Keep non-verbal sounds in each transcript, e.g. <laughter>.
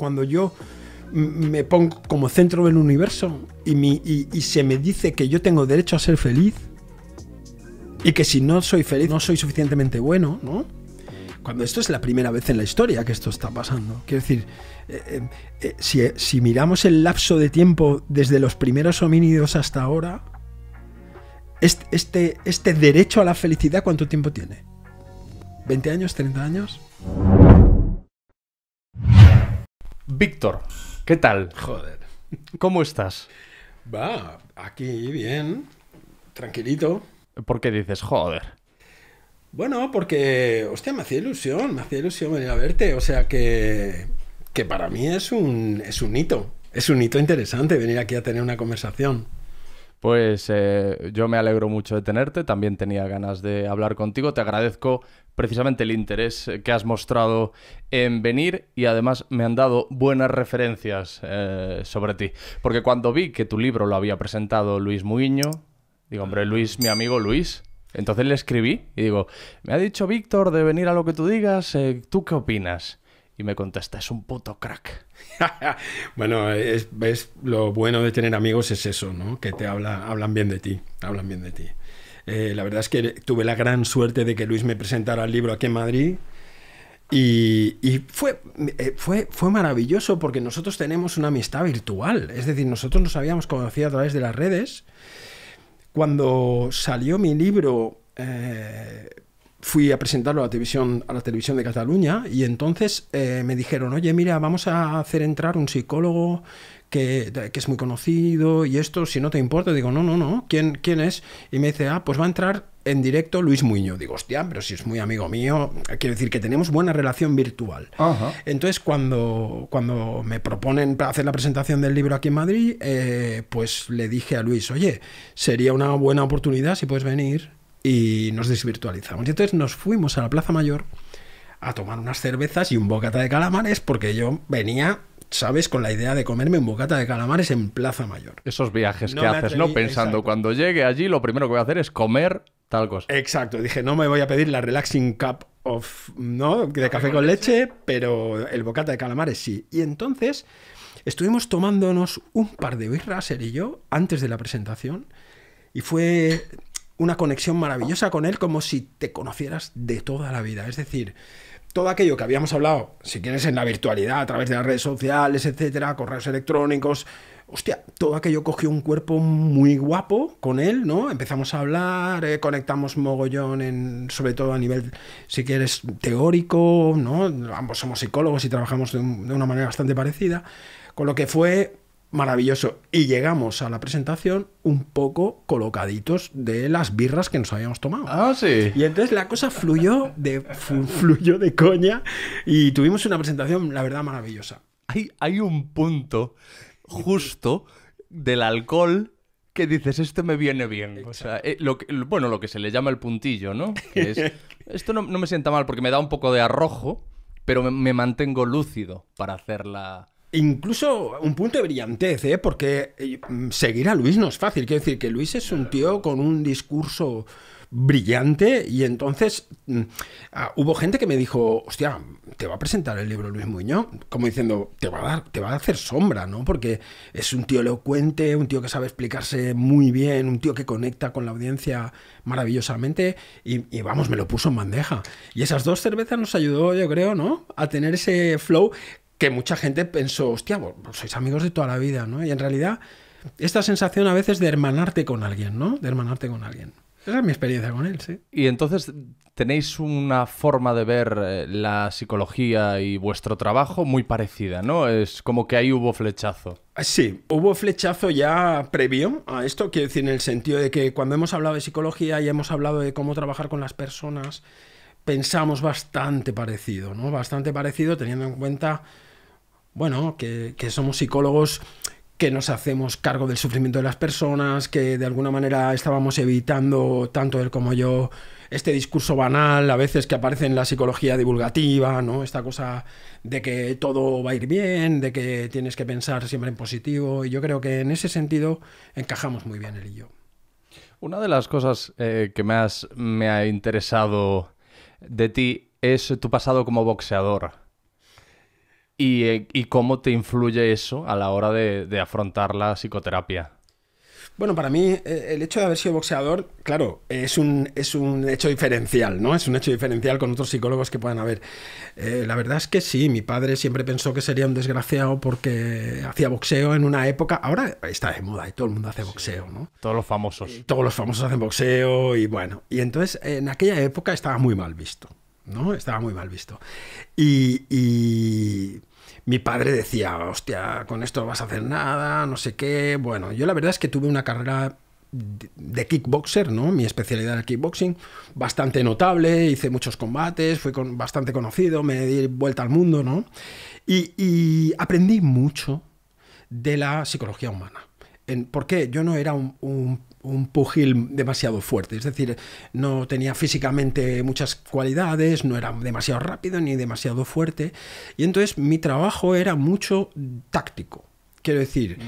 Cuando yo me pongo como centro del universo y, se me dice que yo tengo derecho a ser feliz y que si no soy feliz no soy suficientemente bueno, ¿no? Cuando esto es la primera vez en la historia que esto está pasando. Quiero decir, eh, eh, eh, si, miramos el lapso de tiempo desde los primeros homínidos hasta ahora, este, este, este derecho a la felicidad, ¿cuánto tiempo tiene? ¿20 años? ¿30 años? Víctor, ¿qué tal? Joder. ¿Cómo estás? Va, aquí bien, tranquilito. ¿Por qué dices joder? Bueno, porque, hostia, me hacía ilusión, me hacía ilusión venir a verte. O sea que, que para mí es un, es un hito, es un hito interesante venir aquí a tener una conversación. Pues eh, yo me alegro mucho de tenerte, también tenía ganas de hablar contigo, te agradezco precisamente el interés que has mostrado en venir y además me han dado buenas referencias eh, sobre ti, porque cuando vi que tu libro lo había presentado Luis Muguiño, digo, hombre, Luis, mi amigo Luis, entonces le escribí y digo, me ha dicho Víctor de venir a lo que tú digas, eh, ¿tú qué opinas? y me contesta, es un puto crack. <laughs> bueno, lo bueno de tener amigos es eso, ¿no? Que te habla, hablan bien de ti, hablan bien de ti. Eh, la verdad es que tuve la gran suerte de que Luis me presentara el libro aquí en Madrid. Y, fue, eh, fue, fue, maravilloso porque nosotros tenemos una amistad virtual. Es decir, nosotros nos habíamos conocido a través de las redes. Cuando salió mi libro, eh, fui a presentarlo a la televisión, a la televisión de Cataluña y entonces eh, me dijeron, oye, mira, vamos a hacer entrar un psicólogo que, es muy conocido y esto, si no te importa, digo, no, no, no, ¿quién, quién es? Y me dice, ah, pues va a entrar en directo Luis Muñoz. Digo, hostia, pero si es muy amigo mío, quiero decir que tenemos buena relación virtual. Entonces, cuando, cuando me proponen para hacer la presentación del libro aquí en Madrid, eh, pues le dije a Luis, oye, sería una buena oportunidad si puedes venir y nos desvirtualizamos. Y entonces nos fuimos a la Plaza Mayor a tomar unas cervezas y un bocata de calamares porque yo venía ¿sabes? Con la idea de comerme un bocata de calamares en Plaza Mayor. Esos viajes que haces, ¿no? Pensando, cuando llegue allí, lo primero que voy a hacer es comer tal cosa. Exacto, dije, no me voy a pedir la relaxing cup of, ¿no? De café, con leche, pero el bocata de calamares sí. Y entonces estuvimos tomándonos un par de birras, él y yo, antes de la presentación, y fue una conexión maravillosa con él como si te conocieras de toda la vida. Es decir, todo aquello que habíamos hablado, si quieres, en la virtualidad, a través de las redes sociales, etcétera, correos electrónicos. Hostia, todo aquello cogió un cuerpo muy guapo con él, ¿no? Empezamos a hablar, eh, conectamos mogollón, en, sobre todo a nivel, si quieres, teórico, ¿no? Ambos somos psicólogos y trabajamos de una manera bastante parecida. Con lo que fue Maravilloso. Y llegamos a la presentación un poco colocaditos de las birras que nos habíamos tomado. Ah, sí. Y entonces la cosa fluyó de, fluyó de coña y tuvimos una presentación, la verdad, maravillosa. Hay, hay un punto justo del alcohol que dices, esto me viene bien. O sea, eh, lo bueno, lo que se le llama el puntillo, ¿no? Que <laughs> esto no, me sienta mal porque me da un poco de arrojo, pero me, me mantengo lúcido para hacer la Incluso un punto de brillantez, ¿eh? porque eh, mm, seguir a Luis no es fácil. Quiero decir que Luis es un tío con un discurso brillante y entonces mm, ah, hubo gente que me dijo, hostia, te va a presentar el libro Luis Muñoz, como diciendo, te va a dar, te va a hacer sombra, ¿no? Porque es un tío elocuente, un tío que sabe explicarse muy bien, un tío que conecta con la audiencia maravillosamente y, y vamos, me lo puso en bandeja. Y esas dos cervezas nos ayudó, yo creo, ¿no? A tener ese flow que mucha gente pensó, hostia, vos, sois amigos de toda la vida, ¿no? Y en realidad, esta sensación a veces de hermanarte con alguien, ¿no? De hermanarte con alguien. Esa es mi experiencia con él, sí. Y entonces, tenéis una forma de ver eh, la psicología y vuestro trabajo muy parecida, ¿no? Es como que ahí hubo flechazo. Ah, sí, hubo flechazo ya previo a esto, quiero decir, en el sentido de que cuando hemos hablado de psicología y hemos hablado de cómo trabajar con las personas, pensamos bastante parecido, ¿no? Bastante parecido teniendo en cuenta bueno, que, somos psicólogos que nos hacemos cargo del sufrimiento de las personas, que de alguna manera estábamos evitando, tanto él como yo, este discurso banal, a veces que aparece en la psicología divulgativa, ¿no? Esta cosa de que todo va a ir bien, de que tienes que pensar siempre en positivo, y yo creo que en ese sentido encajamos muy bien él y yo. Una de las cosas eh, que más me ha interesado de ti es tu pasado como boxeador. Eh, y, cómo te influye eso a la hora de, afrontar la psicoterapia. Bueno, para mí eh, el hecho de haber sido boxeador, claro, es un, es un hecho diferencial, ¿no? Es un hecho diferencial con otros psicólogos que puedan haber. Eh, la verdad es que sí, mi padre siempre pensó que sería un desgraciado porque hacía boxeo en una época, ahora está de moda y todo el mundo hace boxeo, ¿no? Todos los famosos. todos los famosos hacen boxeo y bueno. Y entonces en aquella época estaba muy mal visto, ¿no? Estaba muy mal visto. y mi padre decía, hostia, con esto no vas a hacer nada, no sé qué. Bueno, yo la verdad es que tuve una carrera de kickboxer, ¿no? Mi especialidad era kickboxing, bastante notable, hice muchos combates, fui con, bastante conocido, me di vuelta al mundo, ¿no? Y, aprendí mucho de la psicología humana. ¿Por qué? yo no era un, un un pugil demasiado fuerte. Es decir, no tenía físicamente muchas cualidades, no era demasiado rápido ni demasiado fuerte. Y entonces mi trabajo era mucho táctico. Quiero decir,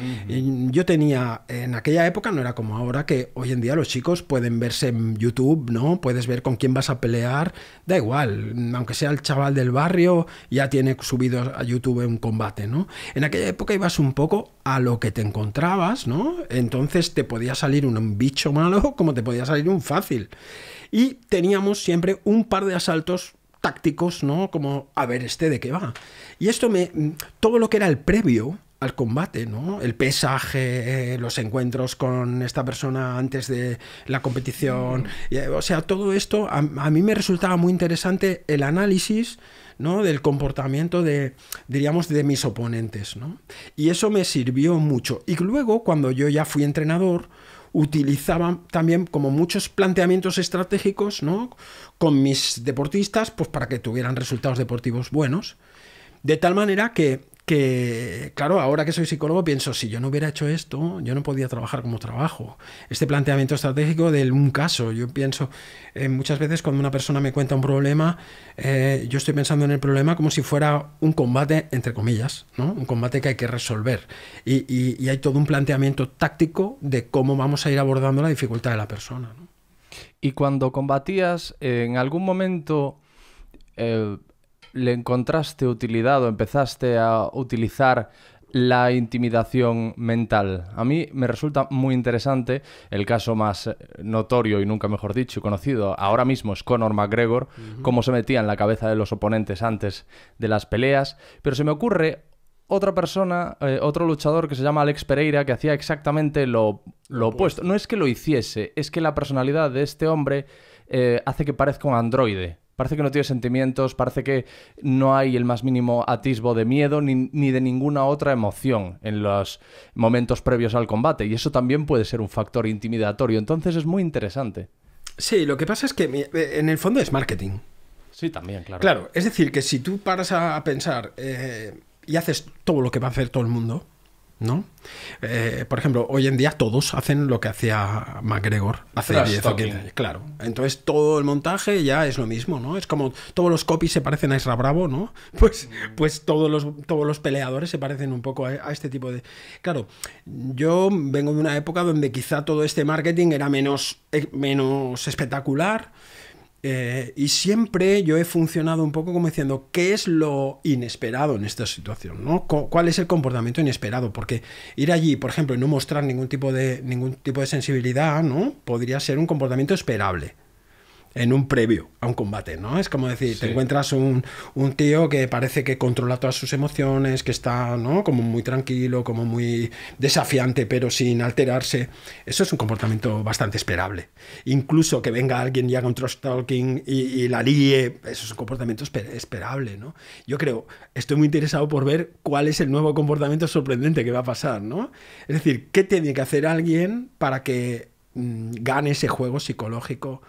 yo tenía, en aquella época no era como ahora, que hoy en día los chicos pueden verse en YouTube, ¿no? Puedes ver con quién vas a pelear, da igual, aunque sea el chaval del barrio, ya tiene subido a YouTube un combate, ¿no? En aquella época ibas un poco a lo que te encontrabas, ¿no? Entonces te podía salir un bicho malo <laughs> como te podía salir un fácil. Y teníamos siempre un par de asaltos tácticos, ¿no? Como, a ver, este de qué va. Y esto me... Mm, todo lo que era el previo al combate, ¿no? El pesaje, eh, los encuentros con esta persona antes de la competición, mm. eh, o sea, todo esto a, mí me resultaba muy interesante el análisis, ¿no? Del comportamiento de, diríamos, de mis oponentes, Y eso me sirvió mucho. Y luego, cuando yo ya fui entrenador, utilizaba también como muchos planteamientos estratégicos, Con mis deportistas, pues para que tuvieran resultados deportivos buenos. De tal manera que que, claro, ahora que soy psicólogo pienso, si yo no hubiera hecho esto, yo no podía trabajar como trabajo. Este planteamiento estratégico de un caso, yo pienso, eh, muchas veces cuando una persona me cuenta un problema, eh, yo estoy pensando en el problema como si fuera un combate, entre comillas, ¿no? un combate que hay que resolver. Y, hay todo un planteamiento táctico de cómo vamos a ir abordando la dificultad de la persona. Y cuando combatías, en algún momento... Eh le encontraste utilidad o empezaste a utilizar la intimidación mental. A mí me resulta muy interesante el caso más eh, notorio y nunca mejor dicho y conocido ahora mismo es Conor McGregor, cómo se metía en la cabeza de los oponentes antes de las peleas, pero se me ocurre otra persona, eh, otro luchador que se llama Alex Pereira, que hacía exactamente lo, opuesto. No es que lo hiciese, es que la personalidad de este hombre eh, hace que parezca un androide. Parece que no tiene sentimientos, parece que no hay el más mínimo atisbo de miedo ni, de ninguna otra emoción en los momentos previos al combate. Y eso también puede ser un factor intimidatorio. Entonces es muy interesante. Sí, lo que pasa es que eh, en el fondo es marketing. Sí, también, claro. Claro, es decir, que si tú paras a pensar eh, y haces todo lo que va a hacer todo el mundo, ¿no? Eh, por ejemplo, hoy en día todos hacen lo que hacía McGregor hace 10 o 15 años. Claro. Entonces todo el montaje ya es lo mismo, ¿no? Es como todos los copies se parecen a Isra Bravo, ¿no? <laughs> Pues, pues todos, los, todos los peleadores se parecen un poco a, este tipo de. Claro, yo vengo de una época donde quizá todo este marketing era menos, eh, menos espectacular. Eh, y siempre yo he funcionado un poco como diciendo, ¿qué es lo inesperado en esta situación? ¿no? ¿Cuál es el comportamiento inesperado? Porque ir allí, por ejemplo, y no mostrar ningún tipo de, ningún tipo de sensibilidad, ¿no? Podría ser un comportamiento esperable en un previo a un combate, ¿no? Es como decir, te encuentras un, un, tío que parece que controla todas sus emociones, que está, ¿no? Como muy tranquilo, como muy desafiante, pero sin alterarse. Eso es un comportamiento bastante esperable. Incluso que venga alguien y haga un trust talking y, la líe, eso es un comportamiento esperable, ¿no? Yo creo, estoy muy interesado por ver cuál es el nuevo comportamiento sorprendente que va a pasar, ¿no? Es decir, ¿qué tiene que hacer alguien para que mm, gane ese juego psicológico?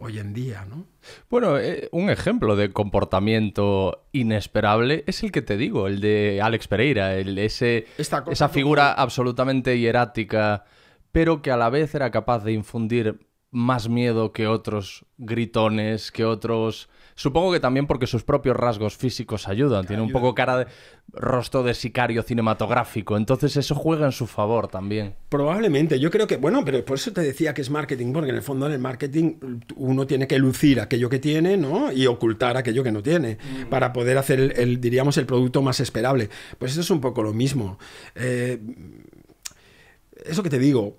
hoy en día, ¿no? Bueno, eh, un ejemplo de comportamiento inesperable es el que te digo, el de Alex Pereira, el, esa figura absolutamente hierática, pero que a la vez era capaz de infundir más miedo que otros gritones, que otros Supongo que también porque sus propios rasgos físicos ayudan. Tiene un poco cara de rostro de sicario cinematográfico. Entonces eso juega en su favor también. Probablemente. Yo creo que, bueno, pero por eso te decía que es marketing, porque en el fondo en el marketing uno tiene que lucir aquello que tiene, ¿no? Y ocultar aquello que no tiene, mm. para poder hacer, el, diríamos, el producto más esperable. Pues eso es un poco lo mismo. Eh, eso que te digo,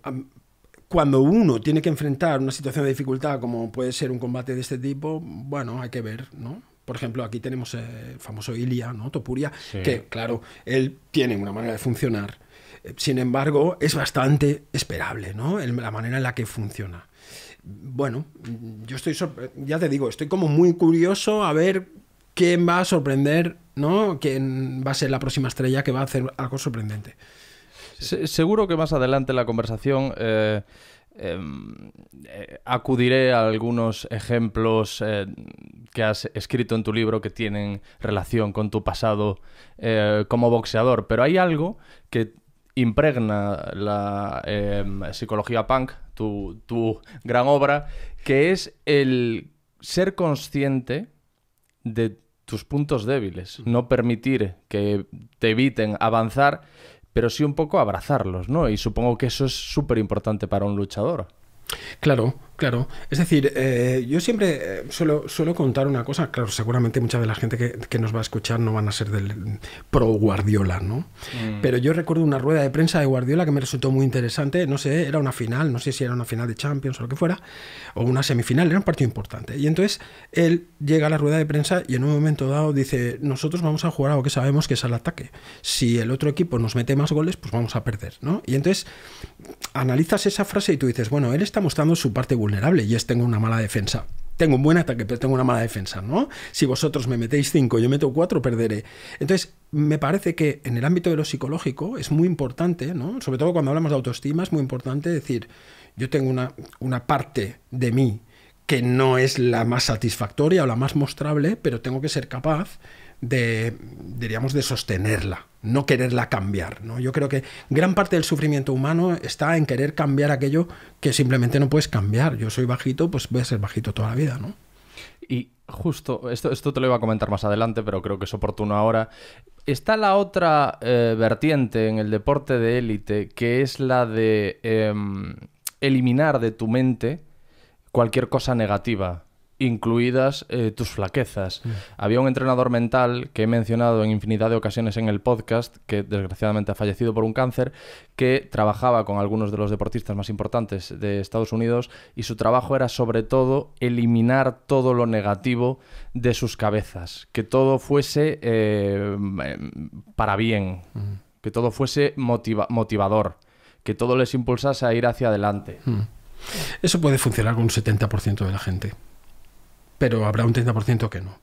cuando uno tiene que enfrentar una situación de dificultad como puede ser un combate de este tipo, bueno, hay que ver, ¿no? Por ejemplo, aquí tenemos eh, el famoso Ilia, ¿no? Topuria, que claro, él tiene una manera de funcionar. Eh, sin embargo, es bastante esperable, ¿no? La manera en la que funciona. Bueno, yo estoy, ya te digo, estoy como muy curioso a ver quién va a sorprender, ¿no? ¿Quién va a ser la próxima estrella que va a hacer algo sorprendente? seguro que más adelante en la conversación eh, em, eh, acudiré a algunos ejemplos eh, que has escrito en tu libro que tienen relación con tu pasado como boxeador, pero hay algo que impregna la em, psicología punk, tu gran obra, que es el ser consciente de tus puntos débiles, no permitir que te eviten avanzar pero sí un poco abrazarlos, ¿no? Y supongo que eso es súper importante para un luchador. Claro, Claro, es decir, eh, yo siempre eh, suelo, contar una cosa, claro, seguramente mucha de la gente que, nos va a escuchar no van a ser del pro Guardiola, ¿no? Mm. Pero yo recuerdo una rueda de prensa de Guardiola que me resultó muy interesante, no sé, era una final, no sé si era una final de Champions o lo que fuera, o una semifinal, era un partido importante. Y entonces él llega a la rueda de prensa y en un momento dado dice, nosotros vamos a jugar algo que sabemos que es al ataque. Si el otro equipo nos mete más goles, pues vamos a perder, ¿no? Y entonces analizas esa frase y tú dices, bueno, él está mostrando su parte vulnerable vulnerable y es tengo una mala defensa. Tengo un buen ataque, pero tengo una mala defensa, Si vosotros me metéis 5 yo meto cuatro, perderé. Entonces, me parece que en el ámbito de lo psicológico es muy importante, ¿no? Sobre todo cuando hablamos de autoestima, es muy importante decir, yo tengo una, una parte de mí que no es la más satisfactoria o la más mostrable, pero tengo que ser capaz de, diríamos, de sostenerla, no quererla cambiar. ¿no? Yo creo que gran parte del sufrimiento humano está en querer cambiar aquello que simplemente no puedes cambiar. Yo soy bajito, pues voy a ser bajito toda la vida, ¿no? Y justo, esto, esto te lo iba a comentar más adelante, pero creo que es oportuno ahora. Está la otra eh, vertiente en el deporte de élite, que es la de em, eliminar de tu mente cualquier cosa negativa incluidas eh, tus flaquezas. Mm. Había un entrenador mental que he mencionado en infinidad de ocasiones en el podcast, que desgraciadamente ha fallecido por un cáncer, que trabajaba con algunos de los deportistas más importantes de Estados Unidos y su trabajo era sobre todo eliminar todo lo negativo de sus cabezas, que todo fuese eh, em, para bien, mm. que todo fuese motivador, que todo les impulsase a ir hacia adelante. Mm. Eso puede funcionar con un 70% de la gente pero habrá un 30% que no.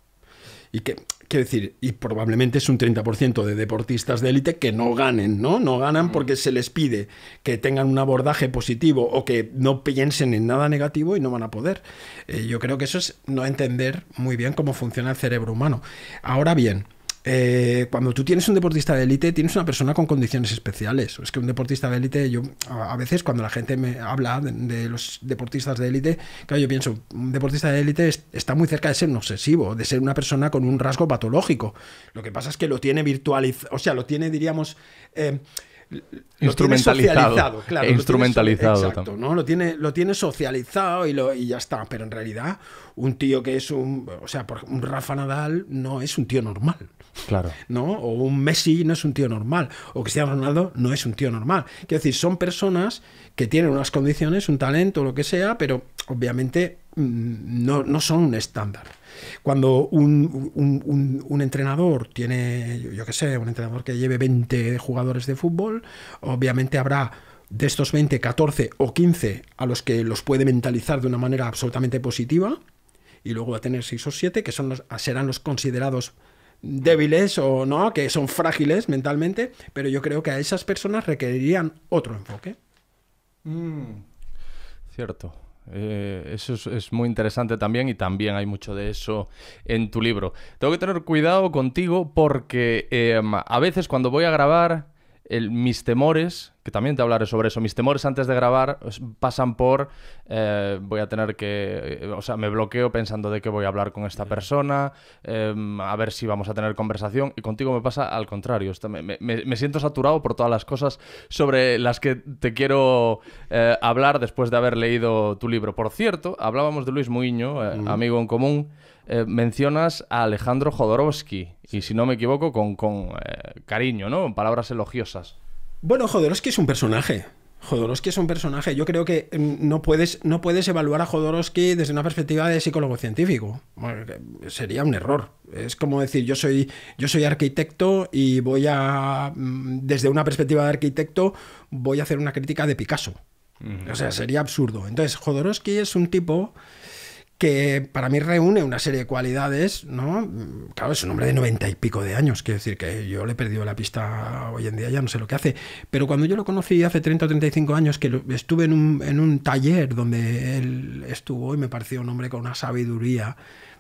Y que, quiero decir, y probablemente es un 30% de deportistas de élite que no ganen, ¿no? No ganan mm. porque se les pide que tengan un abordaje positivo o que no piensen en nada negativo y no van a poder. Eh, yo creo que eso es no entender muy bien cómo funciona el cerebro humano. Ahora bien, eh, cuando tú tienes un deportista de élite, tienes una persona con condiciones especiales. Es que un deportista de élite, yo a, veces cuando la gente me habla de, los deportistas de élite, claro, yo pienso, un deportista de élite está muy cerca de ser un obsesivo, de ser una persona con un rasgo patológico. Lo que pasa es que lo tiene virtualizado, o sea, lo tiene, diríamos... Eh, instrumentalizado, Lo tiene, ¿no? Lo tiene, lo tiene socializado y, lo, y ya está. Pero en realidad, un tío que es un, o sea, por, un Rafa Nadal no es un tío normal. Claro. ¿No? O un Messi no es un tío normal. O Cristiano Ronaldo no es un tío normal. Quiero decir, son personas que tienen unas condiciones, un talento, lo que sea, pero obviamente no, no son un estándar. Cuando un, un, entrenador tiene, yo qué sé, un entrenador que lleve 20 jugadores de fútbol, obviamente habrá de estos 20, 14 o 15 a los que los puede mentalizar de una manera absolutamente positiva, y luego va a tener 6 o 7 que son los, serán los considerados débiles o no, que son frágiles mentalmente, pero yo creo que a esas personas requerirían otro enfoque. Mm. Cierto. Eh, eso es, muy interesante también y también hay mucho de eso en tu libro. Tengo que tener cuidado contigo porque em, a veces cuando voy a grabar mis temores, que también te hablaré sobre eso, mis temores antes de grabar pasan por, eh, voy a tener que, eh, o sea, me bloqueo pensando de qué voy a hablar con esta persona, em, a ver si vamos a tener conversación, y contigo me pasa al contrario, me, siento saturado por todas las cosas sobre las que te quiero eh, hablar después de haber leído tu libro. Por cierto, hablábamos de Luis Muiño, amigo en común. Eh, mencionas a Alejandro Jodorowsky, y si no me equivoco, con, eh, cariño, ¿no? Palabras elogiosas. Bueno, Jodorowsky es un personaje. Jodorowsky es un personaje. Yo creo que mm, no puedes, no puedes evaluar a Jodorowsky desde una perspectiva de psicólogo científico. sería un error. Es como decir, yo soy, yo soy arquitecto y voy a, mm, desde una perspectiva de arquitecto, voy a hacer una crítica de Picasso. O sea, sería absurdo. Entonces, Jodorowsky es un tipo que para mí reúne una serie de cualidades, ¿no? Mm, claro, es un hombre de noventa y pico de años, quiero decir que yo le he perdido la pista hoy en día, ya no sé lo que hace, pero cuando yo lo conocí hace 30 o 35 años, que estuve en un, en un taller donde él estuvo y me pareció un hombre con una sabiduría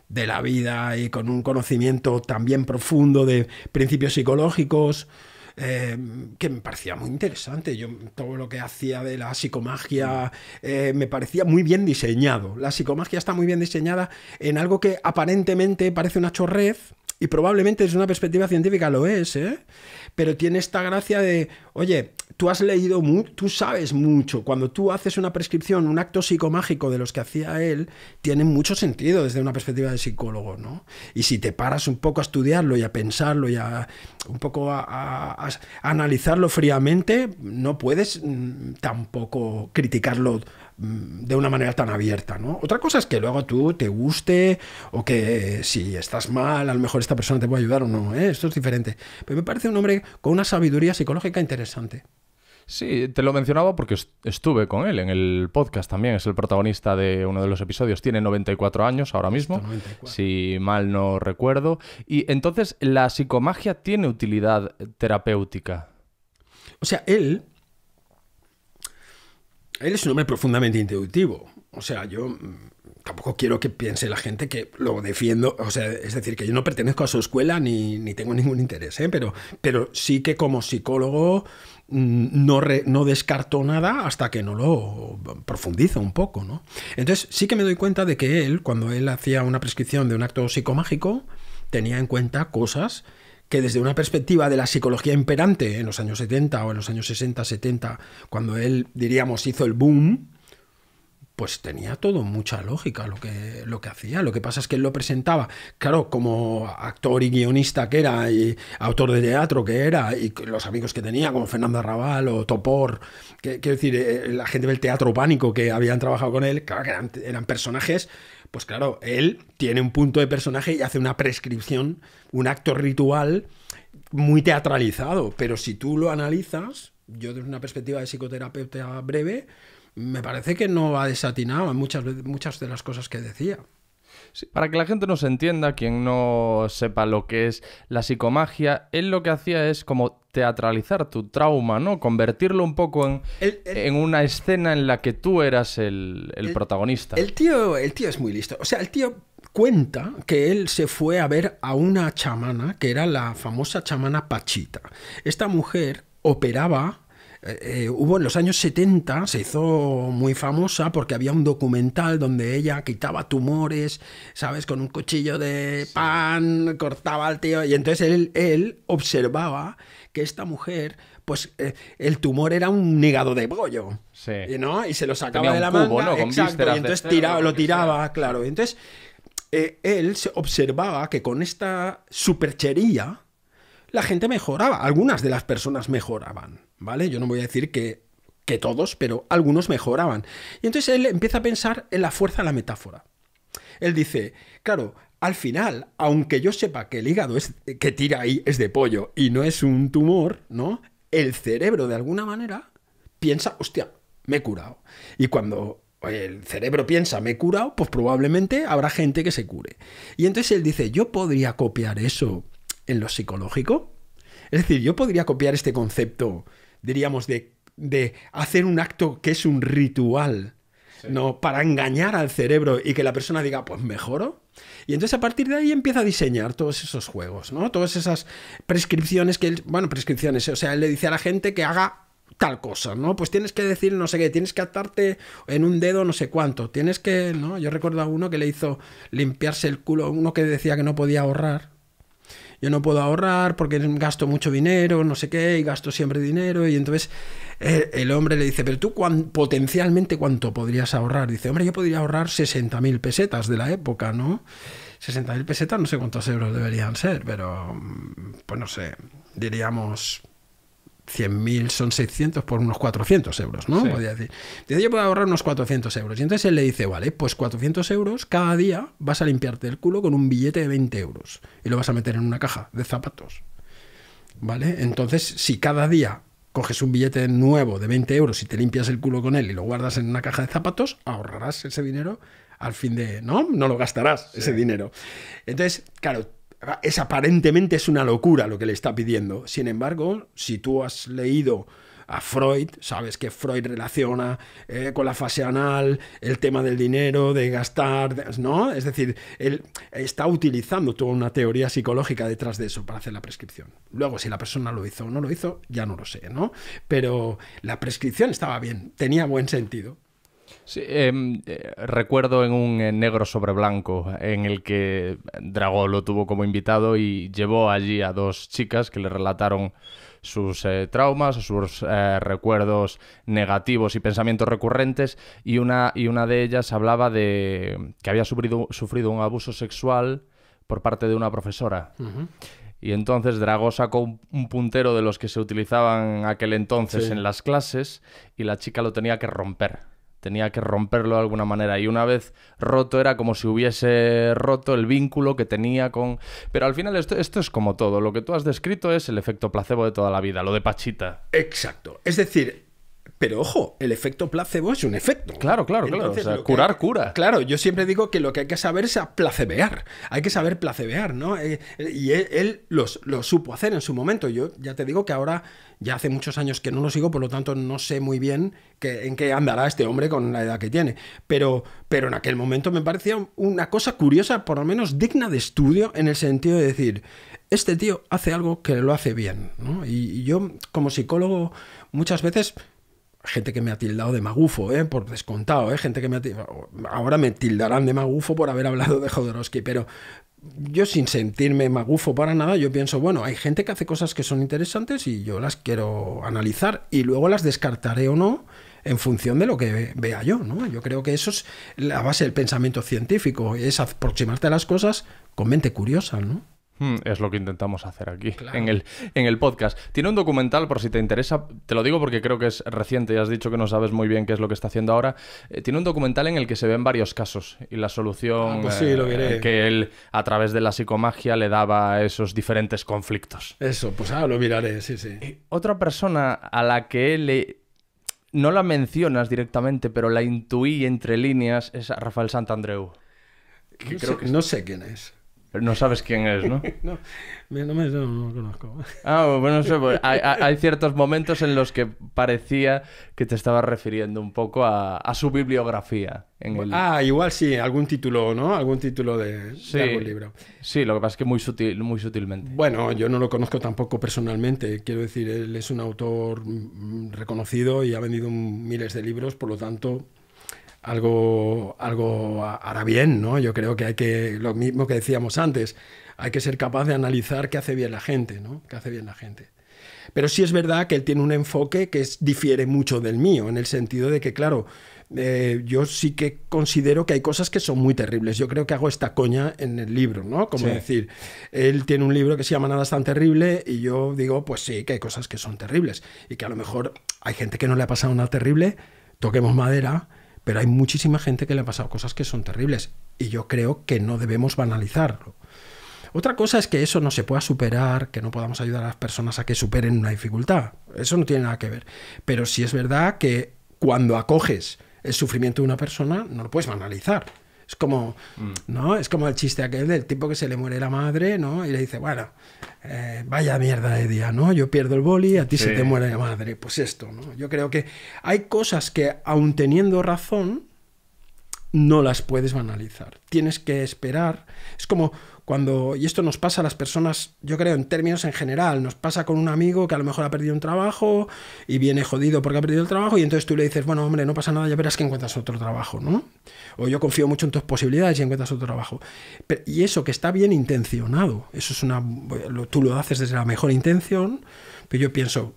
de la vida y con un conocimiento también profundo de principios psicológicos, Em, que me parecía muy interesante. Yo, todo lo que hacía de la psicomagia eh, me parecía muy bien diseñado. La psicomagia está muy bien diseñada en algo que aparentemente parece una chorrez, y probablemente desde una perspectiva científica lo es, ¿eh? pero tiene esta gracia de, oye, tú has leído, tú sabes mucho. Cuando tú haces una prescripción, un acto psicomágico de los que hacía él, tiene mucho sentido desde una perspectiva de psicólogo, ¿no? Y si te paras un poco a estudiarlo y a pensarlo y a un poco a, analizarlo fríamente, no puedes mm, tampoco criticarlo mm, de una manera tan abierta, ¿no? Otra cosa es que luego tú te guste o que si estás mal, a lo mejor esta persona te puede ayudar o no, ¿eh? esto es diferente. Pero me parece un hombre con una sabiduría psicológica interesante. Sí, te lo mencionaba porque estuve con él en el podcast también, es el protagonista de uno de los episodios, tiene 94 años ahora mismo, si mal no recuerdo. Y entonces, ¿la psicomagia tiene utilidad terapéutica? O sea, él... Él es un hombre profundamente intuitivo. O sea, yo mm, tampoco quiero que piense la gente que lo defiendo. O sea, es decir, que yo no pertenezco a su escuela ni, tengo ningún interés, ¿eh? pero, pero sí que como psicólogo Mm, no, descartó no nada hasta que no lo profundizo un poco, ¿no? Entonces sí que me doy cuenta de que él, cuando él hacía una prescripción de un acto psicomágico, tenía en cuenta cosas que desde una perspectiva de la psicología imperante en los años 70 o en los años 60, 70, cuando él, diríamos, hizo el boom, pues tenía todo mucha lógica lo que, lo que hacía. Lo que pasa es que él lo presentaba, claro, como actor y guionista que era, y autor de teatro que era, y los amigos que tenía, como Fernando Arrabal o Topor, quiero decir, eh, eh, la gente del teatro pánico que habían trabajado con él, claro que eran, eran personajes pues claro, él tiene un punto de personaje y hace una prescripción, un acto ritual muy teatralizado. Pero si tú lo analizas, yo desde una perspectiva de psicoterapeuta breve, me parece que no ha desatinado muchas, muchas de las cosas que decía. para que la gente no se entienda, quien no sepa lo que es la psicomagia, él lo que hacía es como teatralizar tu trauma, ¿no? Convertirlo un poco en, en una escena en la que tú eras el, el, protagonista. El tío, el tío es muy listo. O sea, el tío cuenta que él se fue a ver a una chamana, que era la famosa chamana Pachita. Esta mujer operaba eh, eh, hubo en los años 70, se hizo muy famosa porque había un documental donde ella quitaba tumores, ¿sabes? Con un cuchillo de pan, cortaba al tío. Y entonces él, observaba que esta mujer, pues eh, el tumor era un negado de pollo. Sí. ¿no? Y se lo sacaba de la manga. exacto, y entonces tiraba, lo tiraba, claro. Y entonces él se observaba que con esta superchería la gente mejoraba, algunas de las personas mejoraban, ¿vale? Yo no voy a decir que, que todos, pero algunos mejoraban. Y entonces él empieza a pensar en la fuerza de la metáfora. Él dice, claro, al final, aunque yo sepa que el hígado es, que tira ahí es de pollo y no es un tumor, ¿no? El cerebro de alguna manera piensa, hostia, me he curado. Y cuando el cerebro piensa, me he curado, pues probablemente habrá gente que se cure. Y entonces él dice, yo podría copiar eso en lo psicológico? Es decir, yo podría copiar este concepto, diríamos, de, de hacer un acto que es un ritual, ¿no? Para engañar al cerebro y que la persona diga, pues mejoro. Y entonces a partir de ahí empieza a diseñar todos esos juegos, ¿no? Todas esas prescripciones que él, bueno, prescripciones, o sea, él le dice a la gente que haga tal cosa, ¿no? Pues tienes que decir no sé qué, tienes que atarte en un dedo no sé cuánto, tienes que, ¿no? Yo recuerdo a uno que le hizo limpiarse el culo, uno que decía que no podía ahorrar, yo no puedo ahorrar porque gasto mucho dinero, no sé qué, y gasto siempre dinero. Y entonces eh, el, hombre le dice, pero tú potencialmente cuánto podrías ahorrar? Dice, hombre, yo podría ahorrar 60.000 pesetas de la época, ¿no? 60.000 pesetas, no sé cuántos euros deberían ser, pero mm, pues no sé, diríamos 100.000 son 600 por unos 400 euros, ¿no? Podría decir. yo puedo ahorrar unos 400 euros. Y entonces él le dice, vale, pues 400 euros cada día vas a limpiarte el culo con un billete de 20 euros y lo vas a meter en una caja de zapatos. ¿Vale? Entonces, si cada día coges un billete nuevo de 20 euros y te limpias el culo con él y lo guardas en una caja de zapatos, ahorrarás ese dinero al fin de, ¿no? No lo gastarás ese dinero. Entonces, claro, Ah, es aparentemente es una locura lo que le está pidiendo. Sin embargo, si tú has leído a Freud, sabes que Freud relaciona eh, con la fase anal el tema del dinero, de gastar, ¿no? Es decir, él está utilizando toda una teoría psicológica detrás de eso para hacer la prescripción. Luego, si la persona lo hizo o no lo hizo, ya no lo sé, ¿no? Pero la prescripción estaba bien, tenía buen sentido. Sí, em, eh, recuerdo en un eh, negro sobre blanco en el que Dragó lo tuvo como invitado y llevó allí a dos chicas que le relataron sus eh, traumas, sus recuerdos negativos y pensamientos recurrentes y una, y una de ellas hablaba de que había sufrido, un abuso sexual por parte de una profesora. Y entonces Drago sacó un, puntero de los que se utilizaban aquel entonces en las clases y la chica lo tenía que romper tenía que romperlo de alguna manera. Y una vez roto era como si hubiese roto el vínculo que tenía con... Pero al final esto, esto es como todo. Lo que tú has descrito es el efecto placebo de toda la vida, lo de Pachita. Exacto. Es decir, pero ojo, el efecto placebo es un efecto. Claro, claro, claro. curar cura. Claro, yo siempre digo que lo que hay que saber es placebear. Hay que saber placebear, ¿no? Eh, eh, y él, lo supo hacer en su momento. Yo ya te digo que ahora ya hace muchos años que no lo sigo, por lo tanto no sé muy bien en qué andará este hombre con la edad que tiene. Pero, pero en aquel momento me parecía una cosa curiosa, por lo menos digna de estudio, en el sentido de decir, este tío hace algo que lo hace bien. ¿no? y yo como psicólogo muchas veces gente que me ha tildado de magufo, ¿eh? por descontado, ¿eh? gente que me ahora me tildarán de magufo por haber hablado de Jodorowsky, pero yo sin sentirme magufo para nada, yo pienso, bueno, hay gente que hace cosas que son interesantes y yo las quiero analizar y luego las descartaré o no en función de lo que vea yo, ¿no? Yo creo que eso es la base del pensamiento científico, es aproximarte a las cosas con mente curiosa, ¿no? Hmm, es lo que intentamos hacer aquí en, el, en el podcast. Tiene un documental, por si te interesa, te lo digo porque creo que es reciente y has dicho que no sabes muy bien qué es lo que está haciendo ahora. Eh, tiene un documental en el que se ven varios casos y la solución ah, pues eh, que él a través de la psicomagia le daba a esos diferentes conflictos. Eso, pues ah, lo miraré, sí, sí. Eh, otra persona a la que él no la mencionas directamente, pero la intuí entre líneas, es Rafael Santandreu. creo que... no sé quién es no sabes quién es, ¿no? <laughs> no, no, me, lo conozco. Ah, bueno, pues, hay, ciertos momentos en los que parecía que te estabas refiriendo un poco a, su bibliografía. Ah, igual sí, algún título, ¿no? Algún título de, algún libro. Sí, lo que pasa es que muy, sutil, muy sutilmente. Bueno, yo no lo conozco tampoco personalmente. Quiero decir, él es un autor mm, reconocido y ha vendido miles de libros, por lo tanto algo, algo hará bien, ¿no? Yo creo que hay que, lo mismo que decíamos antes, hay que ser capaz de analizar qué hace bien la gente, ¿no? ¿Qué hace bien la gente? Pero sí es verdad que él tiene un enfoque que difiere mucho del mío, en el sentido de que, claro, eh, yo sí que considero que hay cosas que son muy terribles. Yo creo que hago esta coña en el libro, ¿no? Como decir, él tiene un libro que se llama Nada es tan terrible y yo digo, pues sí, que hay cosas que son terribles y que a lo mejor hay gente que no le ha pasado nada terrible, toquemos madera, pero hay muchísima gente que le ha pasado cosas que son terribles y yo creo que no debemos banalizarlo. Otra cosa es que eso no se pueda superar, que no podamos ayudar a las personas a que superen una dificultad. Eso no tiene nada que ver. Pero sí es verdad que cuando acoges el sufrimiento de una persona, no lo puedes banalizar. Es como, mm. ¿no? Es como el chiste aquel del tipo que se le muere la madre, ¿no? Y le dice, bueno, eh, vaya mierda de día, ¿no? Yo pierdo el boli, a ti se te muere la madre. Pues esto, ¿no? Yo creo que hay cosas que, aun teniendo razón, no las puedes banalizar. Tienes que esperar. Es como cuando, y esto nos pasa a las personas, yo creo, en términos en general, nos pasa con un amigo que a lo mejor ha perdido un trabajo y viene jodido porque ha perdido el trabajo y entonces tú le dices, bueno, hombre, no pasa nada, ya verás que encuentras otro trabajo, ¿no? O yo confío mucho en tus posibilidades y encuentras otro trabajo. y eso que está bien intencionado, eso es una, tú lo haces desde la mejor intención, pero pues yo pienso,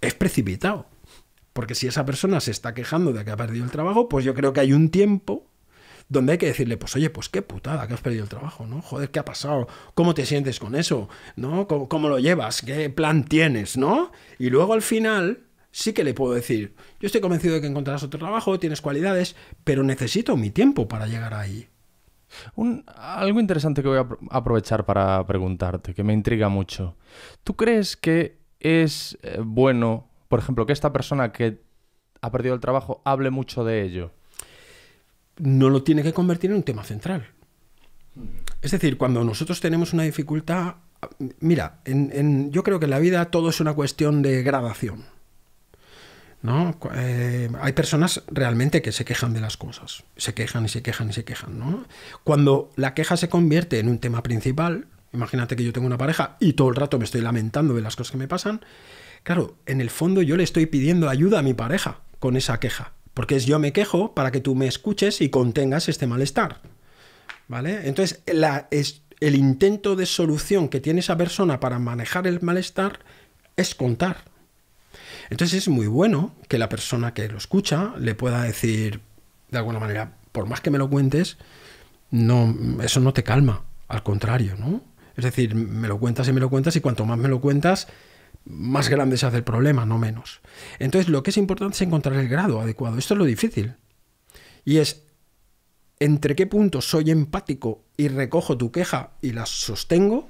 es precipitado. Porque si esa persona se está quejando de que ha perdido el trabajo, pues yo creo que hay un tiempo donde hay que decirle, pues oye, pues qué putada que has perdido el trabajo, ¿no? Joder, ¿qué ha pasado? ¿Cómo te sientes con eso? ¿No? ¿Cómo, lo llevas? ¿Qué plan tienes? ¿No? Y luego al final sí que le puedo decir, yo estoy convencido de que encontrarás otro trabajo, tienes cualidades, pero necesito mi tiempo para llegar ahí. algo interesante que voy a aprovechar para preguntarte, que me intriga mucho. ¿Tú crees que es eh, bueno, por ejemplo, que esta persona que ha perdido el trabajo hable mucho de ello? no lo tiene que convertir en un tema central. Es decir, cuando nosotros tenemos una dificultad, mira, yo creo que en la vida todo es una cuestión de gradación. ¿no? Eh, hay personas realmente que se quejan de las cosas, se quejan y se quejan y se quejan. Cuando la queja se convierte en un tema principal, imagínate que yo tengo una pareja y todo el rato me estoy lamentando de las cosas que me pasan, claro, en el fondo yo le estoy pidiendo ayuda a mi pareja con esa queja. Porque es yo me quejo para que tú me escuches y contengas este malestar. ¿Vale? Entonces, el intento de solución que tiene esa persona para manejar el malestar es contar. Entonces es muy bueno que la persona que lo escucha le pueda decir, de alguna manera, por más que me lo cuentes, no, eso no te calma, al contrario, ¿no? Es decir, me lo cuentas y me lo cuentas y cuanto más me lo cuentas, más grande se hace el problema, no menos. Entonces, lo que es importante es encontrar el grado adecuado. Esto es lo difícil. Y es, ¿entre qué punto soy empático y recojo tu queja y la sostengo?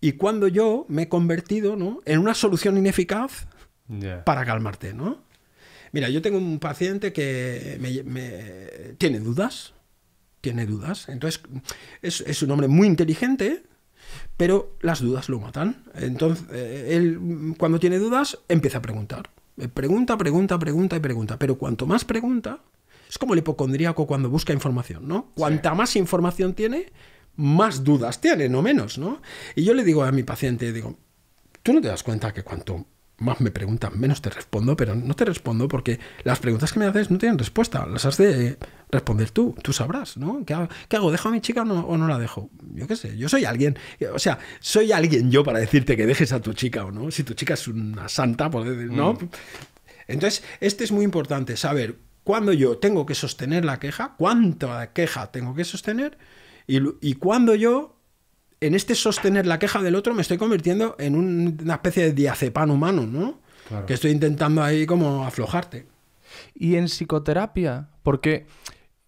Y cuando yo me he convertido ¿no? en una solución ineficaz para calmarte, ¿no? Mira, yo tengo un paciente que tiene dudas, tiene dudas. Entonces, es, es un hombre muy inteligente, pero las dudas lo matan. Entonces, eh, él cuando tiene dudas empieza a preguntar. Eh, pregunta, pregunta, pregunta y pregunta. Pero cuanto más pregunta, es como el hipocondríaco cuando busca información, ¿no? Cuanta más información tiene, más dudas tiene, no menos, ¿no? Y yo le digo a mi paciente, digo, tú no te das cuenta que cuanto más me preguntan, menos te respondo, pero no te respondo porque las preguntas que me haces no tienen respuesta, las has de responder tú, tú sabrás, ¿no? ¿Qué hago? ¿Dejo a mi chica o no, la dejo? Yo qué sé, yo soy alguien, o sea, soy alguien yo para decirte que dejes a tu chica o no, si tu chica es una santa, por ¿no? Mm. Entonces, este es muy importante, saber cuándo yo tengo que sostener la queja, cuánta queja tengo que sostener y, cuándo yo en este sostener la queja del otro me estoy convirtiendo en una especie de diazepam humano, ¿no? Que estoy intentando ahí como aflojarte. Y en psicoterapia, porque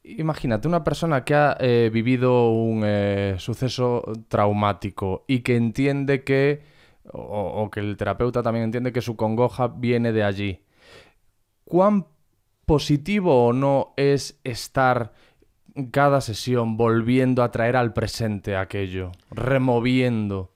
Imagínate una persona que ha eh, vivido un eh, suceso traumático y que entiende que, o, o, que el terapeuta también entiende que su congoja viene de allí. ¿Cuán positivo o no es estar cada sesión volviendo a traer al presente aquello, removiendo?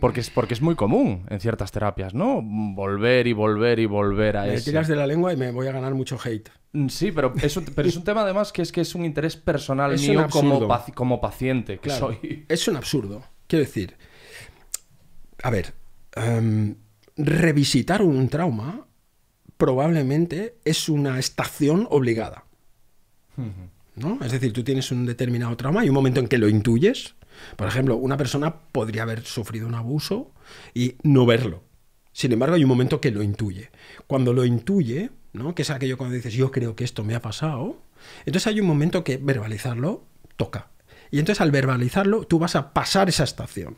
Porque es, porque es muy común en ciertas terapias, ¿no? Volver y volver y volver a me tiras de la lengua y me voy a ganar mucho hate. Mm, sí, pero, eso, pero es un tema además que es que es un interés personal es mío como, como paciente que soy. <laughs> Es un absurdo. Quiero decir, a ver, em, revisitar un trauma probablemente es una estación obligada. ¿No? Es decir, tú tienes un determinado trauma y un momento en que lo intuyes, por ejemplo, una persona podría haber sufrido un abuso y no verlo. Sin embargo, hay un momento que lo intuye. Cuando lo intuye, ¿no? que es aquello cuando dices, yo creo que esto me ha pasado, entonces hay un momento que verbalizarlo toca. Y entonces al verbalizarlo, tú vas a pasar esa estación.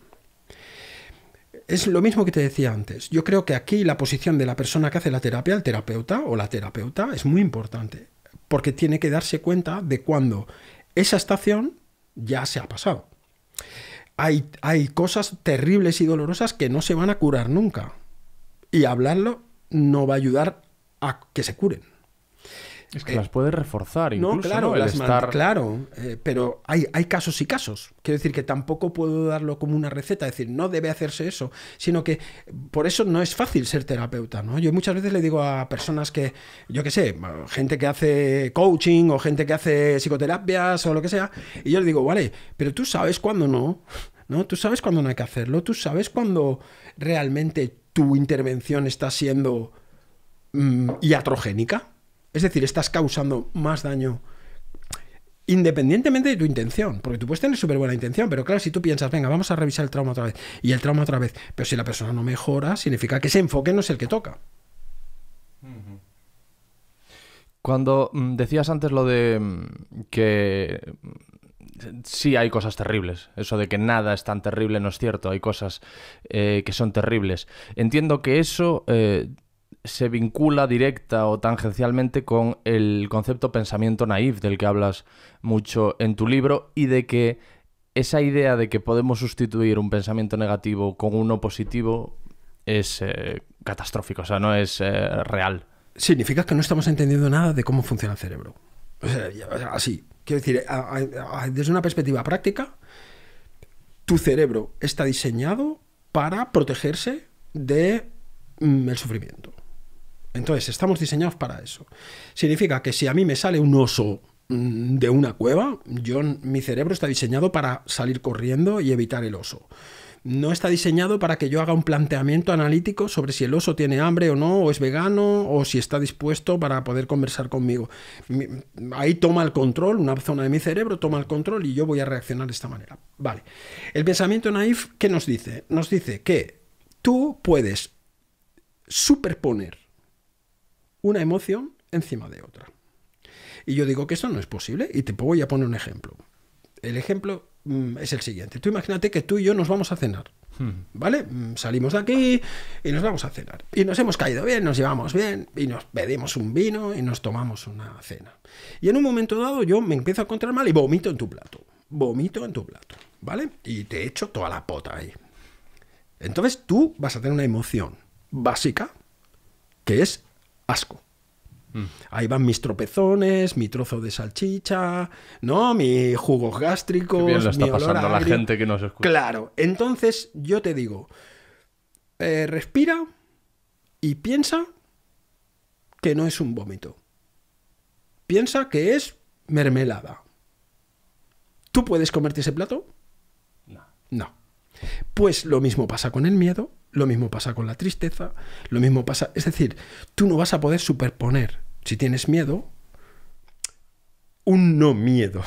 Es lo mismo que te decía antes. Yo creo que aquí la posición de la persona que hace la terapia, el terapeuta o la terapeuta, es muy importante, porque tiene que darse cuenta de cuando esa estación ya se ha pasado hay, cosas terribles y dolorosas que no se van a curar nunca. Y hablarlo no va a ayudar a que se curen. Es que eh, las puede reforzar, incluso. No, claro, claro eh, pero hay, hay casos y casos. Quiero decir que tampoco puedo darlo como una receta, decir, no debe hacerse eso, sino que por eso no es fácil ser terapeuta. ¿no? Yo muchas veces le digo a personas que, yo qué sé, gente que hace coaching o gente que hace psicoterapias o lo que sea, y yo le digo, vale, pero tú sabes cuándo no. ¿No? Tú sabes cuándo no hay que hacerlo, tú sabes cuándo realmente tu intervención está siendo mmm, iatrogénica. Es decir, estás causando más daño independientemente de tu intención, porque tú puedes tener súper buena intención, pero claro, si tú piensas, venga, vamos a revisar el trauma otra vez y el trauma otra vez, pero si la persona no mejora, significa que ese enfoque no es el que toca. Cuando mm, decías antes lo de mm, que mm, sí hay cosas terribles, eso de que nada es tan terrible no es cierto, hay cosas eh, que son terribles. Entiendo que eso... Eh, se vincula directa o tangencialmente con el concepto pensamiento naif del que hablas mucho en tu libro y de que esa idea de que podemos sustituir un pensamiento negativo con uno positivo es eh, catastrófico, o sea, no es eh, real. Significa que no estamos entendiendo nada de cómo funciona el cerebro. así. Quiero decir, desde una perspectiva práctica, tu cerebro está diseñado para protegerse del de, mm, el sufrimiento. Entonces, estamos diseñados para eso. Significa que si a mí me sale un oso mm, de una cueva, yo, mi cerebro está diseñado para salir corriendo y evitar el oso. No está diseñado para que yo haga un planteamiento analítico sobre si el oso tiene hambre o no, o es vegano, o si está dispuesto para poder conversar conmigo. Ahí toma el control, una zona de mi cerebro toma el control y yo voy a reaccionar de esta manera. Vale. El pensamiento naif, ¿qué nos dice? Nos dice que tú puedes superponer una emoción encima de otra. Y yo digo que eso no es posible y te voy a poner un ejemplo. El ejemplo mm, es el siguiente. Tú imagínate que tú y yo nos vamos a cenar. Hmm. ¿Vale? Mm, salimos de aquí y nos vamos a cenar. Y nos hemos caído bien, nos llevamos bien y nos pedimos un vino y nos tomamos una cena. Y en un momento dado yo me empiezo a encontrar mal y vomito en tu plato. Vomito en tu plato, ¿vale? Y te echo toda la pota ahí. Entonces tú vas a tener una emoción básica que es asco. Mm. Ahí van mis tropezones, mi trozo de salchicha, ¿no? Mis jugos gástricos. Qué bien lo está pasando a la gente que nos escucha. Claro, entonces yo te digo, eh, respira y piensa que no es un vómito. Piensa que es mermelada. ¿Tú puedes comerte ese plato? No. No. Pues lo mismo pasa con el miedo lo mismo pasa con la tristeza, lo mismo pasa... Es decir, tú no vas a poder superponer, si tienes miedo, un no miedo.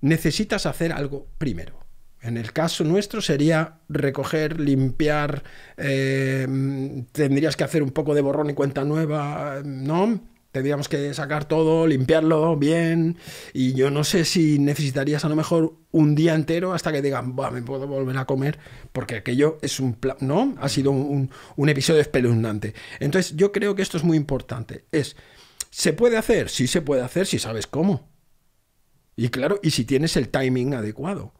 Necesitas hacer algo primero. En el caso nuestro sería recoger, limpiar, eh, mm, tendrías que hacer un poco de borrón y cuenta nueva, eh, ¿no? tendríamos que sacar todo, limpiarlo bien. Y yo no sé si necesitarías a lo mejor un día entero hasta que digan, va me puedo volver a comer, porque aquello es un ¿no? Ha sido un, un, episodio espeluznante. Entonces, yo creo que esto es muy importante. Es, ¿se puede hacer? Sí, se puede hacer si sabes cómo. Y claro, y si tienes el timing adecuado.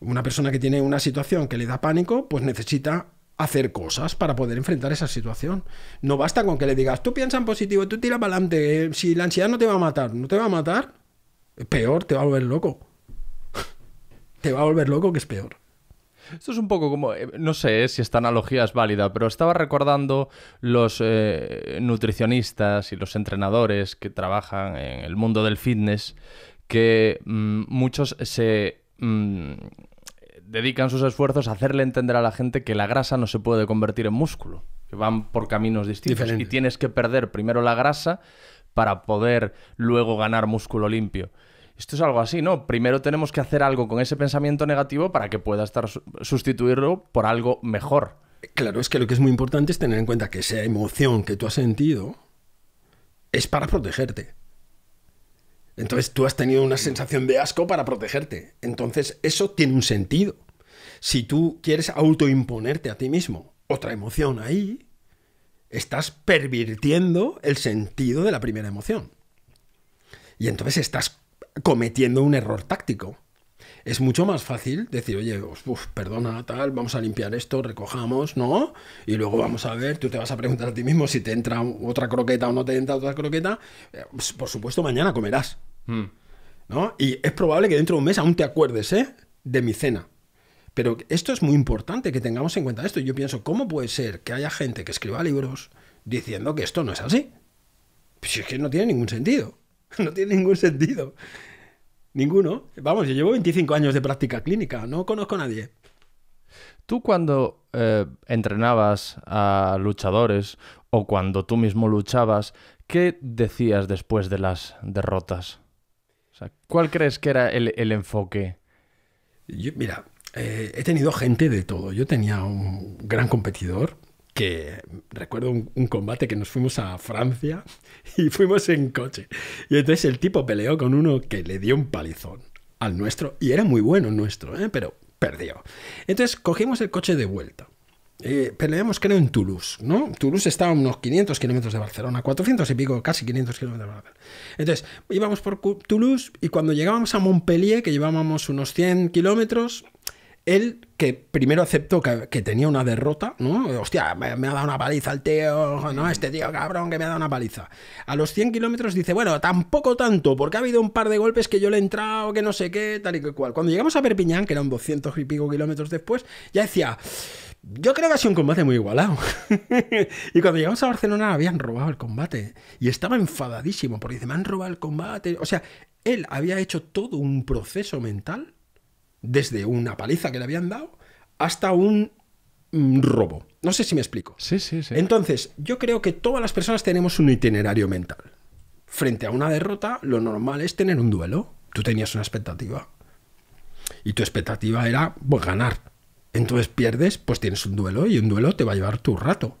Una persona que tiene una situación que le da pánico, pues necesita hacer cosas para poder enfrentar esa situación. No basta con que le digas, tú piensa en positivo, tú tira para adelante, eh, si la ansiedad no te va a matar, no te va a matar, peor, te va a volver loco. <laughs> te va a volver loco que es peor. Esto es un poco como, eh, no sé eh, si esta analogía es válida, pero estaba recordando los nutricionistas y los entrenadores que trabajan en el mundo del fitness, que mm, muchos se mm, dedican sus esfuerzos a hacerle entender a la gente que la grasa no se puede convertir en músculo, que van por caminos distintos y tienes que perder primero la grasa para poder luego ganar músculo limpio. Esto es algo así, ¿no? Primero tenemos que hacer algo con ese pensamiento negativo para que pueda estar sustituirlo por algo mejor. Claro, es que lo que es muy importante es tener en cuenta que esa emoción que tú has sentido es para protegerte. Entonces tú has tenido una sensación de asco para protegerte. Entonces eso tiene un sentido. Si tú quieres autoimponerte a ti mismo otra emoción ahí, estás pervirtiendo el sentido de la primera emoción. Y entonces estás cometiendo un error táctico. Es mucho más fácil decir, oye, perdona, tal, vamos a limpiar esto, recojamos, ¿no? Y luego vamos a ver, tú te vas a preguntar a ti mismo si te entra otra croqueta o no te entra otra croqueta. Eh, pues, por supuesto, mañana comerás. Hmm. ¿No? Y es probable que dentro de un mes aún te acuerdes ¿eh? de mi cena. Pero esto es muy importante que tengamos en cuenta esto. Yo pienso, ¿cómo puede ser que haya gente que escriba libros diciendo que esto no es así? Pues es que no tiene ningún sentido. <laughs> No tiene ningún sentido. Ninguno. Vamos, yo llevo 25 años de práctica clínica, no conozco a nadie. Tú cuando eh, entrenabas a luchadores o cuando tú mismo luchabas, ¿qué decías después de las derrotas? ¿cuál crees que era el, enfoque? mira, eh, he tenido gente de todo. Yo tenía un gran competidor que recuerdo un, combate que nos fuimos a Francia <laughs> y fuimos en coche. Y entonces el tipo peleó con uno que le dio un palizón al nuestro y era muy bueno nuestro, ¿eh? pero perdió. Entonces cogimos el coche de vuelta eh, creo en Toulouse, ¿no? Toulouse estaba a unos 500 kilómetros de Barcelona, 400 y pico, casi 500 kilómetros de Barcelona. Entonces, íbamos por Toulouse y cuando llegábamos a Montpellier, que llevábamos unos 100 kilómetros, él que primero aceptó que, tenía una derrota, ¿no? Hostia, me, ha dado una paliza el tío, ¿no? Este tío cabrón que me ha dado una paliza. A los 100 kilómetros dice, bueno, tampoco tanto, porque ha habido un par de golpes que yo le he entrado, que no sé qué, tal y cual. Cuando llegamos a Perpiñán, que eran 200 y pico kilómetros después, ya decía... Yo creo que ha sido un combate muy igualado. <laughs> y cuando llegamos a Barcelona habían robado el combate. Y estaba enfadadísimo porque dice, me han robado el combate. O sea, él había hecho todo un proceso mental, desde una paliza que le habían dado hasta un mm, robo. No sé si me explico. Sí, sí, sí. Entonces, yo creo que todas las personas tenemos un itinerario mental. Frente a una derrota, lo normal es tener un duelo. Tú tenías una expectativa. Y tu expectativa era pues, ganar. Entonces pierdes, pues tienes un duelo y un duelo te va a llevar tu rato.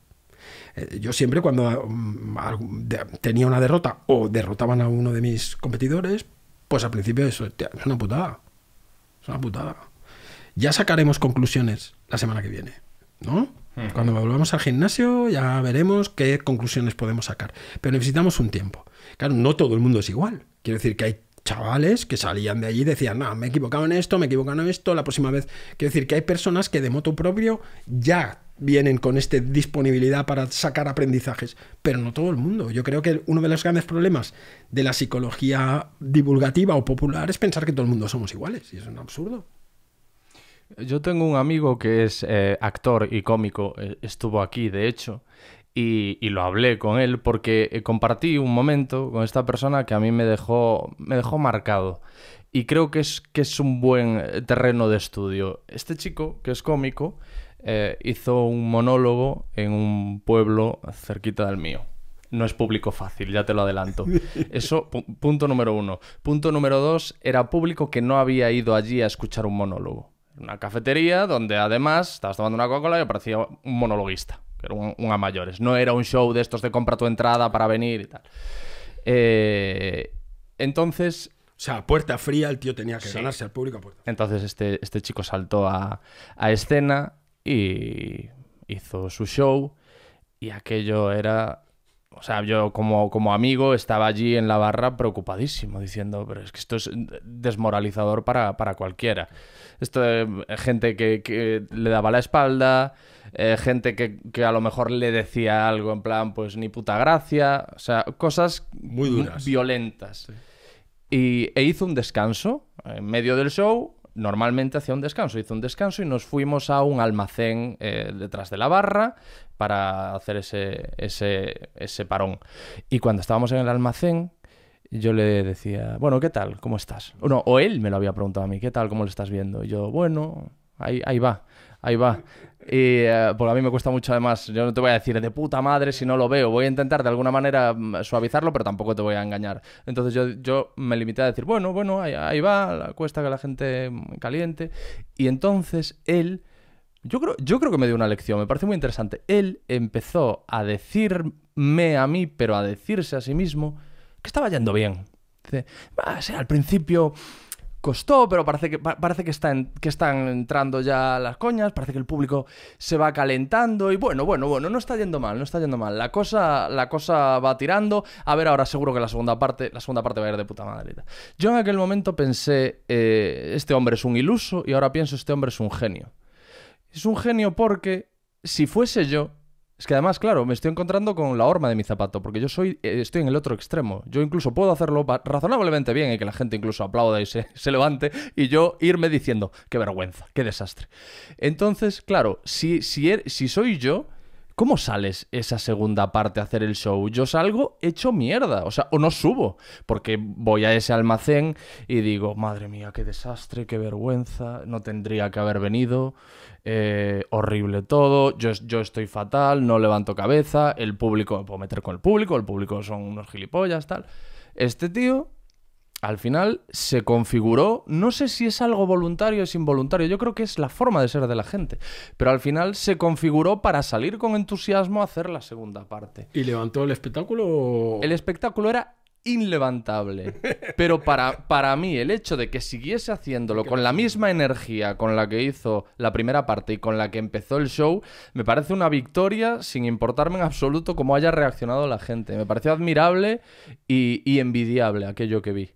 Eh, yo siempre cuando mm, tenía una derrota o derrotaban a uno de mis competidores, pues al principio eso es una putada. Es una putada. Ya sacaremos conclusiones la semana que viene, ¿no? Cuando volvamos al gimnasio ya veremos qué conclusiones podemos sacar. Pero necesitamos un tiempo. Claro, no todo el mundo es igual. Quiero decir que hay chavales que salían de allí y decían, no, me he en esto, me he en esto, la próxima vez. Quiero decir que hay personas que de moto propio ya vienen con esta disponibilidad para sacar aprendizajes, pero no todo el mundo. Yo creo que uno de los grandes problemas de la psicología divulgativa o popular es pensar que todo el mundo somos iguales, y es un absurdo. Yo tengo un amigo que es eh, actor y cómico, eh, estuvo aquí, de hecho, y, lo hablé con él porque eh, compartí un momento con esta persona que a mí me dejó, me dejó marcado. Y creo que es, que es un buen eh, terreno de estudio. Este chico, que es cómico, eh, hizo un monólogo en un pueblo cerquita del mío. No es público fácil, ya te lo adelanto. <laughs> Eso, punto número uno. Punto número dos, era público que no había ido allí a escuchar un monólogo. en Una cafetería donde además estabas tomando una Coca-Cola y aparecía un monologuista era un, a mayores. No era un show de estos de compra tu entrada para venir y tal. Eh, entonces. O sea, puerta fría, el tío tenía que sanarse ganarse al público a puerta. Entonces este, este chico saltó a, a, escena y hizo su show. Y aquello era o sea, yo como, como amigo estaba allí en la barra preocupadísimo, diciendo, pero es que esto es desmoralizador para, cualquiera. Esto eh, gente que, le daba la espalda, eh, gente que, a lo mejor le decía algo en plan, pues ni puta gracia, o sea, cosas muy duras, violentas. Y, e hizo un descanso en medio del show normalmente hacía un descanso. Hizo un descanso y nos fuimos a un almacén eh, detrás de la barra para hacer ese, ese, ese parón. Y cuando estábamos en el almacén, yo le decía, bueno, ¿qué tal? ¿Cómo estás? O, no, o él me lo había preguntado a mí, ¿qué tal? ¿Cómo lo estás viendo? Y yo, bueno, ahí, ahí va. Ahí va. Y eh, a mí me cuesta mucho, además, yo no te voy a decir de puta madre si no lo veo. Voy a intentar de alguna manera mm, suavizarlo, pero tampoco te voy a engañar. Entonces yo, yo me limité a decir, bueno, bueno, ahí, va, cuesta que la gente caliente. Y entonces él, yo creo, yo creo que me dio una lección, me parece muy interesante. Él empezó a decirme a mí, pero a decirse a sí mismo, que estaba yendo bien. Dice, ah, al principio costó, pero parece que, parece que, están, que están entrando ya las coñas, parece que el público se va calentando y bueno, bueno, bueno, no está yendo mal, no está yendo mal. La cosa, la cosa va tirando. A ver, ahora seguro que la segunda parte, la segunda parte va a ir de puta madre. Yo en aquel momento pensé, eh, este hombre es un iluso y ahora pienso, este hombre es un genio. Es un genio porque si fuese yo, es que además, claro, me estoy encontrando con la horma de mi zapato, porque yo soy, eh, estoy en el otro extremo. Yo incluso puedo hacerlo razonablemente bien y que la gente incluso aplauda y <laughs> se, levante, y yo irme diciendo, qué vergüenza, qué desastre. Entonces, claro, si, si, er, si soy yo, ¿cómo sales esa segunda parte a hacer el show? Yo salgo hecho mierda, o sea, o no subo, porque voy a ese almacén y digo, madre mía, qué desastre, qué vergüenza, no tendría que haber venido, eh, horrible todo, yo, yo, estoy fatal, no levanto cabeza, el público, me puedo meter con el público, el público son unos gilipollas, tal. Este tío, al final, se configuró, no sé si es algo voluntario o es involuntario, yo creo que es la forma de ser de la gente, pero al final se configuró para salir con entusiasmo a hacer la segunda parte. ¿Y levantó el espectáculo? El espectáculo era inlevantable. Pero para, para mí, el hecho de que siguiese haciéndolo con la misma energía con la que hizo la primera parte y con la que empezó el show, me parece una victoria sin importarme en absoluto cómo haya reaccionado la gente. Me pareció admirable y, envidiable aquello que vi.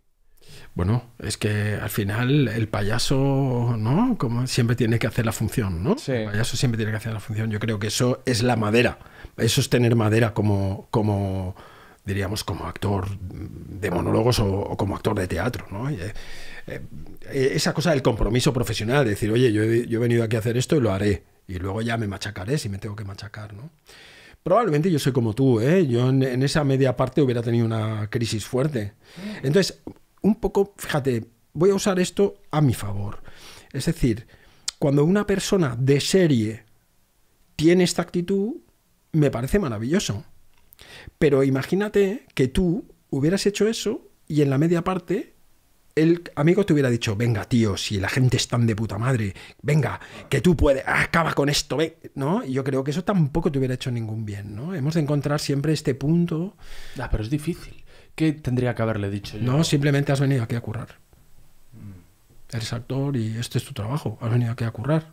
Bueno, es que al final el payaso, ¿no? Como siempre tiene que hacer la función, ¿no? Sí. El payaso siempre tiene que hacer la función. Yo creo que eso es la madera. Eso es tener madera como, como, diríamos, como actor de monólogos o, como actor de teatro. ¿no? Eh, eh, esa cosa del compromiso profesional, decir, oye, yo he, venido aquí a hacer esto y lo haré, y luego ya me machacaré si me tengo que machacar. ¿no? Probablemente yo soy como tú, ¿eh? yo en esa media parte hubiera tenido una crisis fuerte. Entonces, un poco, fíjate, voy a usar esto a mi favor. Es decir, cuando una persona de serie tiene esta actitud, me parece maravilloso. Pero imagínate que tú hubieras hecho eso y en la media parte el amigo te hubiera dicho, venga, tío, si la gente es tan de puta madre, venga, que tú puedes, ah, acaba con esto, ¿no? Y yo creo que eso tampoco te hubiera hecho ningún bien, ¿no? Hemos de encontrar siempre este punto. Ah, pero es difícil. ¿Qué tendría que haberle dicho yo? No, simplemente has venido aquí a currar. Mm. Eres actor y este es tu trabajo, has venido aquí a currar.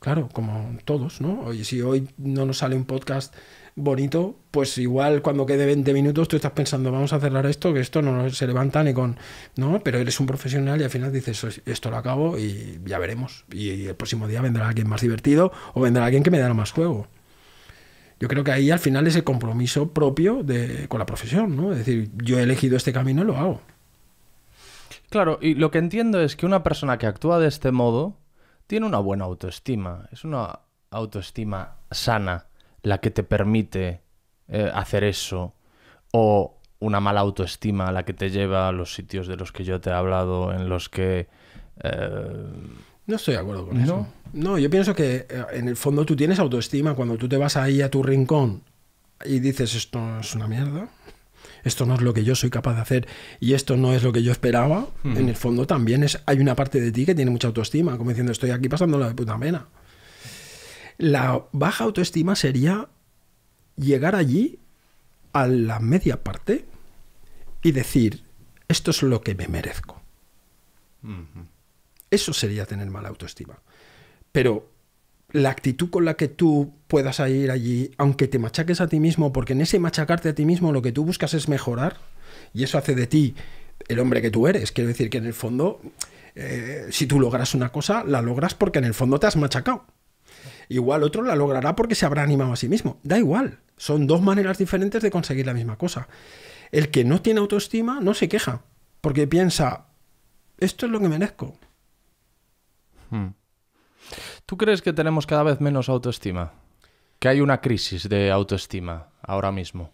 Claro, como todos, ¿no? Oye, si hoy no nos sale un podcast bonito, pues igual cuando quede 20 minutos tú estás pensando, vamos a cerrar esto, que esto no se levanta ni con... No, pero eres un profesional y al final dices, esto lo acabo y ya veremos. Y el próximo día vendrá alguien más divertido o vendrá alguien que me dé más juego. Yo creo que ahí al final es el compromiso propio de, con la profesión, ¿no? Es decir, yo he elegido este camino y lo hago. Claro, y lo que entiendo es que una persona que actúa de este modo tiene una buena autoestima, es una autoestima sana la que te permite eh, hacer eso o una mala autoestima la que te lleva a los sitios de los que yo te he hablado en los que... Eh, no estoy de acuerdo con eso. No, yo pienso que eh, en el fondo tú tienes autoestima cuando tú te vas ahí a tu rincón y dices esto es una mierda, esto no es lo que yo soy capaz de hacer y esto no es lo que yo esperaba. En el fondo también es, hay una parte de ti que tiene mucha autoestima, como diciendo estoy aquí pasando la de puta pena. La baja autoestima sería llegar allí a la media parte y decir, esto es lo que me merezco. Eso sería tener mala autoestima. Pero la actitud con la que tú puedas ir allí, aunque te machaques a ti mismo, porque en ese machacarte a ti mismo lo que tú buscas es mejorar, y eso hace de ti el hombre que tú eres. Quiero decir que en el fondo, eh, si tú logras una cosa, la logras porque en el fondo te has machacado. Igual otro la logrará porque se habrá animado a sí mismo. Da igual, son dos maneras diferentes de conseguir la misma cosa. El que no tiene autoestima no se queja, porque piensa, esto es lo que merezco. Hmm. ¿Tú crees que tenemos cada vez menos autoestima? Que hay una crisis de autoestima ahora mismo.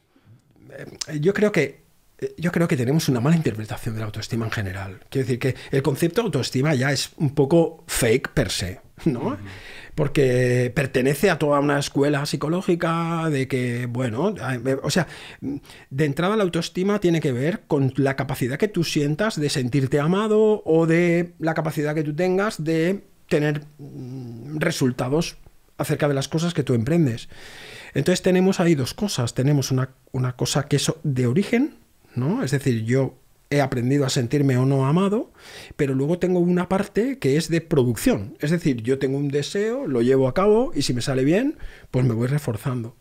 Eh, yo creo que eh, yo creo que tenemos una mala interpretación de la autoestima en general. Quiero decir que el concepto de autoestima ya es un poco fake per se, ¿no? porque pertenece a toda una escuela psicológica de que, bueno, o sea, de entrada la autoestima tiene que ver con la capacidad que tú sientas de sentirte amado o de la capacidad que tú tengas de tener mm, resultados acerca de las cosas que tú emprendes. Entonces tenemos ahí dos cosas. Tenemos una, una cosa que es de origen, ¿no? Es decir, yo he aprendido a sentirme o no amado, pero luego tengo una parte que es de producción. Es decir, yo tengo un deseo, lo llevo a cabo y si me sale bien, pues me voy reforzando.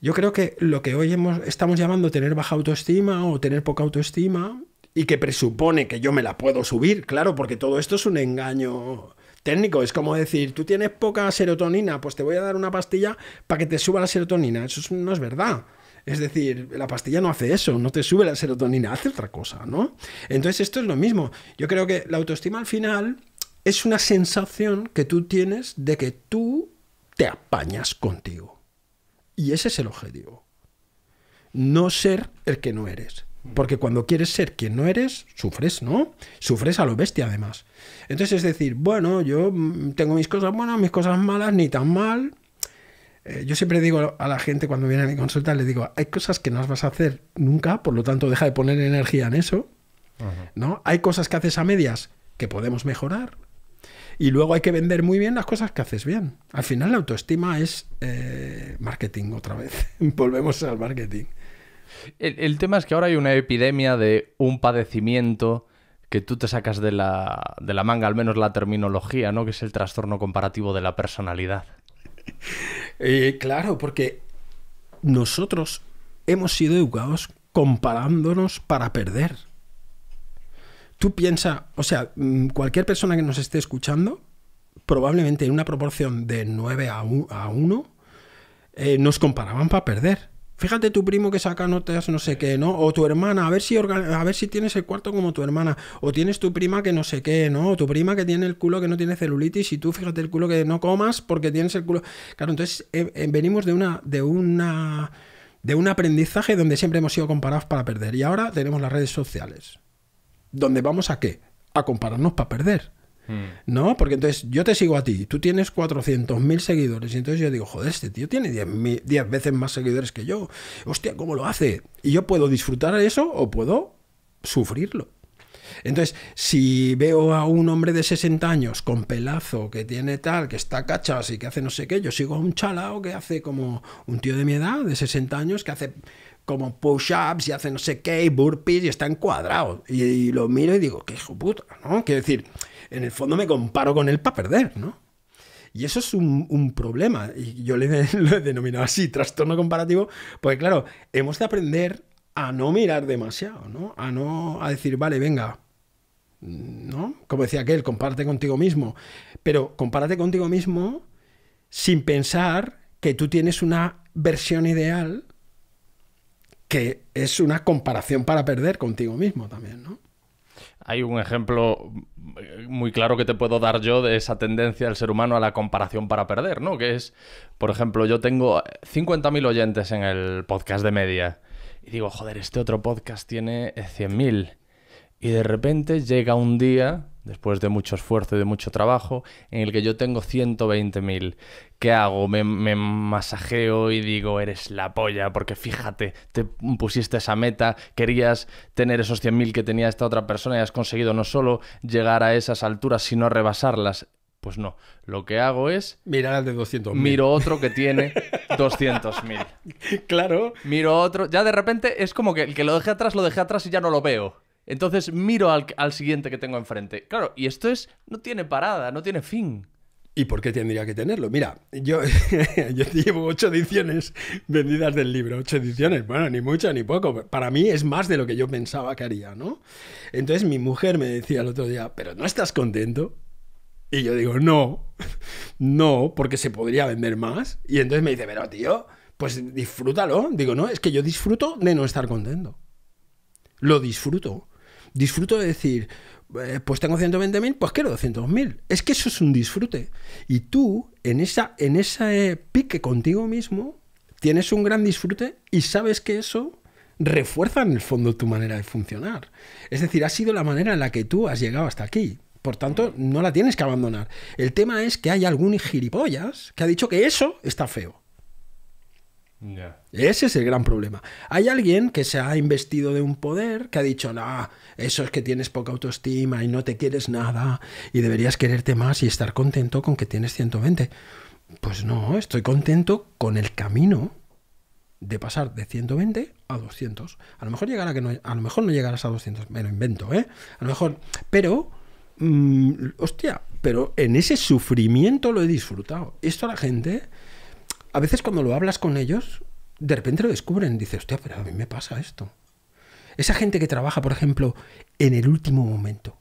Yo creo que lo que hoy hemos, estamos llamando tener baja autoestima o tener poca autoestima y que presupone que yo me la puedo subir, claro, porque todo esto es un engaño técnico. Es como decir, tú tienes poca serotonina, pues te voy a dar una pastilla para que te suba la serotonina. Eso no es verdad. Es decir, la pastilla no hace eso, no te sube la serotonina, hace otra cosa, ¿no? Entonces esto es lo mismo. Yo creo que la autoestima al final es una sensación que tú tienes de que tú te apañas contigo. Y ese es el objetivo. No ser el que no eres. Porque cuando quieres ser quien no eres, sufres, ¿no? Sufres a lo bestia además. Entonces es decir, bueno, yo mm, tengo mis cosas buenas, mis cosas malas, ni tan mal, eh, yo siempre digo a la gente cuando viene a mi consulta, le digo, hay cosas que no vas a hacer nunca, por lo tanto deja de poner energía en eso, ¿no? Hay cosas que haces a medias que podemos mejorar, y luego hay que vender muy bien las cosas que haces bien. Al final la autoestima es eh, marketing otra vez. <laughs> Volvemos al marketing. El, tema es que ahora hay una epidemia de un padecimiento que tú te sacas de la, de la manga, al menos la terminología, ¿no? Que es el trastorno comparativo de la personalidad. <laughs> Eh, claro, porque nosotros hemos sido educados comparándonos para perder. Tú piensas, o sea, mm, cualquier persona que nos esté escuchando, probablemente en una proporción de 9 a 1, eh, nos comparaban para perder fíjate tu primo que saca notas no sé qué, ¿no? O tu hermana, a ver si a ver si tienes el cuarto como tu hermana, o tienes tu prima que no sé qué, ¿no? O tu prima que tiene el culo que no tiene celulitis y tú fíjate el culo que no comas porque tienes el culo. Claro, entonces eh, eh, venimos de una de una de un aprendizaje donde siempre hemos sido comparados para perder y ahora tenemos las redes sociales. ¿Dónde vamos a qué? A compararnos para perder. Mm. ¿No? Porque entonces yo te sigo a ti, tú tienes 400.000 seguidores y entonces yo digo, joder, este tío tiene 10, veces más seguidores que yo. Hostia, ¿cómo lo hace? Y yo puedo disfrutar de eso o puedo sufrirlo. Entonces, si veo a un hombre de 60 años con pelazo, que tiene tal, que está cachas y que hace no sé qué, yo sigo a un chalao que hace como un tío de mi edad, de 60 años, que hace como push-ups y hace no sé qué, burpees y está encuadrado. Y, y, lo miro y digo, qué hijo puta, ¿no? Quiero decir, en el fondo me comparo con él para perder, ¿no? Y eso es un, problema. Y yo le <laughs> lo he denominado así, trastorno comparativo, porque claro, hemos de aprender a no mirar demasiado, ¿no? A no a decir, vale, venga, ¿no? Como decía aquel, compárate contigo mismo. Pero compárate contigo mismo sin pensar que tú tienes una versión ideal que es una comparación para perder contigo mismo también, ¿no? Hay un ejemplo eh, muy claro que te puedo dar yo de esa tendencia del ser humano a la comparación para perder, ¿no? Que es, por ejemplo, yo tengo 50.000 eh, oyentes en el podcast de media y digo, joder, este otro podcast tiene 100.000. Eh, y de repente llega un día, después de mucho esfuerzo y de mucho trabajo, en el que yo tengo 120.000. ¿qué hago? Me, masajeo y digo, eres la polla, porque fíjate, te pusiste esa meta, querías tener esos 100.000 que tenía esta otra persona y has conseguido no solo llegar a esas alturas, sino rebasarlas. Pues no, lo que hago es... Mirar al de 200.000. Miro otro que tiene 200.000. <laughs> <laughs> Claro. Miro otro, ya de repente es como que el que lo dejé atrás, lo dejé atrás y ya no lo veo. Entonces miro al, al siguiente que tengo enfrente. Claro, y esto es, no tiene parada, no tiene fin. ¿Y por qué tendría que tenerlo? Mira, <laughs> yo, llevo ocho ediciones vendidas del libro, ocho ediciones, bueno, ni mucho ni poco, para mí es más de lo que yo pensaba que haría, ¿no? Entonces mi mujer me decía el otro día, pero ¿no estás contento? Y yo digo, no, no, porque se podría vender más. Y entonces me dice, pero tío, pues disfrútalo. Digo, no, es que yo disfruto de no estar contento. Lo disfruto. Disfruto de decir, eh, pues tengo 120.000, pues quiero 200.000. Es que eso es un disfrute. Y tú, en esa, en ese pique contigo mismo, tienes un gran disfrute y sabes que eso refuerza en el fondo tu manera de funcionar. Es decir, ha sido la manera en la que tú has llegado hasta aquí. Por tanto, no la tienes que abandonar. El tema es que hay algún gilipollas que ha dicho que eso está feo. Ese es el gran problema. Hay alguien que se ha investido de un poder que ha dicho, no, eso es que tienes poca autoestima y no te quieres nada y deberías quererte más y estar contento con que tienes 120. Pues no, estoy contento con el camino de pasar de 120 a 200. A lo mejor a que no, a lo mejor no llegarás a 200, me lo invento, ¿eh? A lo mejor, pero mm, hostia, pero en ese sufrimiento lo he disfrutado. Esto a la gente a veces cuando lo hablas con ellos, de repente lo descubren. Dices, hostia, pero a mí me pasa esto. Esa gente que trabaja, por ejemplo, en el último momento,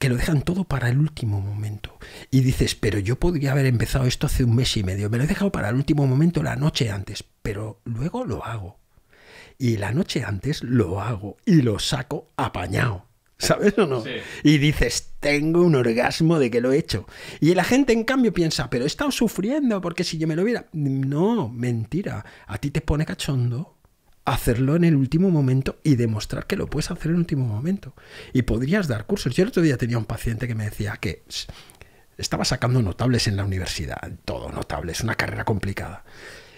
que lo dejan todo para el último momento. Y dices, pero yo podría haber empezado esto hace un mes y medio. Me lo he dejado para el último momento la noche antes, pero luego lo hago. Y la noche antes lo hago y lo saco apañado. ¿sabes o no? Y dices, tengo un orgasmo de que lo he hecho. Y la gente, en cambio, piensa, pero he estado sufriendo porque si yo me lo hubiera. No, mentira. A ti te pone cachondo hacerlo en el último momento y demostrar que lo puedes hacer en el último momento. Y podrías dar cursos. Yo el otro día tenía un paciente que me decía que estaba sacando notables en la universidad, todo notable, es una carrera complicada.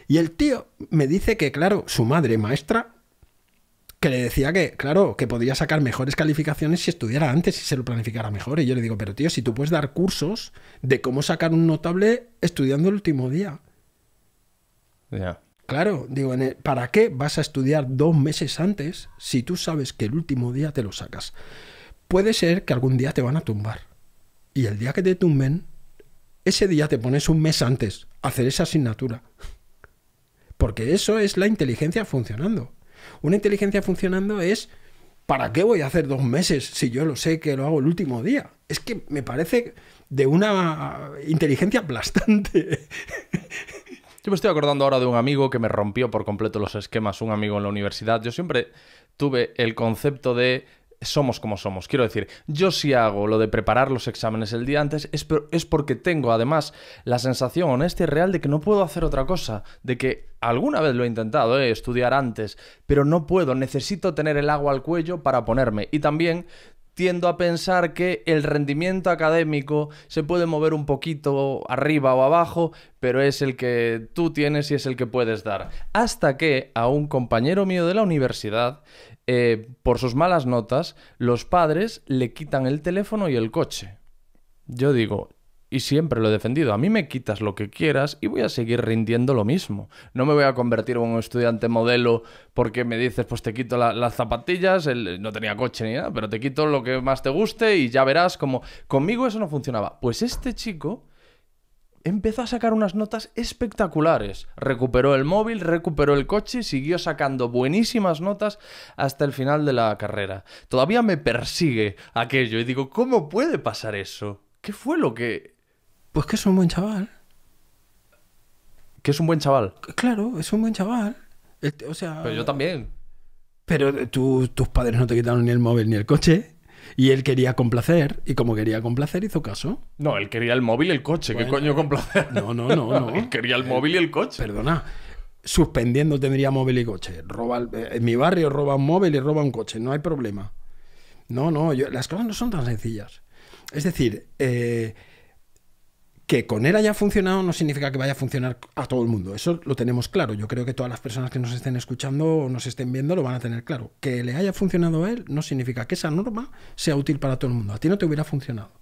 Y el tío me dice que, claro, su madre maestra que le decía que, claro, que podría sacar mejores calificaciones si estudiara antes y se lo planificara mejor. Y yo le digo, pero tío, si tú puedes dar cursos de cómo sacar un notable estudiando el último día. Claro, digo, ¿para qué vas a estudiar dos meses antes si tú sabes que el último día te lo sacas? Puede ser que algún día te van a tumbar. Y el día que te tumben, ese día te pones un mes antes a hacer esa asignatura. Porque eso es la inteligencia funcionando. Una inteligencia funcionando es, ¿para qué voy a hacer dos meses si yo lo sé que lo hago el último día? Es que me parece de una inteligencia aplastante. Yo me estoy acordando ahora de un amigo que me rompió por completo los esquemas, un amigo en la universidad. Yo siempre tuve el concepto de somos como somos. Quiero decir, yo si hago lo de preparar los exámenes el día antes es, es porque tengo además la sensación honesta y real de que no puedo hacer otra cosa, de que alguna vez lo he intentado, eh, estudiar antes, pero no puedo, necesito tener el agua al cuello para ponerme. Y también tiendo a pensar que el rendimiento académico se puede mover un poquito arriba o abajo, pero es el que tú tienes y es el que puedes dar. Hasta que a un compañero mío de la universidad eh, por sus malas notas, los padres le quitan el teléfono y el coche. Yo digo, y siempre lo he defendido, a mí me quitas lo que quieras y voy a seguir rindiendo lo mismo. No me voy a convertir en un estudiante modelo porque me dices, pues te quito las zapatillas, no tenía coche ni nada, pero te quito lo que más te guste y ya verás como conmigo eso no funcionaba. Pues este chico empezó a sacar unas notas espectaculares. Recuperó el móvil, recuperó el coche, siguió sacando buenísimas notas hasta el final de la carrera. Todavía me persigue aquello y digo, ¿cómo puede pasar eso? ¿Qué fue lo que...? Pues que es un buen chaval. ¿Que es un buen chaval? Claro, es un buen chaval. Este, o sea... Pero yo también. Pero tus padres no te quitaron ni el móvil ni el coche. Y él quería complacer, y como quería complacer, hizo caso. No, él quería el móvil y el coche. ¿Qué coño complacer? No, no, no. no. <laughs> quería el móvil y el coche. Perdona. Suspendiendo tendría móvil y coche. Roba, eh, en mi barrio roba un móvil y roba un coche. No hay problema. No, no. las cosas no son tan sencillas. Es decir, eh, que con él haya funcionado no significa que vaya a funcionar a todo el mundo. Eso lo tenemos claro. Yo creo que todas las personas que nos estén escuchando o nos estén viendo lo van a tener claro. Que le haya funcionado a él no significa que esa norma sea útil para todo el mundo. A ti no te hubiera funcionado.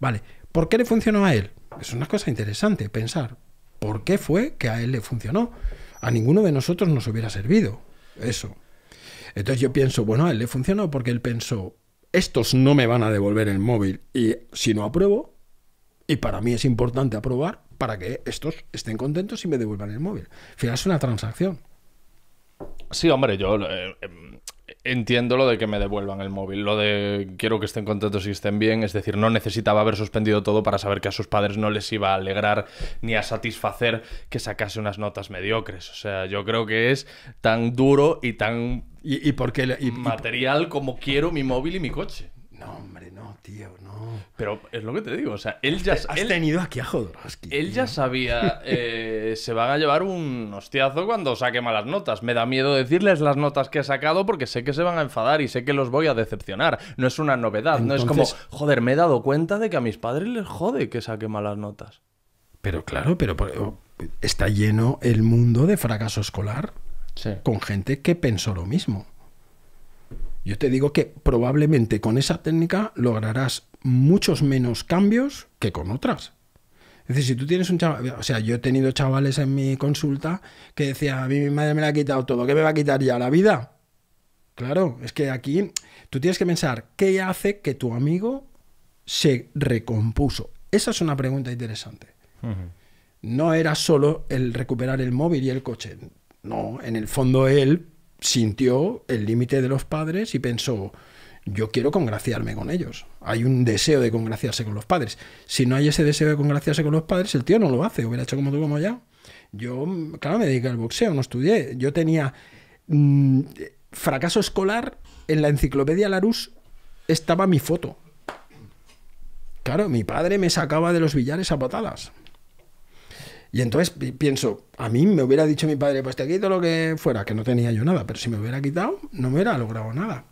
Vale, ¿por qué le funcionó a él? Es una cosa interesante pensar. ¿Por qué fue que a él le funcionó? A ninguno de nosotros nos hubiera servido eso. Entonces yo pienso, bueno, a él le funcionó porque él pensó, estos no me van a devolver el móvil y si no apruebo, y para mí es importante aprobar para que estos estén contentos y me devuelvan el móvil. Al es una transacción. Sí, hombre, yo eh, em, entiendo lo de que me devuelvan el móvil, lo de quiero que estén contentos y estén bien, es decir, no necesitaba haber suspendido todo para saber que a sus padres no les iba a alegrar ni a satisfacer que sacase unas notas mediocres. O sea, yo creo que es tan duro y tan... Y, material como quiero mi móvil y mi coche. No, hombre, no, tío, no. Pero es lo que te digo, o sea, él ya... Eh, has él, tenido aquí a Jodorowsky. Él ya sabía, <laughs> eh, se van a llevar un hostiazo cuando saque malas notas. Me da miedo decirles las notas que he sacado porque sé que se van a enfadar y sé que los voy a decepcionar. No es una novedad, no es como, joder, me he dado cuenta de que a mis padres les jode que saque malas notas. Pero claro, pero, oh, está lleno el mundo de fracaso escolar con gente que pensó lo mismo. Yo te digo que probablemente con esa técnica lograrás muchos menos cambios que con otras. Es decir, si tú tienes un chaval, o sea, yo he tenido chavales en mi consulta que decía, a mí mi madre me la ha quitado todo, ¿qué me va a quitar ya la vida? Claro, es que aquí tú tienes que pensar, ¿qué hace que tu amigo se recompuso? Esa es una pregunta interesante. No era solo el recuperar el móvil y el coche. No, en el fondo él sintió el límite de los padres y pensó, yo quiero congraciarme con ellos. Hay un deseo de congraciarse con los padres. Si no hay ese deseo de congraciarse con los padres, el tío no lo hace, hubiera hecho como tú, como ya. Yo, claro, me dediqué al boxeo, no estudié. Yo tenía mm, fracaso escolar en la enciclopedia Larus estaba mi foto. Claro, mi padre me sacaba de los billares a patadas. Y entonces pienso, a mí me hubiera dicho mi padre, pues te quito lo que fuera, que no tenía yo nada, pero si me hubiera quitado, no me hubiera logrado nada.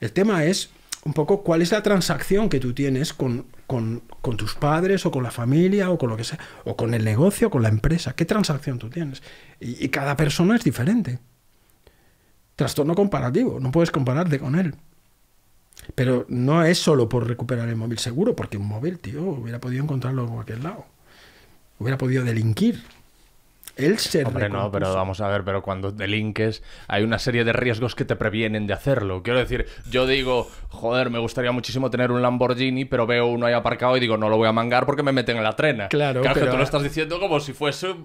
El tema es un poco cuál es la transacción que tú tienes con, tus padres o con la familia o con lo que sea, o con el negocio, con la empresa, qué transacción tú tienes. Y, y cada persona es diferente. Trastorno comparativo, no puedes compararte con él. Pero no es solo por recuperar el móvil seguro, porque un móvil, tío, hubiera podido encontrarlo en cualquier lado hubiera podido delinquir. Él se Hombre, no, pero vamos a ver, pero cuando delinques hay una serie de riesgos que te previenen de hacerlo. Quiero decir, yo digo, joder, me gustaría muchísimo tener un Lamborghini, pero veo uno ahí aparcado y digo, no lo voy a mangar porque me meten en la trena. Claro, claro. Pero... tú lo estás diciendo como si fuese, eh,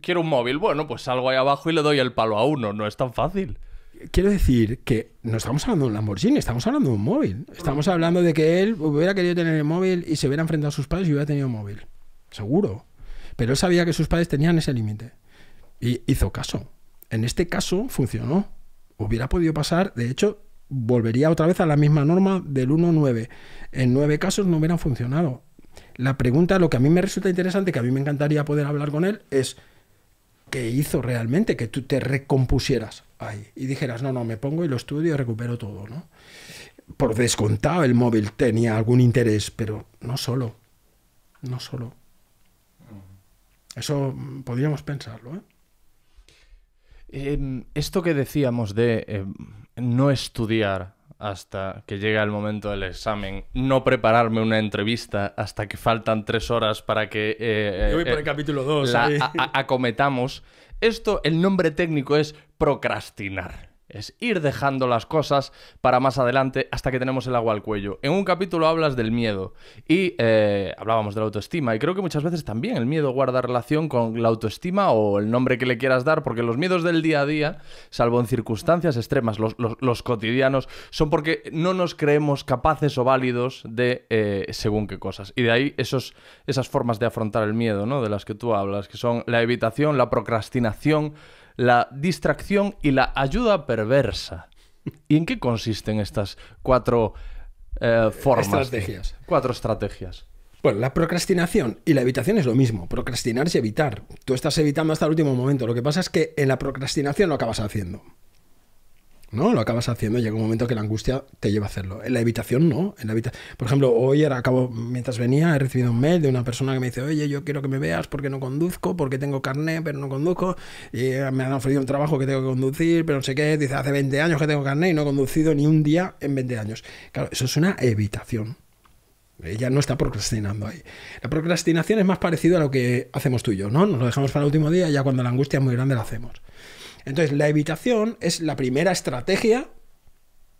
quiero un móvil. Bueno, pues salgo ahí abajo y le doy el palo a uno. No es tan fácil quiero decir que no estamos hablando de un Lamborghini, estamos hablando de un móvil. Estamos hablando de que él hubiera querido tener el móvil y se hubiera enfrentado a sus padres y hubiera tenido móvil. Seguro. Pero él sabía que sus padres tenían ese límite. Y hizo caso. En este caso funcionó. Hubiera podido pasar, de hecho, volvería otra vez a la misma norma del 1-9. En nueve casos no hubieran funcionado. La pregunta, lo que a mí me resulta interesante, que a mí me encantaría poder hablar con él, es qué hizo realmente, que tú te recompusieras ahí y dijeras, no, no, me pongo y lo estudio y recupero todo, ¿no? Por descontado el móvil tenía algún interés, pero no solo, no solo. Eso mm, podríamos pensarlo. ¿eh? Em, esto que decíamos de em, no estudiar hasta que llega el momento del examen, no prepararme una entrevista hasta que faltan tres horas para que... Eh, eh, capítulo 2. acometamos. Esto, el nombre técnico es procrastinar es ir dejando las cosas para más adelante hasta que tenemos el agua al cuello. En un capítulo hablas del miedo y eh, hablábamos de la autoestima y creo que muchas veces también el miedo guarda relación con la autoestima o el nombre que le quieras dar porque los miedos del día a día, salvo en circunstancias extremas, los, cotidianos, son porque no nos creemos capaces o válidos de eh, según qué cosas. Y de ahí esos, esas formas de afrontar el miedo, ¿no? De las que tú hablas, que son la evitación, la procrastinación, la distracción y la ayuda perversa. ¿Y en qué consisten estas cuatro eh, formas? Estrategias. Cuatro estrategias. Bueno, la procrastinación y la evitación es lo mismo. Procrastinar y evitar. Tú estás evitando hasta el último momento. Lo que pasa es que en la procrastinación lo acabas haciendo. ¿no? Lo acabas haciendo, llega un momento que la angustia te lleva a hacerlo. En la evitación no. En la evita... Por ejemplo, hoy era, acabo, mientras venía, he recibido un mail de una persona que me dice, oye, yo quiero que me veas porque no conduzco, porque tengo carné, pero no conduzco, y eh, me han ofrecido un trabajo que tengo que conducir, pero no sé qué, dice, hace 20 años que tengo carné y no he conducido ni un día en 20 años. Claro, eso es una evitación. Ella no está procrastinando ahí. La procrastinación es más parecida a lo que hacemos tú y yo, ¿no? Nos lo dejamos para el último día y ya cuando la angustia es muy grande la hacemos. Entonces, la evitación es la primera estrategia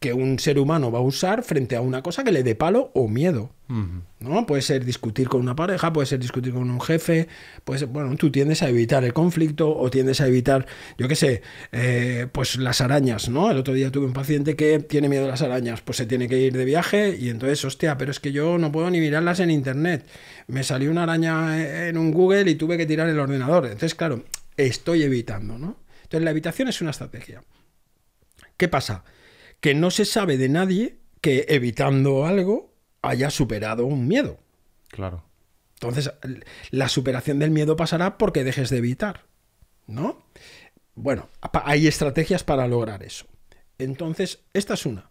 que un ser humano va a usar frente a una cosa que le dé palo o miedo. ¿no? Puede ser discutir con una pareja, puede ser discutir con un jefe, puede ser, bueno, tú tiendes a evitar el conflicto o tiendes a evitar, yo qué sé, eh, pues las arañas, ¿no? El otro día tuve un paciente que tiene miedo a las arañas, pues se tiene que ir de viaje y entonces, hostia, pero es que yo no puedo ni mirarlas en internet. Me salió una araña en un Google y tuve que tirar el ordenador. Entonces, claro, estoy evitando, ¿no? la evitación es una estrategia. ¿Qué pasa? Que no se sabe de nadie que evitando algo haya superado un miedo. Claro. Entonces, la superación del miedo pasará porque dejes de evitar, ¿no? Bueno, hay estrategias para lograr eso. Entonces, esta es una.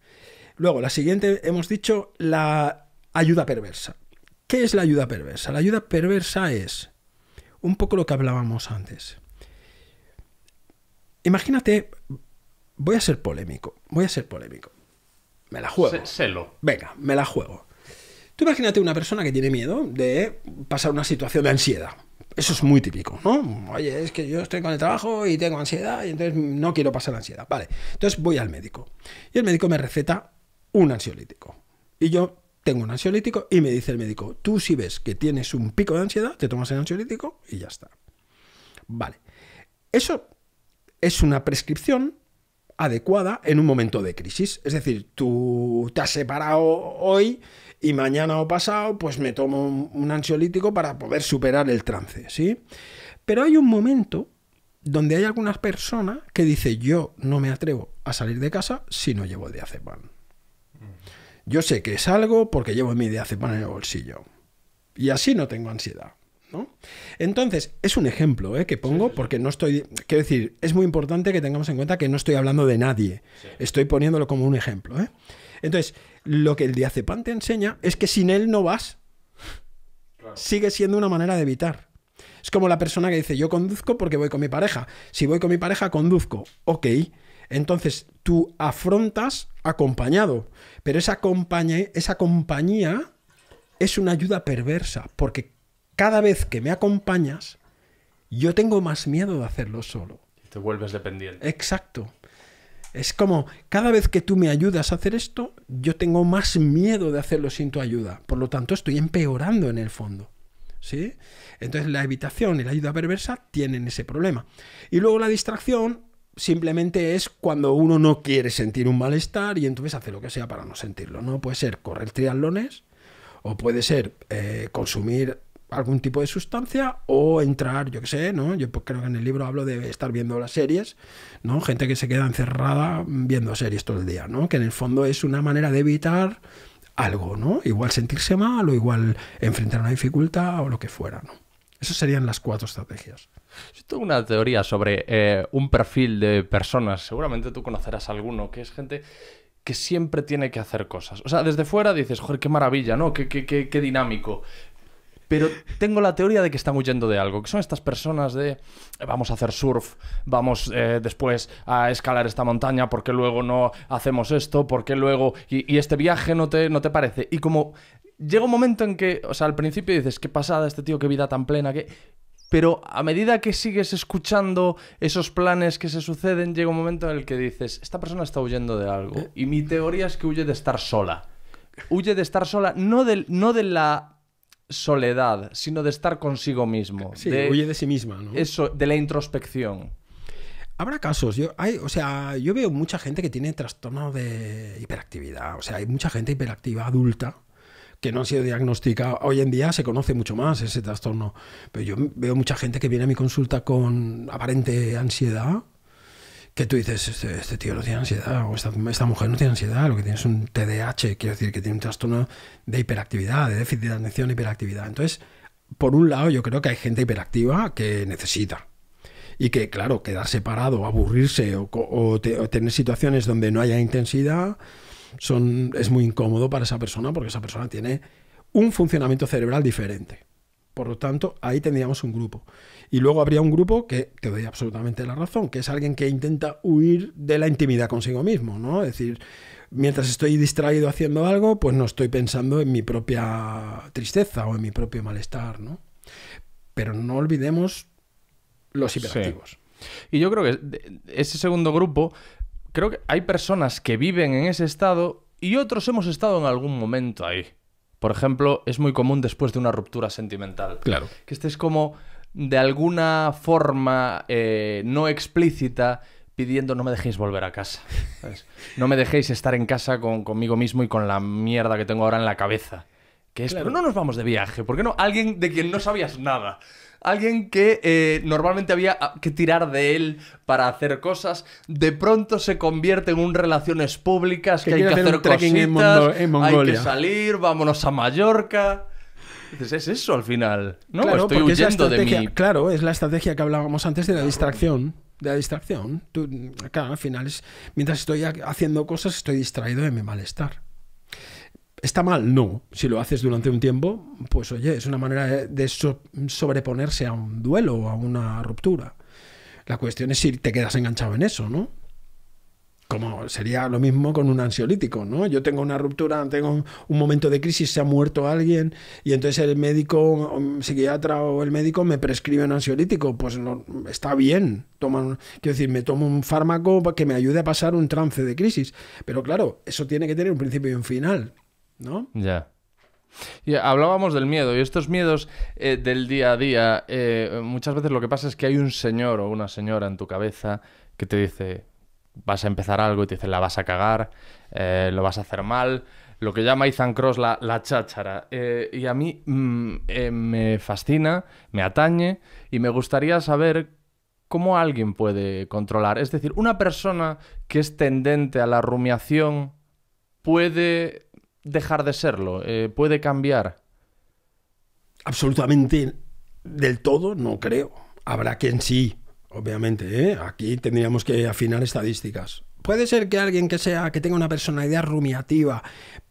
Luego, la siguiente, hemos dicho la ayuda perversa. ¿Qué es la ayuda perversa? La ayuda perversa es un poco lo que hablábamos antes imagínate, voy a ser polémico, voy a ser polémico. Me la juego. selo. Venga, me la juego. Tú imagínate una persona que tiene miedo de pasar una situación de ansiedad. Eso es muy típico, ¿no? Oye, es que yo estoy con el trabajo y tengo ansiedad y entonces no quiero pasar ansiedad. Vale, entonces voy al médico y el médico me receta un ansiolítico. Y yo tengo un ansiolítico y me dice el médico, tú si ves que tienes un pico de ansiedad, te tomas el ansiolítico y ya está. Vale, eso es una prescripción adecuada en un momento de crisis. Es decir, tú te has separado hoy y mañana o pasado, pues me tomo un ansiolítico para poder superar el trance, ¿sí? Pero hay un momento donde hay algunas personas que dice yo no me atrevo a salir de casa si no llevo el diazepam. Mm. Yo sé que salgo porque llevo mi diazepam en el bolsillo. Y así no tengo ansiedad, ¿no? Entonces, es un ejemplo ¿eh? que pongo porque no estoy, quiero decir, es muy importante que tengamos en cuenta que no estoy hablando de nadie, estoy poniéndolo como un ejemplo. ¿eh? Entonces, lo que el diazepam te enseña es que sin él no vas. Sigue siendo una manera de evitar. Es como la persona que dice, yo conduzco porque voy con mi pareja. Si voy con mi pareja, conduzco. Ok. Entonces tú afrontas acompañado. Pero esa compañía, esa compañía es una ayuda perversa porque cada vez que me acompañas, yo tengo más miedo de hacerlo solo. Te vuelves dependiente. Exacto. Es como, cada vez que tú me ayudas a hacer esto, yo tengo más miedo de hacerlo sin tu ayuda. Por lo tanto, estoy empeorando en el fondo. ¿Sí? Entonces, la evitación y la ayuda perversa tienen ese problema. Y luego la distracción simplemente es cuando uno no quiere sentir un malestar y entonces hace lo que sea para no sentirlo. No puede ser correr triatlones o puede ser eh, consumir algún tipo de sustancia o entrar, yo qué sé, ¿no? Yo pues, creo que en el libro hablo de estar viendo las series, ¿no? Gente que se queda encerrada viendo series todo el día, ¿no? Que en el fondo es una manera de evitar algo, ¿no? Igual sentirse mal o igual enfrentar una dificultad o lo que fuera, Esas serían las cuatro estrategias. Yo tengo una teoría sobre eh, un perfil de personas, seguramente tú conocerás alguno, que es gente que siempre tiene que hacer cosas. O sea, desde fuera dices, joder, qué maravilla, ¿no? qué, qué dinámico. Pero tengo la teoría de que están huyendo de algo, que son estas personas de eh, vamos a hacer surf, vamos eh, después a escalar esta montaña, porque luego no hacemos esto, porque luego... Y, este viaje no te, no te parece. Y como llega un momento en que, o sea, al principio dices, qué pasada este tío, qué vida tan plena, que... Pero a medida que sigues escuchando esos planes que se suceden, llega un momento en el que dices, esta persona está huyendo de algo. Eh. Y mi teoría es que huye de estar sola. Huye de estar sola, no del no de la soledad, sino de estar consigo mismo. Sí, de, huye de sí misma, ¿no? Eso, de la introspección. Habrá casos, yo, o sea, yo veo mucha gente que tiene trastorno de hiperactividad, o sea, hay mucha gente hiperactiva adulta que no ha sido diagnosticada. Hoy en día se conoce mucho más ese trastorno, pero yo veo mucha gente que viene a mi consulta con aparente ansiedad que tú dices, este, este, tío no tiene ansiedad, o esta, mujer no tiene ansiedad, lo que tiene es un TDAH, quiero decir que tiene un trastorno de hiperactividad, de déficit de atención, hiperactividad. Entonces, por un lado, yo creo que hay gente hiperactiva que necesita. Y que, claro, quedarse parado, aburrirse o, o tener situaciones donde no haya intensidad son, es muy incómodo para esa persona porque esa persona tiene un funcionamiento cerebral diferente. Por lo tanto, ahí tendríamos un grupo. Y luego habría un grupo que te doy absolutamente la razón, que es alguien que intenta huir de la intimidad consigo mismo, ¿no? Es decir, mientras estoy distraído haciendo algo, pues no estoy pensando en mi propia tristeza o en mi propio malestar, ¿no? Pero no olvidemos los hiperactivos. Y yo creo que ese segundo grupo, creo que hay personas que viven en ese estado y otros hemos estado en algún momento ahí. Por ejemplo, es muy común después de una ruptura sentimental. Claro. Que estés como de alguna forma eh, no explícita pidiendo no me dejéis volver a casa. <laughs> No me dejéis estar en casa conmigo mismo y con la mierda que tengo ahora en la cabeza. Que pero no nos vamos de viaje, ¿por qué no? Alguien de quien no sabías nada. Alguien que eh, normalmente había ah, que tirar de él para hacer cosas, de pronto se convierte en un relaciones públicas, que, hay que hacer, hay que salir, vámonos a Mallorca es eso al final, ¿no? Claro, Estoy huyendo es de mí. Claro, es la estrategia que hablábamos antes de la distracción de la distracción. Tú, claro, al final es, mientras estoy haciendo cosas, estoy distraído de mi malestar. ¿Está mal? No. Si lo haces durante un tiempo, pues oye, es una manera de sobreponerse a un duelo o a una ruptura. La cuestión es si te quedas enganchado en eso, ¿no? como sería lo mismo con un ansiolítico, ¿no? Yo tengo una ruptura, tengo un momento de crisis, se ha muerto alguien y entonces el médico, um, psiquiatra o el médico me prescribe un ansiolítico, pues está bien, quiero decir, me tomo un fármaco que me ayude a pasar un trance de crisis, pero claro, eso tiene que tener un principio y un final, ¿no? Ya. hablábamos del miedo y estos miedos eh, del día a día, eh, muchas veces lo que pasa es que hay un señor o una señora en tu cabeza que te dice, vas a empezar algo y te dicen la vas a cagar, eh, lo vas a hacer mal, lo que llama Ethan Cross la, cháchara. Eh, y a mí mm, eh, me fascina, me atañe y me gustaría saber cómo alguien puede controlar. Es decir, una persona que es tendente a la rumiación puede dejar de serlo, puede cambiar. Absolutamente del todo, no creo. Habrá quien sí, obviamente, ¿eh? aquí tendríamos que afinar estadísticas. Puede ser que alguien que sea, que tenga una personalidad rumiativa,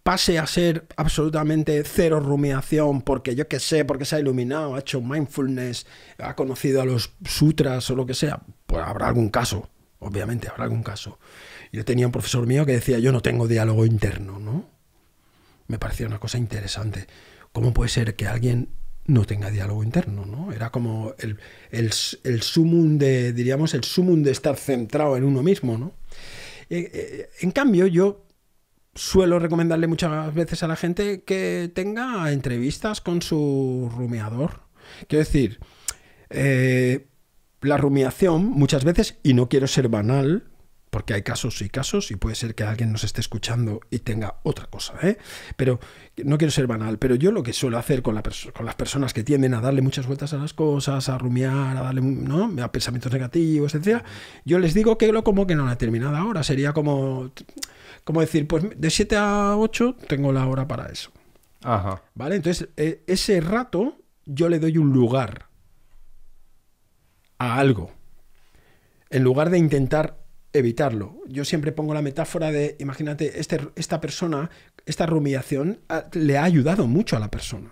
pase a ser absolutamente cero rumiación, porque yo qué sé, porque se ha iluminado, ha hecho mindfulness, ha conocido a los sutras o lo que sea, pues habrá algún caso, obviamente habrá algún caso. Yo tenía un profesor mío que decía, yo no tengo diálogo interno, ¿no? Me parecía una cosa interesante. ¿Cómo puede ser que alguien no tenga diálogo interno, ¿no? Era como el, el, sumum de, diríamos, el sumum de estar centrado en uno mismo, ¿no? Eh, eh, en cambio, yo suelo recomendarle muchas veces a la gente que tenga entrevistas con su rumiador. Quiero decir, eh, la rumiación muchas veces, y no quiero ser banal, porque hay casos y casos y puede ser que alguien nos esté escuchando y tenga otra cosa, ¿eh? Pero no quiero ser banal, pero yo lo que suelo hacer con, la con las personas que tienden a darle muchas vueltas a las cosas, a rumiar, a darle ¿no? a pensamientos negativos, etc., yo les digo que lo como que la una terminado ahora. Sería como, como decir, pues de 7 a 8 tengo la hora para eso. Ajá. ¿Vale? Entonces, e, ese rato yo le doy un lugar a algo. En lugar de intentar evitarlo. Yo siempre pongo la metáfora de, imagínate, este, esta persona, esta rumiación ah, le ha ayudado mucho a la persona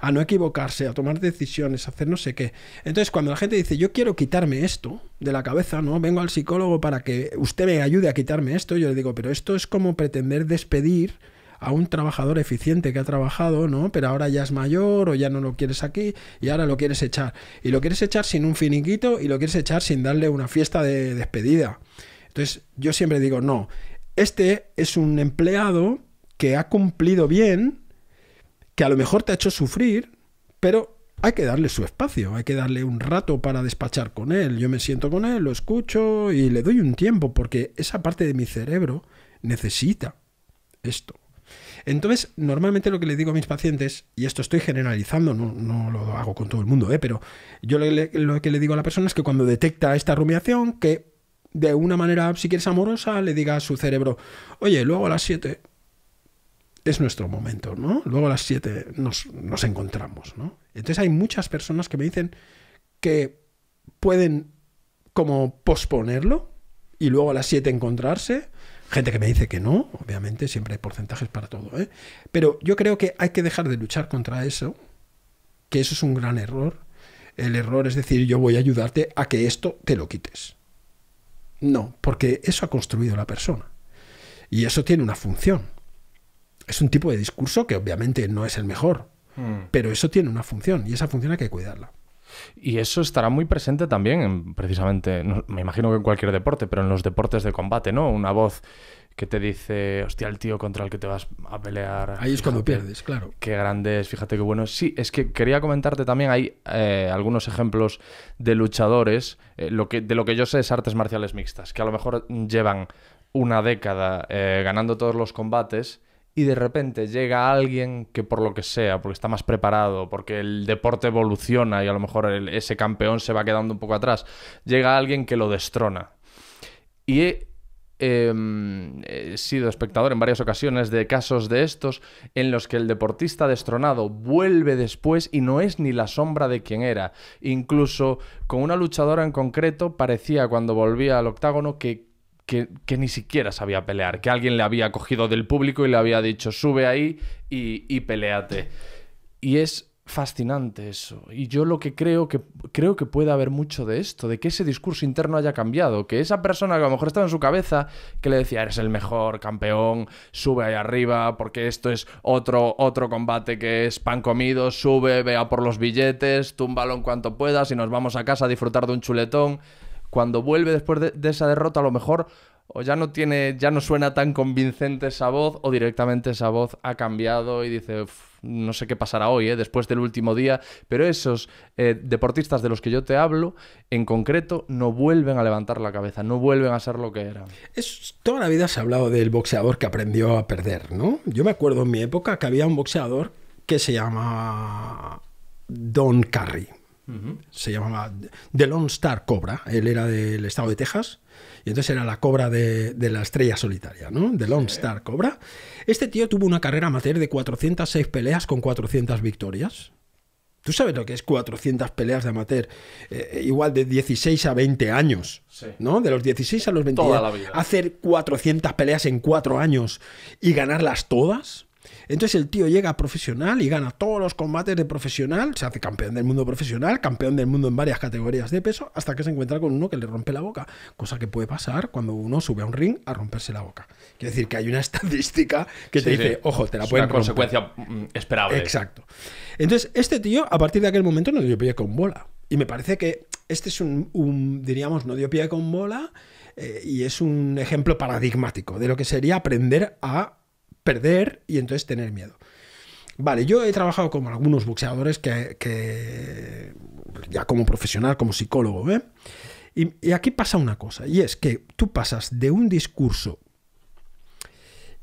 a no equivocarse, a tomar decisiones, a hacer no sé qué. Entonces, cuando la gente dice, yo quiero quitarme esto de la cabeza, ¿no? Vengo al psicólogo para que usted me ayude a quitarme esto, yo le digo, pero esto es como pretender despedir a un trabajador eficiente que ha trabajado, ¿no? Pero ahora ya es mayor o ya no lo quieres aquí y ahora lo quieres echar. Y lo quieres echar sin un finiquito y lo quieres echar sin darle una fiesta de despedida. Entonces, yo siempre digo, no, este es un empleado que ha cumplido bien, que a lo mejor te ha hecho sufrir, pero hay que darle su espacio, hay que darle un rato para despachar con él. Yo me siento con él, lo escucho y le doy un tiempo porque esa parte de mi cerebro necesita esto. Entonces, normalmente lo que le digo a mis pacientes, y esto estoy generalizando, no, no lo hago con todo el mundo, ¿eh? pero yo lo que le digo a la persona es que cuando detecta esta rumiación, que de una manera, si quieres, amorosa, le diga a su cerebro, oye, luego a las 7 es nuestro momento, ¿no? Luego a las 7 nos, nos, encontramos, ¿no? Entonces hay muchas personas que me dicen que pueden como posponerlo y luego a las 7 encontrarse. Gente que me dice que no, obviamente, siempre hay porcentajes para todo, ¿eh? Pero yo creo que hay que dejar de luchar contra eso, que eso es un gran error. El error es decir, yo voy a ayudarte a que esto te lo quites. No, porque eso ha construido la persona. Y eso tiene una función. Es un tipo de discurso que obviamente no es el mejor, hmm. pero eso tiene una función y esa función hay que cuidarla. Y eso estará muy presente también, en, precisamente, me imagino que en cualquier deporte, pero en los deportes de combate, ¿no? Una voz que te dice, hostia, el tío contra el que te vas a pelear. Ahí es cuando pierdes, claro. Qué grande es, fíjate qué bueno. Sí, es que quería comentarte también, hay eh, algunos ejemplos de luchadores, eh, de lo que yo sé es artes marciales mixtas, que a lo mejor llevan una década eh, ganando todos los combates y de repente llega alguien que por lo que sea, porque está más preparado, porque el deporte evoluciona y a lo mejor ese campeón se va quedando un poco atrás, llega alguien que lo destrona. Y Em, he sido espectador en varias ocasiones de casos de estos en los que el deportista destronado vuelve después y no es ni la sombra de quien era. Incluso con una luchadora en concreto parecía cuando volvía al octágono que ni siquiera sabía pelear, que alguien le había cogido del público y le había dicho sube ahí y, y peleate. Y es fascinante eso. Y yo lo que creo que creo que puede haber mucho de esto, de que ese discurso interno haya cambiado, que esa persona que a lo mejor estaba en su cabeza, que le decía, eres el mejor campeón, sube ahí arriba, porque esto es otro, otro combate que es pan comido, sube, vea por los billetes, un en cuanto puedas y nos vamos a casa a disfrutar de un chuletón. Cuando vuelve después de, de esa derrota, a lo mejor o ya no tiene, ya no suena tan convincente esa voz, o directamente esa voz ha cambiado y dice no sé qué pasará hoy, ¿eh? después del último día, pero esos eh, deportistas de los que yo te hablo, en concreto, no vuelven a levantar la cabeza, no vuelven a ser lo que eran. Es, toda la vida se ha hablado del boxeador que aprendió a perder, ¿no? Yo me acuerdo en mi época que había un boxeador que se llamaba Don Curry. Se llamaba The Lone Star Cobra. Él era del estado de Texas. Y entonces era la cobra de, la estrella solitaria, ¿no? The Lone Star Cobra. Este tío tuvo una carrera amateur de 406 peleas con 400 victorias. ¿Tú sabes lo que es 400 peleas de amateur? Eh, igual de 16 a 20 años, ¿no? De los 16 a los 20 años. Hacer 400 peleas en 4 años y ganarlas todas. Entonces el tío llega profesional y gana todos los combates de profesional, se hace campeón del mundo profesional, campeón del mundo en varias categorías de peso, hasta que se encuentra con uno que le rompe la boca, cosa que puede pasar cuando uno sube a un ring a romperse la boca. Quiere decir que hay una <laughs> estadística que te dice, ojo, te la es una consecuencia mm, esperable. Exacto. Entonces, este tío, a partir de aquel momento, no dio pie con bola. Y me parece que este es un, diríamos, no dio pie con bola eh, y es un ejemplo paradigmático de lo que sería aprender a perder y entonces tener miedo. Vale, yo he trabajado con algunos boxeadores que, ya como profesional, como psicólogo, ¿eh? y, aquí pasa una cosa, y es que tú pasas de un discurso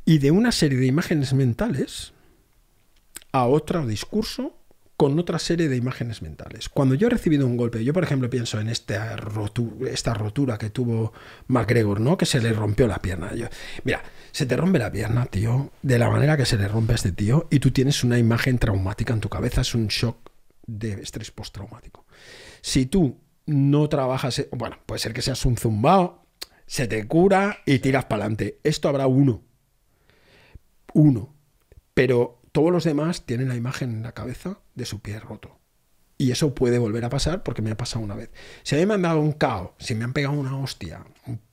y de una serie de imágenes mentales a otro discurso con otra serie de imágenes mentales. Cuando yo he recibido un golpe, yo por ejemplo pienso en esta rotura, esta rotura que tuvo McGregor, ¿no? Que se le rompió la pierna. Yo, mira, se te rompe la pierna, tío, de la manera que se le rompe a este tío, y tú tienes una imagen traumática en tu cabeza, es un shock de estrés postraumático. Si tú no trabajas, eh, bueno, puede ser que seas un zumbao, se te cura y tiras para adelante. Esto habrá uno. Uno. Pero todos los demás tienen la imagen en la cabeza de su pie roto. Y eso puede volver a pasar porque me ha pasado una vez. Si a mí me han dado un caos, si me han pegado una hostia,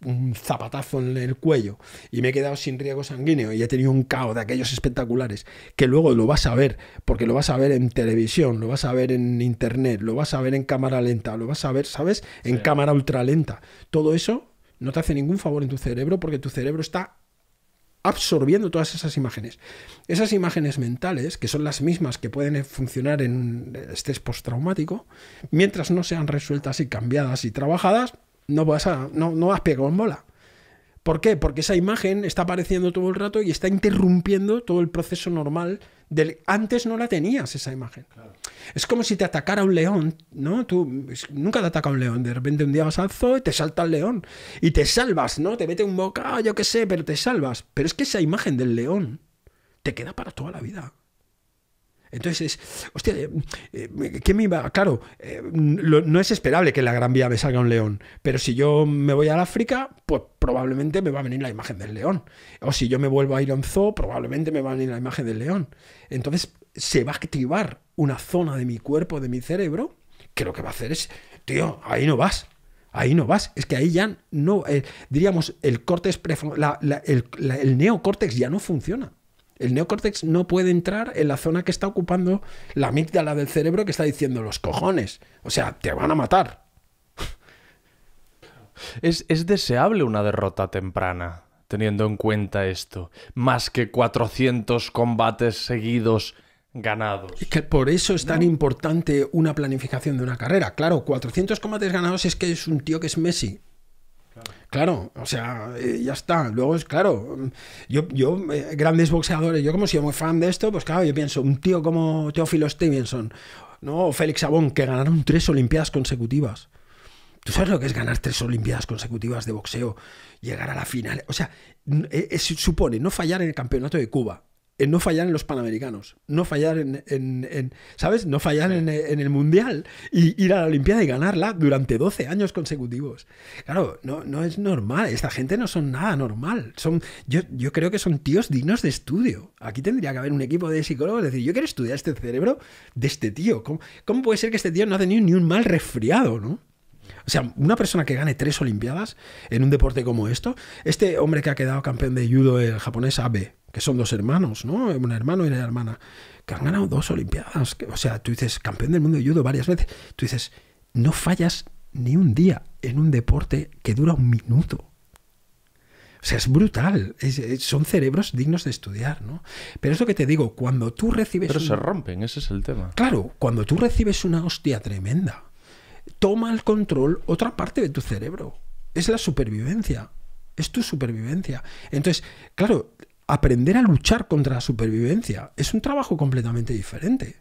un zapatazo en el cuello y me he quedado sin riego sanguíneo y he tenido un caos de aquellos espectaculares que luego lo vas a ver, porque lo vas a ver en televisión, lo vas a ver en internet, lo vas a ver en cámara lenta, lo vas a ver, ¿sabes? En cámara ultralenta Todo eso no te hace ningún favor en tu cerebro porque tu cerebro está absorbiendo todas esas imágenes. Esas imágenes mentales, que son las mismas que pueden funcionar en eh, estrés postraumático, mientras no sean resueltas y cambiadas y trabajadas, no vas a, no, no vas pie con bola. ¿Por qué? Porque esa imagen está apareciendo todo el rato y está interrumpiendo todo el proceso normal. Del... Antes no la tenías esa imagen. Es como si te atacara un león, ¿no? Tú nunca te ataca un león. De repente un día vas al zoo y te salta el león. Y te salvas, ¿no? Te mete un bocado, ah, yo qué sé, pero te salvas. Pero es que esa imagen del león te queda para toda la vida. Entonces, hostia, eh, eh, ¿qué me iba? Claro, eh, no es esperable que en la Gran Vía me salga un león, pero si yo me voy al África, pues probablemente me va a venir la imagen del león. O si yo me vuelvo a ir zoo, probablemente me va a venir la imagen del león. Entonces, se va a activar una zona de mi cuerpo, de mi cerebro, que lo que va a hacer es, tío, ahí no vas. Ahí no vas, es que ahí ya no, diríamos, el córtex, el neocórtex ya no funciona. El neocórtex no puede entrar en la zona que está ocupando la amígdala del cerebro que está diciendo los cojones. O sea, te van a matar. Es, es deseable una derrota temprana, teniendo en cuenta esto. Más que 400 combates seguidos ganados. Que por eso es tan importante una planificación de una carrera. Claro, 400 combates ganados es que es un tío que es Messi. Claro, o sea, eh, ya está. Luego es claro, yo, yo eh, grandes boxeadores, yo como si yo muy fan de esto, pues claro, yo pienso, un tío como Teófilo Stevenson, ¿no? O Félix Abón, que ganaron tres Olimpiadas consecutivas. ¿Tú sabes lo que es ganar tres Olimpiadas consecutivas de boxeo? Llegar a la final. O sea, eh, supone no fallar en el campeonato de Cuba, en eh, no fallar en los Panamericanos, no fallar en, ¿sabes? No fallar en, el Mundial y ir a la Olimpiada y ganarla durante 12 años consecutivos. Claro, no, no es normal, esta gente no son nada normal, son, yo, yo creo que son tíos dignos de estudio. Aquí tendría que haber un equipo de psicólogos, decir, yo quiero estudiar este cerebro de este tío, ¿cómo, cómo puede ser que este tío no ha tenido ni un mal resfriado, ¿no? O sea, una persona que gane tres Olimpiadas en un deporte como esto, este hombre que ha quedado campeón de judo, el japonés Abe, que son dos hermanos, ¿no? Un hermano y una hermana, que han ganado dos Olimpiadas. o sea, tú dices, campeón del mundo de judo varias veces. Tú dices, no fallas ni un día en un deporte que dura un minuto. O sea, es brutal. son cerebros dignos de estudiar, ¿no? Pero es lo que te digo, cuando tú recibes... Pero se rompen, ese es el tema. Claro, cuando tú recibes una hostia tremenda, toma el control otra parte de tu cerebro. Es la supervivencia. Es tu supervivencia. Entonces, claro, aprender a luchar contra la supervivencia. Es un trabajo completamente diferente.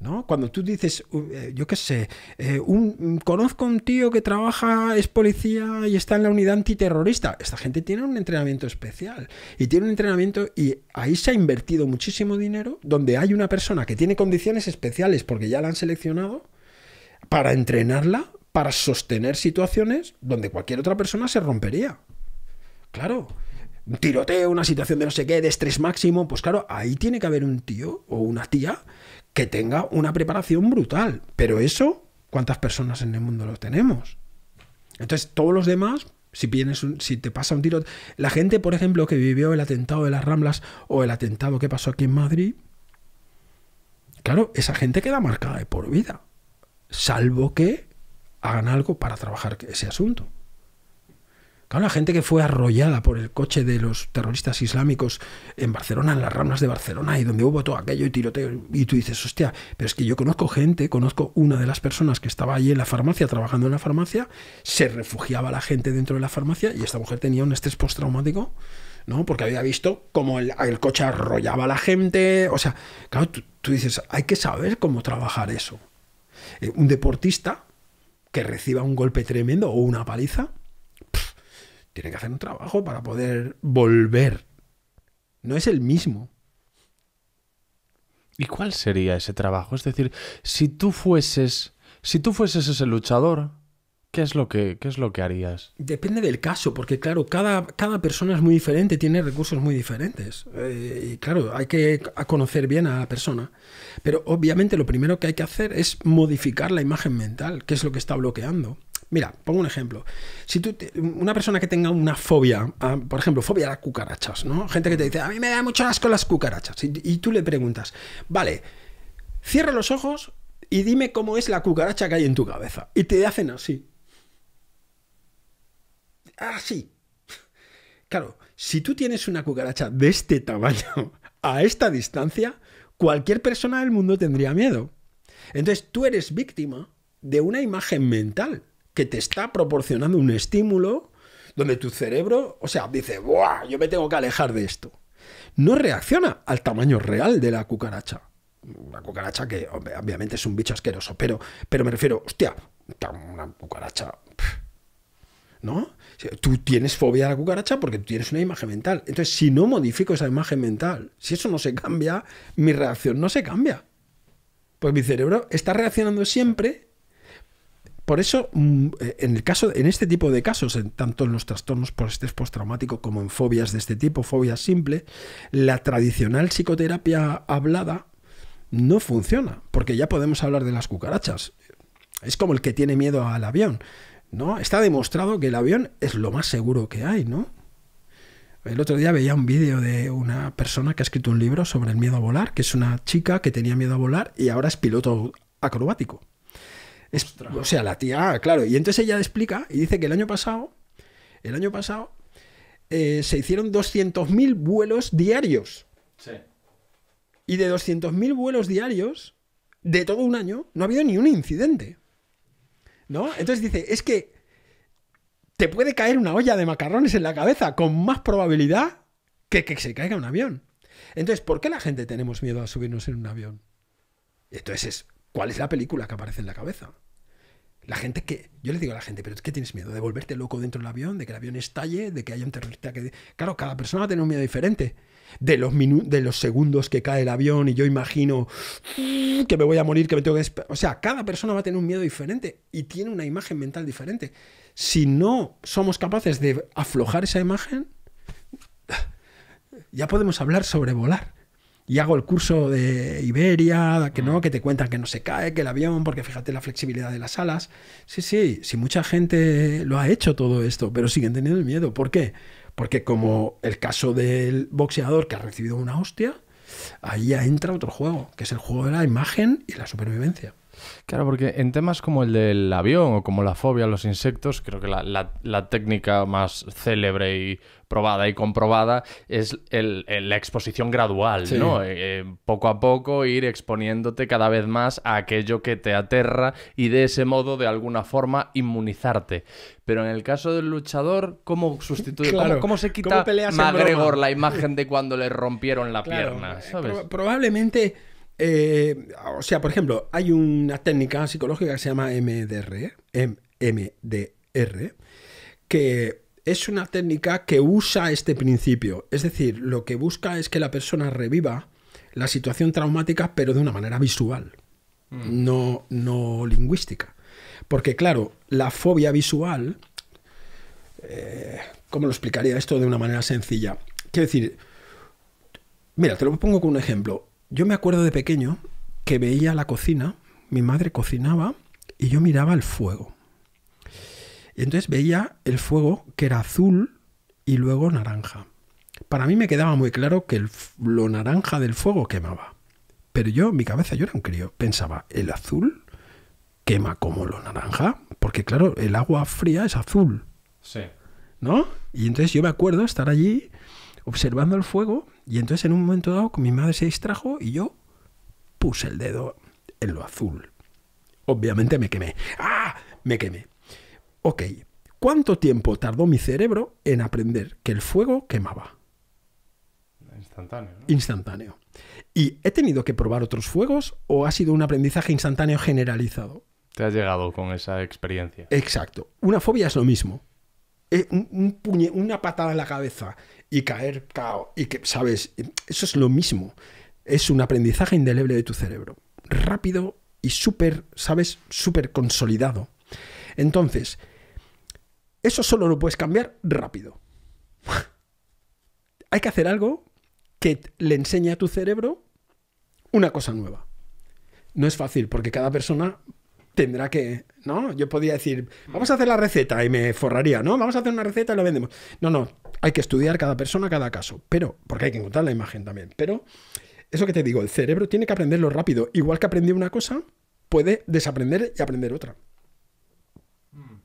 ¿No? Cuando tú dices, eh, yo qué sé, eh, un, mm, conozco a un tío que trabaja, es policía y está en la unidad antiterrorista. Esta gente tiene un entrenamiento especial y tiene un entrenamiento y ahí se ha invertido muchísimo dinero donde hay una persona que tiene condiciones especiales porque ya la han seleccionado para entrenarla, para sostener situaciones donde cualquier otra persona se rompería. Claro, un tiroteo, una situación de no sé qué, de estrés máximo, pues claro, ahí tiene que haber un tío o una tía que tenga una preparación brutal. Pero eso, ¿cuántas personas en el mundo lo tenemos? Entonces, todos los demás, si, un, si te pasa un tiroteo... La gente, por ejemplo, que vivió el atentado de las Ramblas o el atentado que pasó aquí en Madrid, claro, esa gente queda marcada de por vida. Salvo que hagan algo para trabajar ese asunto. Claro, la gente que fue arrollada por el coche de los terroristas islámicos en Barcelona, en las ramas de Barcelona, y donde hubo todo aquello y tiroteo, y tú dices, hostia, pero es que yo conozco gente, conozco una de las personas que estaba allí en la farmacia, trabajando en la farmacia, se refugiaba la gente dentro de la farmacia y esta mujer tenía un estrés postraumático. ¿no? Porque había visto cómo el, coche arrollaba a la gente. O sea, claro, tú, dices, hay que saber cómo trabajar eso. Eh, un deportista que reciba un golpe tremendo o una paliza, tiene que hacer un trabajo para poder volver. No es el mismo. ¿Y cuál sería ese trabajo? Es decir, si tú fueses, si tú fueses ese luchador, ¿qué es lo que, es lo que harías? Depende del caso, porque claro, cada, persona es muy diferente, tiene recursos muy diferentes. Eh, y claro, hay que conocer bien a la persona. Pero obviamente lo primero que hay que hacer es modificar la imagen mental, que es lo que está bloqueando. Mira, pongo un ejemplo. Si tú, una persona que tenga una fobia, por ejemplo, fobia a las cucarachas, ¿no? Gente que te dice, a mí me da mucho asco las cucarachas. Y, tú le preguntas, vale, cierra los ojos y dime cómo es la cucaracha que hay en tu cabeza. Y te hacen así. Así. Claro, si tú tienes una cucaracha de este tamaño a esta distancia, cualquier persona del mundo tendría miedo. Entonces tú eres víctima de una imagen mental que te está proporcionando un estímulo donde tu cerebro, o sea, dice, ¡buah! Yo me tengo que alejar de esto. No reacciona al tamaño real de la cucaracha. Una cucaracha que obviamente es un bicho asqueroso, pero, pero me refiero, hostia, una cucaracha. ¿No? Tú tienes fobia a la cucaracha porque tú tienes una imagen mental. Entonces, si no modifico esa imagen mental, si eso no se cambia, mi reacción no se cambia. Pues mi cerebro está reaccionando siempre por eso, mm, eh, en, el caso, en este tipo de casos, tanto en los trastornos por estrés postraumático como en fobias de este tipo, fobia simple, la tradicional psicoterapia hablada no funciona, porque ya podemos hablar de las cucarachas. Es como el que tiene miedo al avión. ¿no? Está demostrado que el avión es lo más seguro que hay, ¿no? El otro día veía un vídeo de una persona que ha escrito un libro sobre el miedo a volar, que es una chica que tenía miedo a volar y ahora es piloto acrobático o sea, la tía, claro. Y entonces ella explica y dice que el año pasado, el año pasado, eh, se hicieron 200.000 vuelos diarios. Sí. Y de 200.000 vuelos diarios, de todo un año, no ha habido ni un incidente. ¿No? Entonces dice, es que te puede caer una olla de macarrones en la cabeza con más probabilidad que que se caiga un avión. Entonces, ¿por qué la gente tenemos miedo a subirnos en un avión? Entonces es ¿Cuál es la película que aparece en la cabeza? La gente que. Yo les digo a la gente, ¿pero es que tienes miedo? ¿De volverte loco dentro del avión? ¿De que el avión estalle? ¿De que haya un terrorista que.? Claro, cada persona va a tener un miedo diferente. De los, de los segundos que cae el avión y yo imagino mm, que me voy a morir, que me tengo que. O sea, cada persona va a tener un miedo diferente y tiene una imagen mental diferente. Si no somos capaces de aflojar esa imagen, ya podemos hablar sobre volar y hago el curso de Iberia, que no, mm. que te cuentan que no se cae, que el avión, porque fíjate la flexibilidad de las alas. Sí, sí, si sí, mucha gente lo ha hecho todo esto, pero siguen teniendo el miedo. ¿Por qué? Porque como el caso del boxeador que ha recibido una hostia, ahí ya entra otro juego, que es el juego de la imagen y la supervivencia. Claro, porque en temas como el del avión o como la fobia a los insectos, creo que la, la, técnica más célebre y probada y comprobada es el, la exposición gradual, ¿no? Eh, eh, poco a poco ir exponiéndote cada vez más a aquello que te aterra y de ese modo, de alguna forma, inmunizarte. Pero en el caso del luchador, ¿cómo sustituye? ¿Cómo, se quita ¿Cómo la imagen de cuando le rompieron la pierna? ¿sabes? probablemente eh, o sea, por ejemplo, hay una técnica psicológica que se llama MDR, em, que es una técnica que usa este principio. Es decir, lo que busca es que la persona reviva la situación traumática, pero de una manera visual, mm. no, no lingüística. Porque claro, la fobia visual, eh, ¿cómo lo explicaría esto de una manera sencilla? Quiero decir, mira, te lo pongo con un ejemplo. Yo me acuerdo de pequeño que veía la cocina, mi madre cocinaba y yo miraba el fuego. Y entonces veía el fuego que era azul y luego naranja. Para mí me quedaba muy claro que el, lo naranja del fuego quemaba. Pero yo, mi cabeza, yo era un crío, pensaba, el azul quema como lo naranja, porque claro, el agua fría es azul. Sí. ¿No? Y entonces yo me acuerdo estar allí observando el fuego y entonces en un momento dado mi madre se distrajo y yo puse el dedo en lo azul. Obviamente me quemé. ¡Ah! Me quemé. Ok, ¿cuánto tiempo tardó mi cerebro en aprender que el fuego quemaba? Instantáneo. Instantáneo. ¿Y he tenido que probar otros fuegos o ha sido un aprendizaje instantáneo generalizado? Te has llegado con esa experiencia. Exacto. Una fobia es lo mismo. Eh, un puñe, una patada en la cabeza y caer, cao, y que, ¿sabes? Eso es lo mismo. Es un aprendizaje indeleble de tu cerebro. Rápido y súper, ¿sabes? Súper consolidado. Entonces, eso solo lo puedes cambiar rápido. <laughs> Hay que hacer algo que le enseñe a tu cerebro una cosa nueva. No es fácil porque cada persona tendrá que. No, yo podía decir, vamos a hacer la receta y me forraría, ¿no? Vamos a hacer una receta y la vendemos. No, no, hay que estudiar cada persona, cada caso, pero, porque hay que encontrar la imagen también. Pero, eso que te digo, el cerebro tiene que aprenderlo rápido. Igual que aprendí una cosa, puede desaprender y aprender otra. Hmm.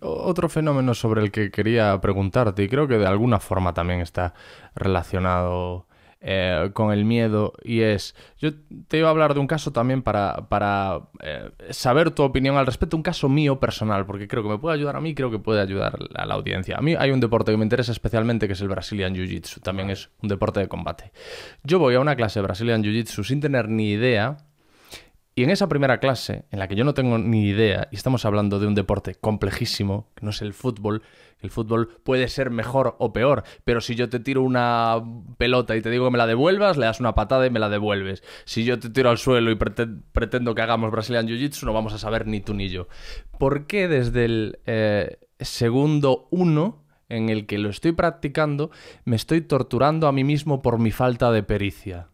Otro fenómeno sobre el que quería preguntarte, y creo que de alguna forma también está relacionado eh, con el miedo y es, yo te iba a hablar de un caso también para, para eh, saber tu opinión al respecto, un caso mío personal, porque creo que me puede ayudar a mí, creo que puede ayudar a la audiencia. A mí hay un deporte que me interesa especialmente que es el Brazilian Jiu-Jitsu, también es un deporte de combate. Yo voy a una clase de Brazilian Jiu-Jitsu sin tener ni idea y en esa primera clase, en la que yo no tengo ni idea, y estamos hablando de un deporte complejísimo, que no es el fútbol, el fútbol puede ser mejor o peor, pero si yo te tiro una pelota y te digo que me la devuelvas, le das una patada y me la devuelves. Si yo te tiro al suelo y pretendo que hagamos Brazilian Jiu-Jitsu, no vamos a saber ni tú ni yo. ¿Por qué desde el eh, segundo uno en el que lo estoy practicando, me estoy torturando a mí mismo por mi falta de pericia?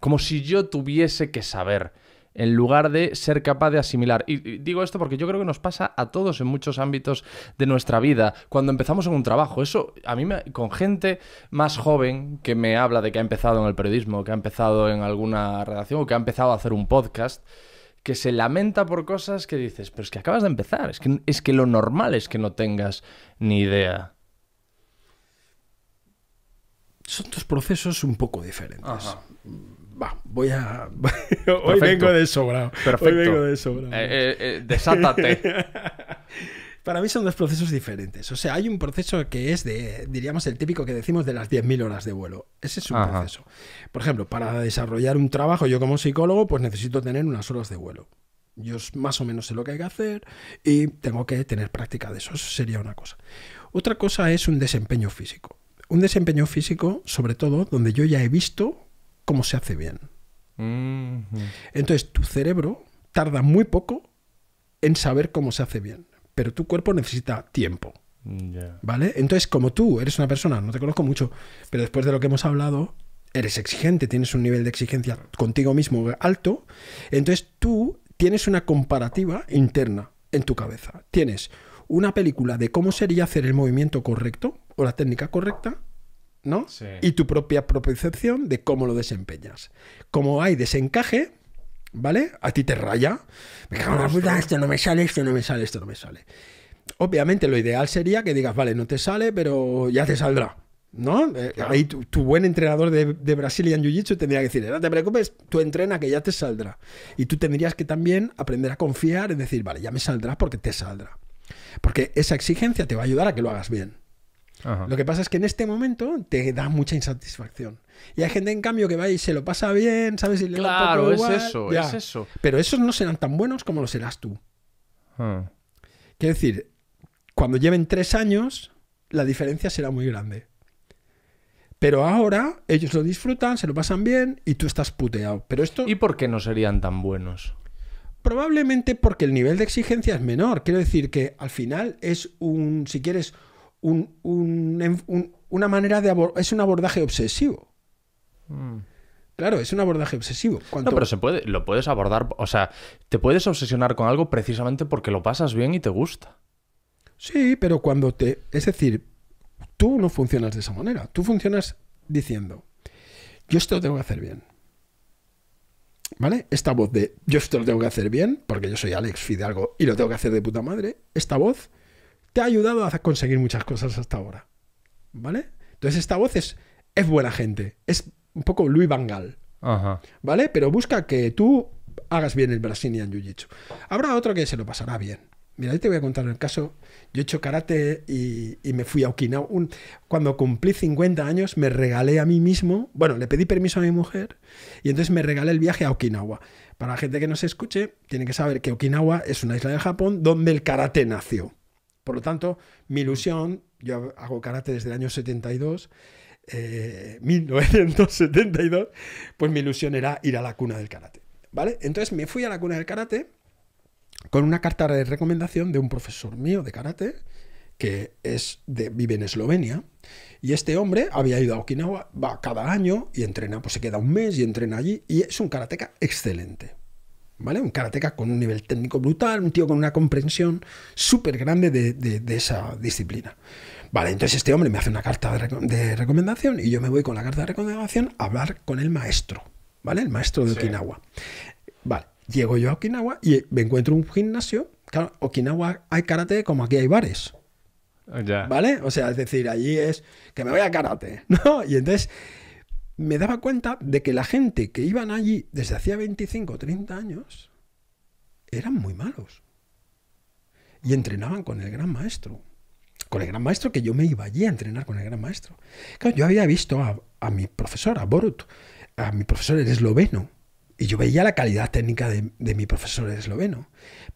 Como si yo tuviese que saber en lugar de ser capaz de asimilar. Y digo esto porque yo creo que nos pasa a todos en muchos ámbitos de nuestra vida. Cuando empezamos en un trabajo, eso a mí me, con gente más joven que me habla de que ha empezado en el periodismo, que ha empezado en alguna redacción o que ha empezado a hacer un podcast, que se lamenta por cosas que dices, pero es que acabas de empezar, es que, es que lo normal es que no tengas ni idea. Son dos procesos un poco diferentes voy a. <laughs> Hoy vengo de sobrado. Perfecto. Hoy vengo de sobrado. Eh, eh, eh, desátate. <laughs> Para mí son dos procesos diferentes. O sea, hay un proceso que es de, diríamos, el típico que decimos de las 10.000 horas de vuelo. Ese es un proceso. Por ejemplo, para desarrollar un trabajo, yo como psicólogo, pues necesito tener unas horas de vuelo. Yo más o menos sé lo que hay que hacer y tengo que tener práctica de eso. Eso sería una cosa. Otra cosa es un desempeño físico. Un desempeño físico, sobre todo, donde yo ya he visto cómo se hace bien. Entonces, tu cerebro tarda muy poco en saber cómo se hace bien, pero tu cuerpo necesita tiempo. ¿Vale? Entonces, como tú eres una persona, no te conozco mucho, pero después de lo que hemos hablado, eres exigente, tienes un nivel de exigencia contigo mismo alto, entonces tú tienes una comparativa interna en tu cabeza. Tienes una película de cómo sería hacer el movimiento correcto o la técnica correcta y tu propia percepción de cómo lo desempeñas. Como hay desencaje, ¿vale? A ti te raya. Me puta, esto no me sale, esto no me sale, esto no me sale. Obviamente lo ideal sería que digas, vale, no te sale, pero ya te saldrá. ¿No? Eh, ahí tu, buen entrenador de, de Brazilian Jiu-Jitsu tendría que decir, no te preocupes, tú entrena que ya te saldrá. Y tú tendrías que también aprender a confiar en decir, vale, ya me saldrá porque te saldrá. Porque esa exigencia te va a ayudar a que lo hagas bien. Lo que pasa es que en este momento te da mucha insatisfacción. Y hay gente, en cambio, que va y se lo pasa bien, ¿sabes? Y le claro, da un poco es eso, es eso. Pero esos no serán tan buenos como lo serás tú. Ah. Quiero decir, cuando lleven tres años, la diferencia será muy grande. Pero ahora ellos lo disfrutan, se lo pasan bien y tú estás puteado. Pero esto... ¿Y por qué no serían tan buenos? Probablemente porque el nivel de exigencia es menor. Quiero decir que al final es un, si quieres, una manera de Es un abordaje obsesivo. Mm. Claro, es un abordaje obsesivo. No, pero se puede, lo puedes abordar, o sea, te puedes obsesionar con algo precisamente porque lo pasas bien y te gusta. Sí, pero cuando te, es decir, tú no funcionas de esa manera, tú funcionas diciendo, yo esto lo tengo que hacer bien. ¿Vale? Esta voz de yo esto lo tengo que hacer bien, porque yo soy Alex Fidalgo y lo tengo que hacer de puta madre, esta voz te ha ayudado a conseguir muchas cosas hasta ahora. ¿Vale? Entonces esta voz es, es buena gente, es un poco Luis Vangal. ¿Vale? Pero busca que tú hagas bien el Brazilian Jiu-Jitsu. Habrá otro que se lo pasará bien. Mira, yo te voy a contar el caso. Yo he hecho karate y, me fui a Okinawa. cuando cumplí 50 años me regalé a mí mismo, bueno, le pedí permiso a mi mujer y entonces me regalé el viaje a Okinawa. Para la gente que no se escuche, tiene que saber que Okinawa es una isla de Japón donde el karate nació. Por lo tanto, mi ilusión, yo hago karate desde el año 72, 1972, eh, pues mi ilusión era ir a la cuna del karate. ¿Vale? Entonces me fui a la cuna del karate con una carta de recomendación de un profesor mío de karate que es vive en Eslovenia y este hombre había ido a Okinawa, va cada año y entrena, pues se queda un mes y entrena allí y es un karateca excelente. Un karateca con un nivel técnico brutal, un tío con una comprensión súper grande de, esa disciplina. Vale, entonces este hombre me hace una carta de, recomendación y yo me voy con la carta de recomendación a hablar con el maestro, ¿vale? El maestro de Okinawa. Vale, llego yo a Okinawa y me encuentro un gimnasio. Claro, Okinawa hay karate como aquí hay bares. ¿Vale? O sea, es decir, allí es que me voy a karate, <laughs> ¿no? Y entonces me daba cuenta de que la gente que iban allí desde hacía 25 o 30 años eran muy malos. Y entrenaban con el gran maestro. Con el gran maestro que yo me iba allí a entrenar con el gran maestro. yo había visto a, mi profesor, a Borut, a mi profesor esloveno, y yo veía la calidad técnica de, de mi profesor esloveno.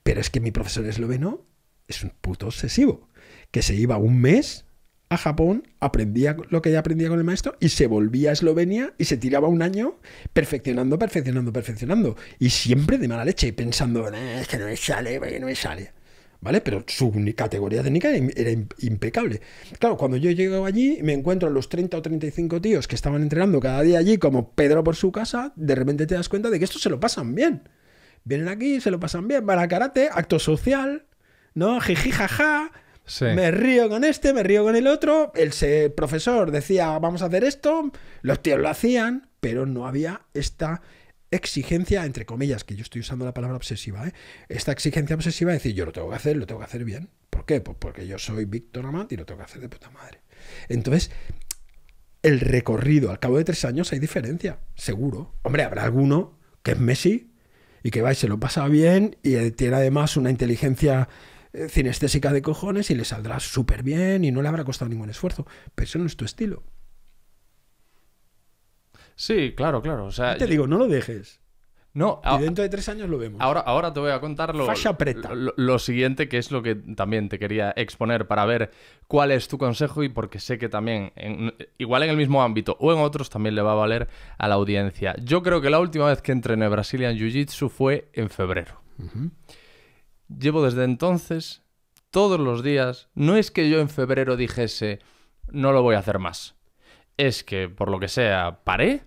Pero es que mi profesor esloveno es un puto obsesivo, que se iba un mes a Japón, aprendía lo que ya aprendía con el maestro y se volvía a Eslovenia y se tiraba un año perfeccionando, perfeccionando, perfeccionando. Y siempre de mala leche, pensando, es que no me sale, no me sale. ¿Vale? Pero su categoría técnica era impecable. Claro, cuando yo llego allí, me encuentro a los 30 o 35 tíos que estaban entrenando cada día allí como Pedro por su casa, de repente te das cuenta de que esto se lo pasan bien. Vienen aquí, se lo pasan bien, para karate, acto social, ¿no? Jiji, jaja, me río con este, me río con el otro. El profesor decía, vamos a hacer esto. Los tíos lo hacían, pero no había esta exigencia, entre comillas, que yo estoy usando la palabra obsesiva, ¿eh? esta exigencia obsesiva de decir, yo lo tengo que hacer, lo tengo que hacer bien. ¿Por qué? Pues porque yo soy Víctor Amat y lo tengo que hacer de puta madre. Entonces, el recorrido, al cabo de tres años hay diferencia, seguro. Hombre, habrá alguno que es Messi y que va y se lo pasa bien y tiene además una inteligencia eh, cinestésica de cojones y le saldrá súper bien y no le habrá costado ningún esfuerzo. Pero eso no es tu estilo. Sí, claro, claro. O sea, te digo, no lo dejes. No, y dentro de tres años lo vemos. Ahora, ahora te voy a contar lo, lo, lo, siguiente, que es lo que también te quería exponer para ver cuál es tu consejo y porque sé que también, igual en el mismo ámbito o en otros, también le va a valer a la audiencia. Yo creo que la última vez que entrené Brazilian Jiu-Jitsu fue en febrero llevo desde entonces todos los días, no es que yo en febrero dijese, no lo voy a hacer más. Es que, por lo que sea, paré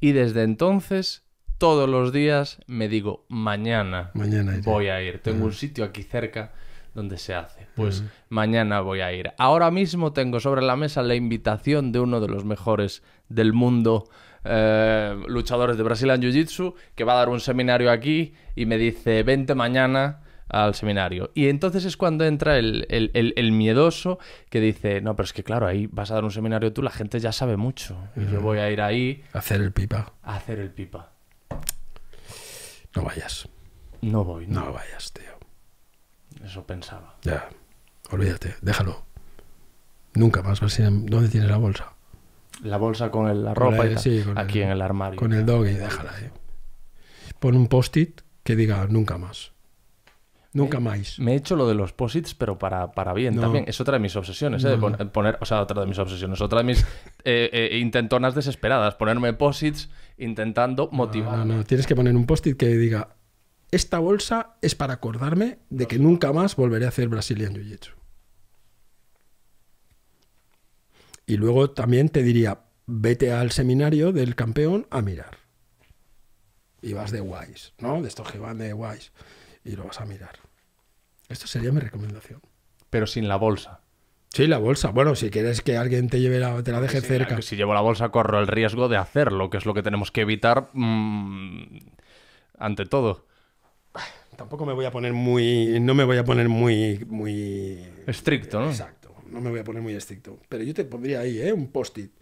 y desde entonces todos los días me digo, mañana, mañana voy a ir. Tengo un sitio aquí cerca donde se hace. Pues mañana voy a ir. Ahora mismo tengo sobre la mesa la invitación de uno de los mejores del mundo. Eh, luchadores de en Jiu-Jitsu que va a dar un seminario aquí y me dice vente mañana al seminario. Y entonces es cuando entra el, miedoso que dice, no, pero es que claro, ahí vas a dar un seminario tú, la gente ya sabe mucho. Y yo mm. voy a ir ahí... A hacer el pipa. hacer el pipa. No vayas. No voy. No, vayas, tío. Eso pensaba. Ya. Olvídate, déjalo. Nunca más. ¿Dónde tienes la bolsa? La bolsa con la ropa y aquí en el armario. Con el doggy, déjala. ahí Pon un post-it que diga nunca más. Nunca más Me he hecho lo de los posits, pero para, para bien también. Es otra de mis obsesiones, eh, o sea, otra de mis obsesiones, otra de mis eh, eh, intentonas desesperadas, ponerme posits intentando motivar. No, no, tienes que poner un post-it que diga, esta bolsa es para acordarme de que nunca más volveré a hacer Brazilian Jiu-Jitsu. Y luego también te diría, vete al seminario del campeón a mirar. Y vas de guays, ¿no? De estos que van de guays y lo vas a mirar. Esto sería mi recomendación. Pero sin la bolsa. Sí, la bolsa. Bueno, si quieres que alguien te lleve la, te la deje cerca. si llevo la bolsa, corro el riesgo de hacerlo, que es lo que tenemos que evitar mm, ante todo. Tampoco me voy a poner muy. No me voy a poner muy. muy... Estricto, ¿no? Exacto. No me voy a poner muy estricto. Pero yo te pondría ahí, ¿eh? Un post-it.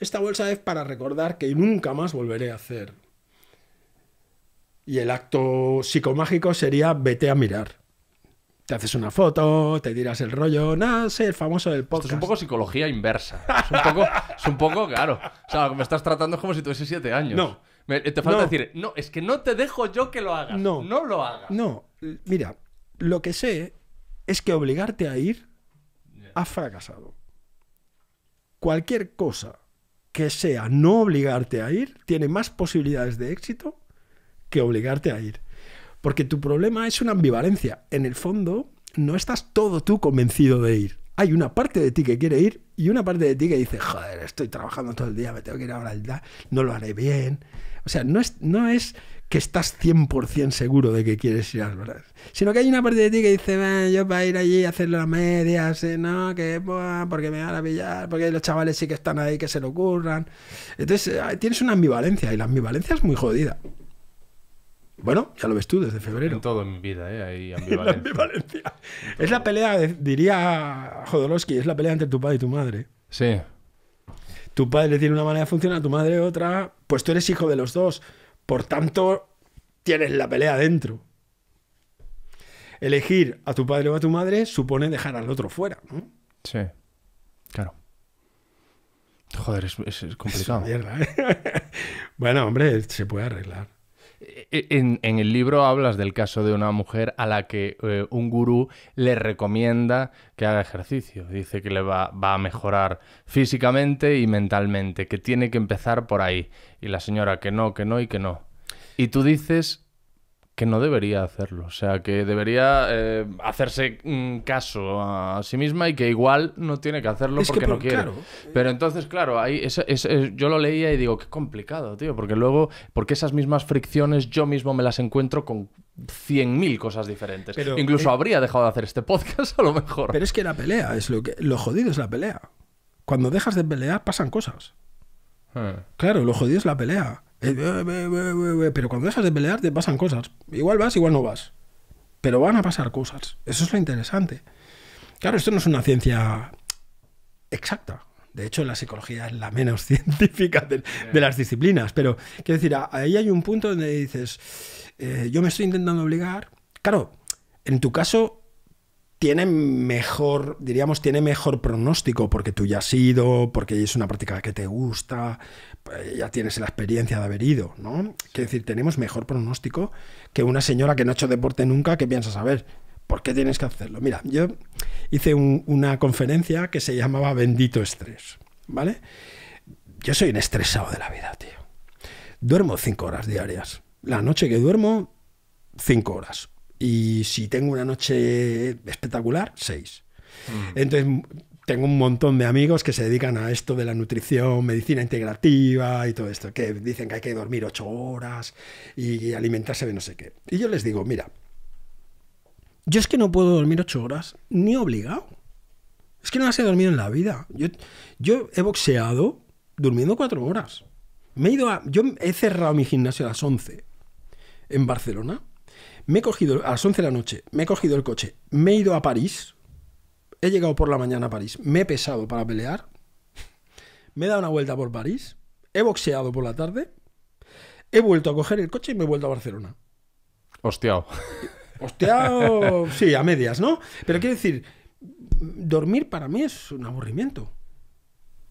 Esta bolsa es para recordar que nunca más volveré a hacer y el acto psicomágico sería vete a mirar. Te haces una foto, te tiras el rollo, no sé, el famoso del podcast. Esto es un poco psicología inversa. Es un poco, claro. O sea, me estás tratando como si tuviese siete años. No. te falta decir, no, es que no te dejo yo que lo hagas. No. No lo hagas. No. Mira, lo que sé es que obligarte a ir ha fracasado. Cualquier cosa que sea no obligarte a ir tiene más posibilidades de éxito que obligarte a ir. Porque tu problema es una ambivalencia. En el fondo, no estás todo tú convencido de ir. Hay una parte de ti que quiere ir y una parte de ti que dice, joder, estoy trabajando todo el día, me tengo que ir ahora la no lo haré bien. O sea, no es, no es que estás 100% seguro de que quieres ir al sino que hay una parte de ti que dice, yo yo a ir allí a hacer la media eh, no, que porque me van a pillar, porque los chavales sí que están ahí, que se lo curran. Entonces, eh, tienes una ambivalencia y la ambivalencia es muy jodida. Bueno, ya lo ves tú desde febrero. En todo en mi vida, ¿eh? Hay <laughs> ambivalencia. Es la pelea, diría Jodorowsky, es la pelea entre tu padre y tu madre. Sí. Tu padre tiene una manera de funcionar, tu madre otra. Pues tú eres hijo de los dos. Por tanto, tienes la pelea dentro. Elegir a tu padre o a tu madre supone dejar al otro fuera, Sí. Claro. Joder, es, complicado. mierda, ¿eh? <laughs> bueno, hombre, se puede arreglar. E, e, en, el libro hablas del caso de una mujer a la que eh, un gurú le recomienda que haga ejercicio. Dice que le va, a mejorar físicamente y mentalmente, que tiene que empezar por ahí. Y la señora que no, que no y que no. Y tú dices que no debería hacerlo. O sea, que debería eh, hacerse mm, caso a sí misma y que igual no tiene que hacerlo porque no quiere. Pero entonces, claro, yo lo leía y digo, qué complicado, tío, porque luego, porque esas mismas fricciones yo mismo me las encuentro con 100.000 cosas diferentes. Incluso habría dejado de hacer este podcast <laughs> a lo mejor. Pero es que la pelea, es lo que lo jodido es la pelea. Cuando dejas de pelear pasan cosas. Ah. Claro, lo jodido es la pelea. Eh, eh, eh, pero cuando dejas de pelear te pasan cosas. Igual vas, igual no vas. Pero van a pasar cosas. Eso es lo interesante. Claro, esto no es una ciencia exacta. De hecho, la psicología es la menos <laughs> científica de, las disciplinas. Pero, quiero decir, ahí hay un punto donde dices, yo me estoy intentando obligar. Claro, en tu caso tiene mejor, diríamos, tiene mejor pronóstico porque tú ya has ido, porque es una práctica que te gusta, eh, ya tienes la experiencia de haber ido, ¿no? Quiero decir, tenemos mejor pronóstico que una señora que no ha hecho deporte nunca, que piensa saber. ¿Por qué tienes que hacerlo? Mira, yo hice una conferencia que se llamaba Bendito Estrés, ¿vale? Yo soy un estresado de la vida, tío. Duermo cinco horas diarias. La noche que duermo, cinco horas. Y si tengo una noche espectacular, seis. Mm. Entonces, tengo un montón de amigos que se dedican a esto de la nutrición, medicina integrativa y todo esto, que dicen que hay que dormir ocho horas y alimentarse de no sé qué. Y yo les digo, mira, yo es que no puedo dormir ocho horas, ni obligado. Es que no las he dormido en la vida. Yo, he boxeado durmiendo cuatro horas. Me he ido a, yo he cerrado mi gimnasio a las once en Barcelona. Me he cogido a las once de la noche, me he cogido el coche, me he ido a París he llegado por la mañana a París, me he pesado para pelear, me he dado una vuelta por París, he boxeado por la tarde, he vuelto a coger el coche y me he vuelto a Barcelona. Hostiao. <laughs> Hostiao, sí, a medias, ¿no? Pero quiero decir, dormir para mí es un aburrimiento.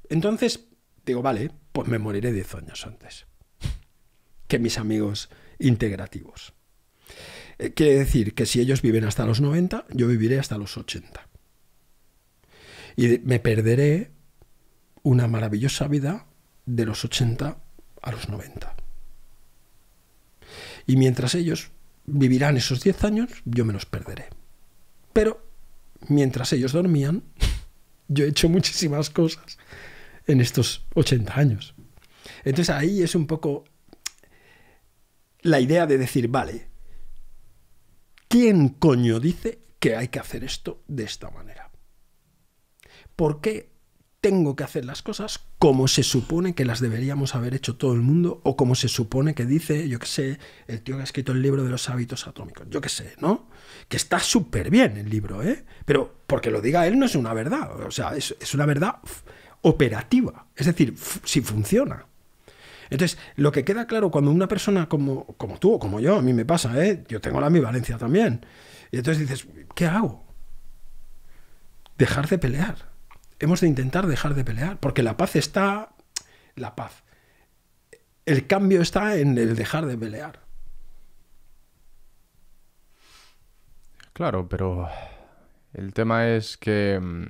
Entonces, digo, vale, pues me moriré 10 años antes que mis amigos integrativos. Eh, quiere decir que si ellos viven hasta los 90, yo viviré hasta los 80. Y me perderé una maravillosa vida de los 80 a los 90. Y mientras ellos vivirán esos 10 años, yo me los perderé. Pero mientras ellos dormían, <laughs> yo he hecho muchísimas cosas en estos 80 años. Entonces ahí es un poco la idea de decir, vale, ¿quién coño dice que hay que hacer esto de esta manera? ¿por qué tengo que hacer las cosas como se supone que las deberíamos haber hecho todo el mundo o como se supone que dice, yo qué sé, el tío que ha escrito el libro de los hábitos atómicos, yo qué sé, ¿no? Que está súper bien el libro, ¿eh? Pero porque lo diga él no es una verdad, o sea, es, una verdad operativa, es decir, si funciona. Entonces, lo que queda claro cuando una persona como, como tú o como yo, a mí me pasa, ¿eh? yo tengo la ambivalencia también, y entonces dices, ¿qué hago? Dejar de pelear hemos de intentar dejar de pelear, porque la paz está, la paz. El cambio está en el dejar de pelear. Claro, pero el tema es que... Mm,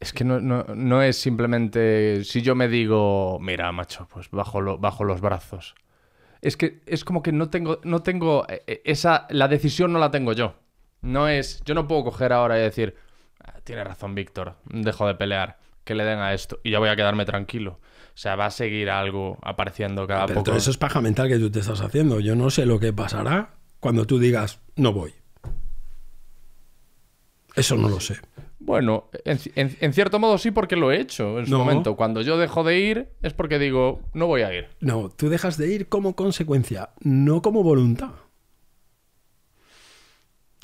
es que no, es simplemente si yo me digo, mira, macho, pues bajo, bajo los brazos. Es que es como que no tengo, no tengo eh, eh, esa, la decisión no la tengo yo. No es, yo no puedo coger ahora y decir, tiene razón Víctor, dejo de pelear, que le den a esto y ya voy a quedarme tranquilo. O sea, va a seguir algo apareciendo cada poco. Pero eso es paja mental que tú te estás haciendo. Yo no sé lo que pasará cuando tú digas, no voy. Eso no lo sé. Bueno, en, cierto modo sí, porque lo he hecho en su momento. Cuando yo dejo de ir es porque digo, no voy a ir. No, tú dejas de ir como consecuencia, no como voluntad.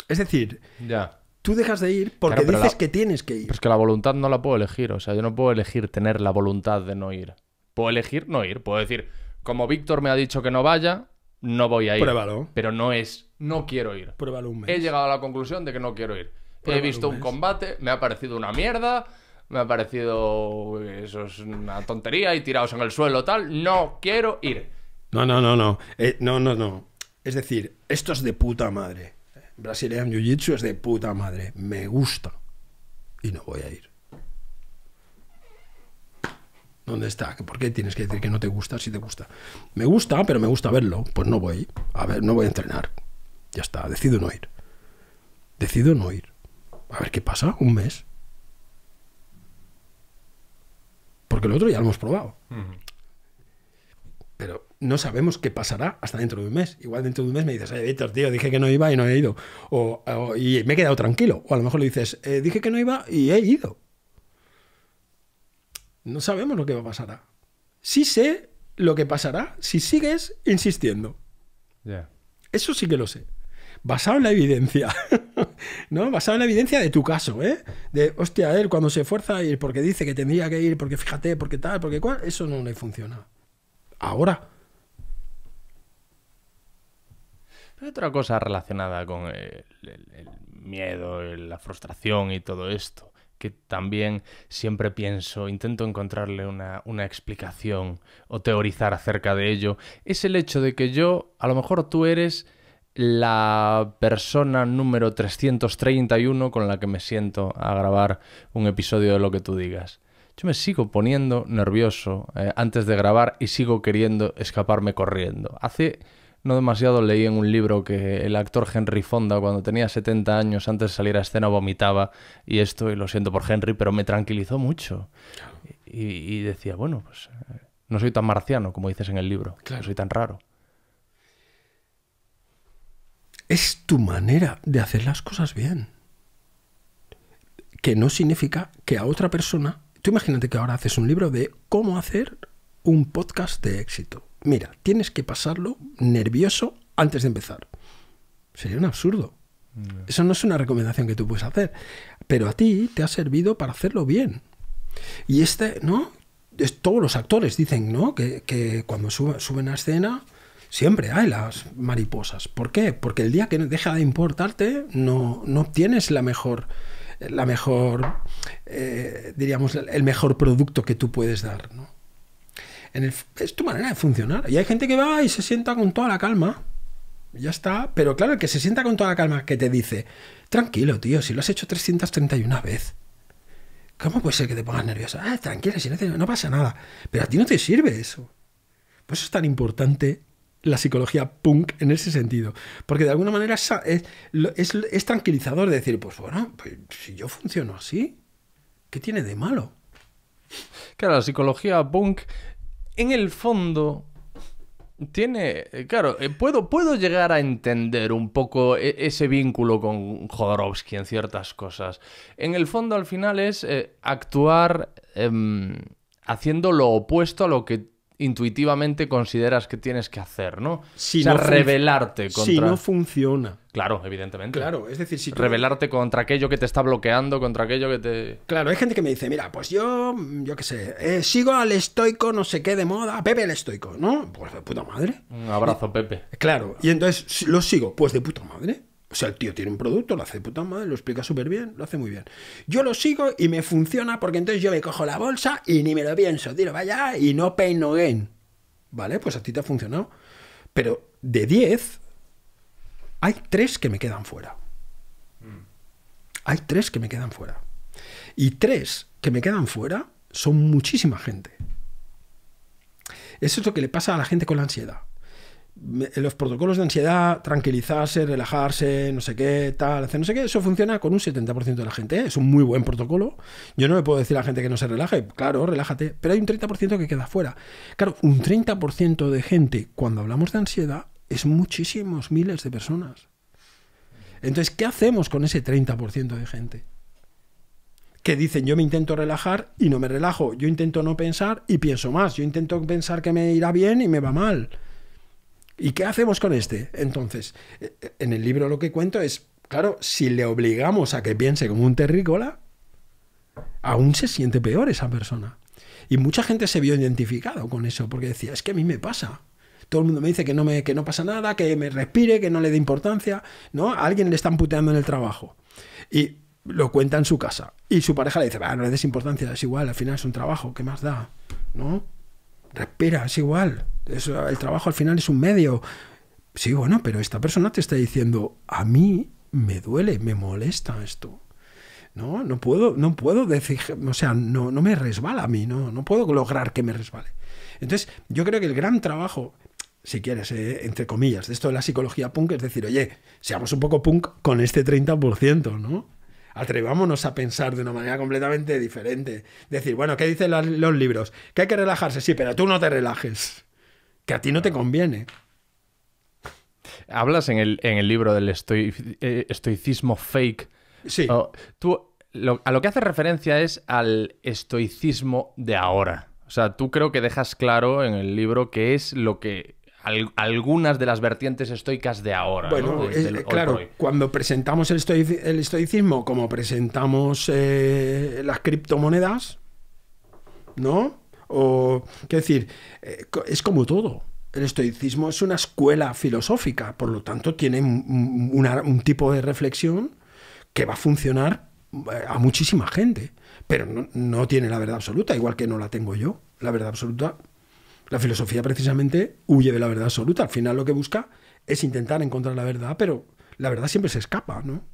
Es decir, ya tú dejas de ir porque dices que tienes que ir. es que la voluntad no la puedo elegir. O sea, yo no puedo elegir tener la voluntad de no ir. Puedo elegir no ir. Puedo decir, como Víctor me ha dicho que no vaya, no voy a ir. Pruébalo. Pero no es, no quiero ir. Pruébalo un mes. He llegado a la conclusión de que no quiero ir. He visto un, combate, me ha parecido una mierda me ha parecido eso es una tontería y tirados en el suelo tal, no quiero ir. No, no, no, no, eh, no, no, no. Es decir, esto es de puta madre. Brasilean Jiu Jitsu es de puta madre, me gusta y no voy a ir. ¿Dónde está? ¿Por qué tienes que decir que no te gusta si te gusta? Me gusta, pero me gusta verlo. Pues no voy. A ver, no voy a entrenar. Ya está, decido no ir. Decido no ir. A ver qué pasa, un mes. Porque el otro ya lo hemos probado. Pero no sabemos qué pasará hasta dentro de un mes. Igual dentro de un mes me dices, ay, tío, dije que no iba y no he ido. O, y me he quedado tranquilo. O a lo mejor le dices, eh, dije que no iba y he ido. No sabemos lo que va a pasar. Sí sé lo que pasará si sigues insistiendo. Eso sí que lo sé. Basado en la evidencia. <laughs> ¿No? Basado en la evidencia de tu caso, ¿eh? De, hostia, él cuando se fuerza y porque dice que tendría que ir, porque fíjate, porque tal, porque cual, eso no le funciona. Ahora, otra cosa relacionada con el, miedo, la frustración y todo esto, que también siempre pienso, intento encontrarle una, explicación o teorizar acerca de ello, es el hecho de que yo, a lo mejor tú eres la persona número 331 con la que me siento a grabar un episodio de lo que tú digas. Yo me sigo poniendo nervioso eh, antes de grabar y sigo queriendo escaparme corriendo. Hace no demasiado leí en un libro que el actor Henry Fonda cuando tenía 70 años antes de salir a escena vomitaba y esto, y lo siento por Henry, pero me tranquilizó mucho. Y, decía, bueno, pues eh, no soy tan marciano como dices en el libro, claro. soy tan raro. Es tu manera de hacer las cosas bien. Que no significa que a otra persona... Tú imagínate que ahora haces un libro de cómo hacer un podcast de éxito Mira, tienes que pasarlo nervioso antes de empezar. Sería un absurdo. Eso no es una recomendación que tú puedes hacer, pero a ti te ha servido para hacerlo bien. Y este, ¿no? todos los actores dicen, ¿no? Que, cuando suben, a escena, siempre hay las mariposas. ¿Por qué? Porque el día que deja de importarte, no, no obtienes la mejor, la mejor eh, diríamos, el mejor producto que tú puedes dar, ¿no? es tu manera de funcionar. Y hay gente que va y se sienta con toda la calma. Ya está. Pero claro, el que se sienta con toda la calma, que te dice, tranquilo, tío, si lo has hecho 331 veces. ¿Cómo puede ser que te pongas nervioso? Ah, tranquilo, si no, pasa nada. Pero a ti no te sirve eso. Por eso es tan importante la psicología punk en ese sentido. Porque de alguna manera es, tranquilizador decir, pues bueno, pues si yo funciono así, ¿qué tiene de malo? Claro, la psicología punk en el fondo, tiene, eh, claro, eh, puedo, puedo llegar a entender un poco eh, ese vínculo con Jodorowsky en ciertas cosas. En el fondo, al final, es actuar em, haciendo lo opuesto a lo que intuitivamente consideras que tienes que hacer, ¿no? Si revelarte contra... Si no funciona. Claro, evidentemente. Claro, es decir, si Revelarte contra aquello que te está bloqueando, contra aquello que te... Claro, hay gente que me dice, mira, pues yo, yo qué sé, eh, sigo al estoico no sé qué de moda, Pepe el estoico, ¿no? Pues de puta madre. Un abrazo, Pepe. Claro, y entonces lo sigo, pues de puta madre. O sea, el tío tiene un producto, lo hace puta madre, lo explica súper bien, lo hace muy bien. Yo lo sigo y me funciona porque entonces yo me cojo la bolsa y ni me lo pienso, tiro vaya y no pain no gain. Vale, pues a ti te ha funcionado. Pero de 10, hay 3 que me quedan fuera. Mm. Hay tres que me quedan fuera. Y tres que me quedan fuera son muchísima gente. Eso es lo que le pasa a la gente con la ansiedad los protocolos de ansiedad, tranquilizarse, relajarse, no sé qué, tal, hacer no sé qué, eso funciona con un 70% de la gente. ¿eh? Es un muy buen protocolo. Yo no me puedo decir a la gente que no se relaje, claro, relájate, pero hay un 30% que queda fuera. Claro, un 30% de gente, cuando hablamos de ansiedad, es muchísimos miles de personas. Entonces, ¿qué hacemos con ese 30% de gente? que dicen yo me intento relajar y no me relajo, yo intento no pensar y pienso más, yo intento pensar que me irá bien y me va mal. ¿Y qué hacemos con este? Entonces, eh, eh, en el libro lo que cuento es, claro, si le obligamos a que piense como un terrícola, aún se siente peor esa persona. Y mucha gente se vio identificado con eso, porque decía, es que a mí me pasa. Todo el mundo me dice que no, me, que no pasa nada, que me respire, que no le dé importancia. ¿no? A alguien le están puteando en el trabajo. Y lo cuenta en su casa. Y su pareja le dice, ah, no le des importancia, es igual, al final es un trabajo, ¿qué más da? ¿No? respira, es igual. el trabajo al final es un medio. Sí, bueno, pero esta persona te está diciendo, a mí me duele, me molesta esto. No, no puedo, no puedo decir, o sea, no, no me resbala a mí, no, no puedo lograr que me resbale. Entonces, yo creo que el gran trabajo, si quieres, eh, entre comillas, de esto de la psicología punk es decir, oye, seamos un poco punk con este 30%, ¿no? atrevámonos a pensar de una manera completamente diferente. Decir, bueno, ¿qué dicen los libros? Que hay que relajarse, sí, pero tú no te relajes. Que a ti no te conviene. Hablas en el, libro del eh, estoicismo fake. Sí. Oh, tú a lo que hace referencia es al estoicismo de ahora. O sea, tú creo que dejas claro en el libro qué es lo que algunas de las vertientes estoicas de ahora. Bueno, claro, cuando presentamos el, estoicismo como presentamos eh, las criptomonedas, ¿no? O, decir, eh, es como todo. El estoicismo es una escuela filosófica, por lo tanto tiene un, tipo de reflexión que va a funcionar eh, a muchísima gente, pero no tiene la verdad absoluta, igual que no la tengo yo. La verdad absoluta la filosofía precisamente huye de la verdad absoluta. Al final lo que busca es intentar encontrar la verdad, pero la verdad siempre se escapa, ¿no?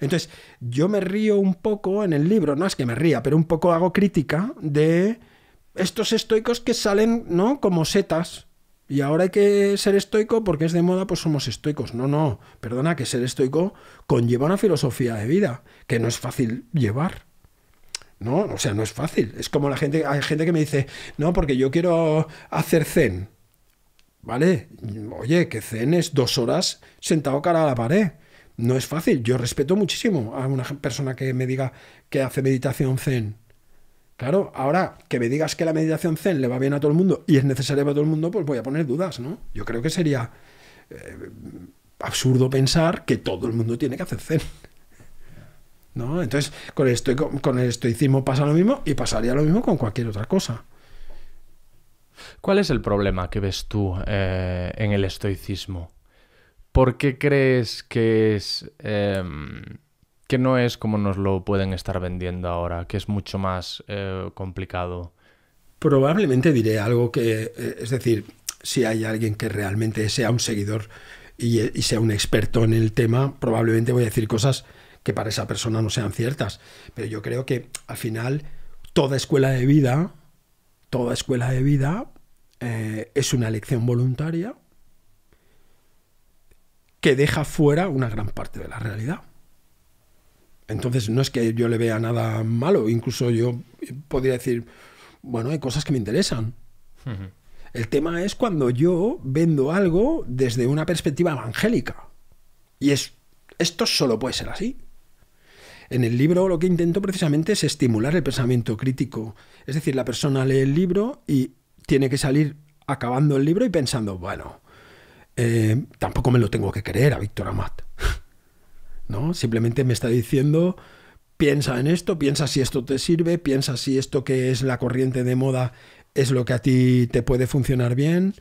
Entonces, yo me río un poco en el libro, no es que me ría, pero un poco hago crítica de estos estoicos que salen, ¿no? Como setas. Y ahora hay que ser estoico porque es de moda, pues somos estoicos. No, no, perdona que ser estoico conlleva una filosofía de vida que no es fácil llevar. No, o sea, no es fácil. Es como la gente, hay gente que me dice, no, porque yo quiero hacer zen. ¿Vale? Oye, que zen es dos horas sentado cara a la pared. No es fácil. Yo respeto muchísimo a una persona que me diga que hace meditación zen. Claro, ahora que me digas que la meditación zen le va bien a todo el mundo y es necesaria para todo el mundo, pues voy a poner dudas, ¿no? Yo creo que sería eh, absurdo pensar que todo el mundo tiene que hacer zen. ¿no? Entonces, con el, con el estoicismo pasa lo mismo y pasaría lo mismo con cualquier otra cosa. ¿Cuál es el problema que ves tú eh, en el estoicismo? ¿Por qué crees que es em, que no es como nos lo pueden estar vendiendo ahora, que es mucho más eh, complicado? Probablemente diré algo que, eh, es decir, si hay alguien que realmente sea un seguidor y sea un experto en el tema, probablemente voy a decir cosas que para esa persona no sean ciertas. Pero yo creo que al final toda escuela de vida, toda escuela de vida eh, es una elección voluntaria que deja fuera una gran parte de la realidad. Entonces no es que yo le vea nada malo, incluso yo podría decir, bueno, hay cosas que me interesan. El tema es cuando yo vendo algo desde una perspectiva evangélica. Y es, esto solo puede ser así. En el libro lo que intento precisamente es estimular el pensamiento crítico. Es decir, la persona lee el libro y tiene que salir acabando el libro y pensando, bueno, eh, tampoco me lo tengo que creer a Víctor Amat. <laughs> ¿No? Simplemente me está diciendo, piensa en esto, piensa si esto te sirve, piensa si esto que es la corriente de moda es lo que a ti te puede funcionar bien.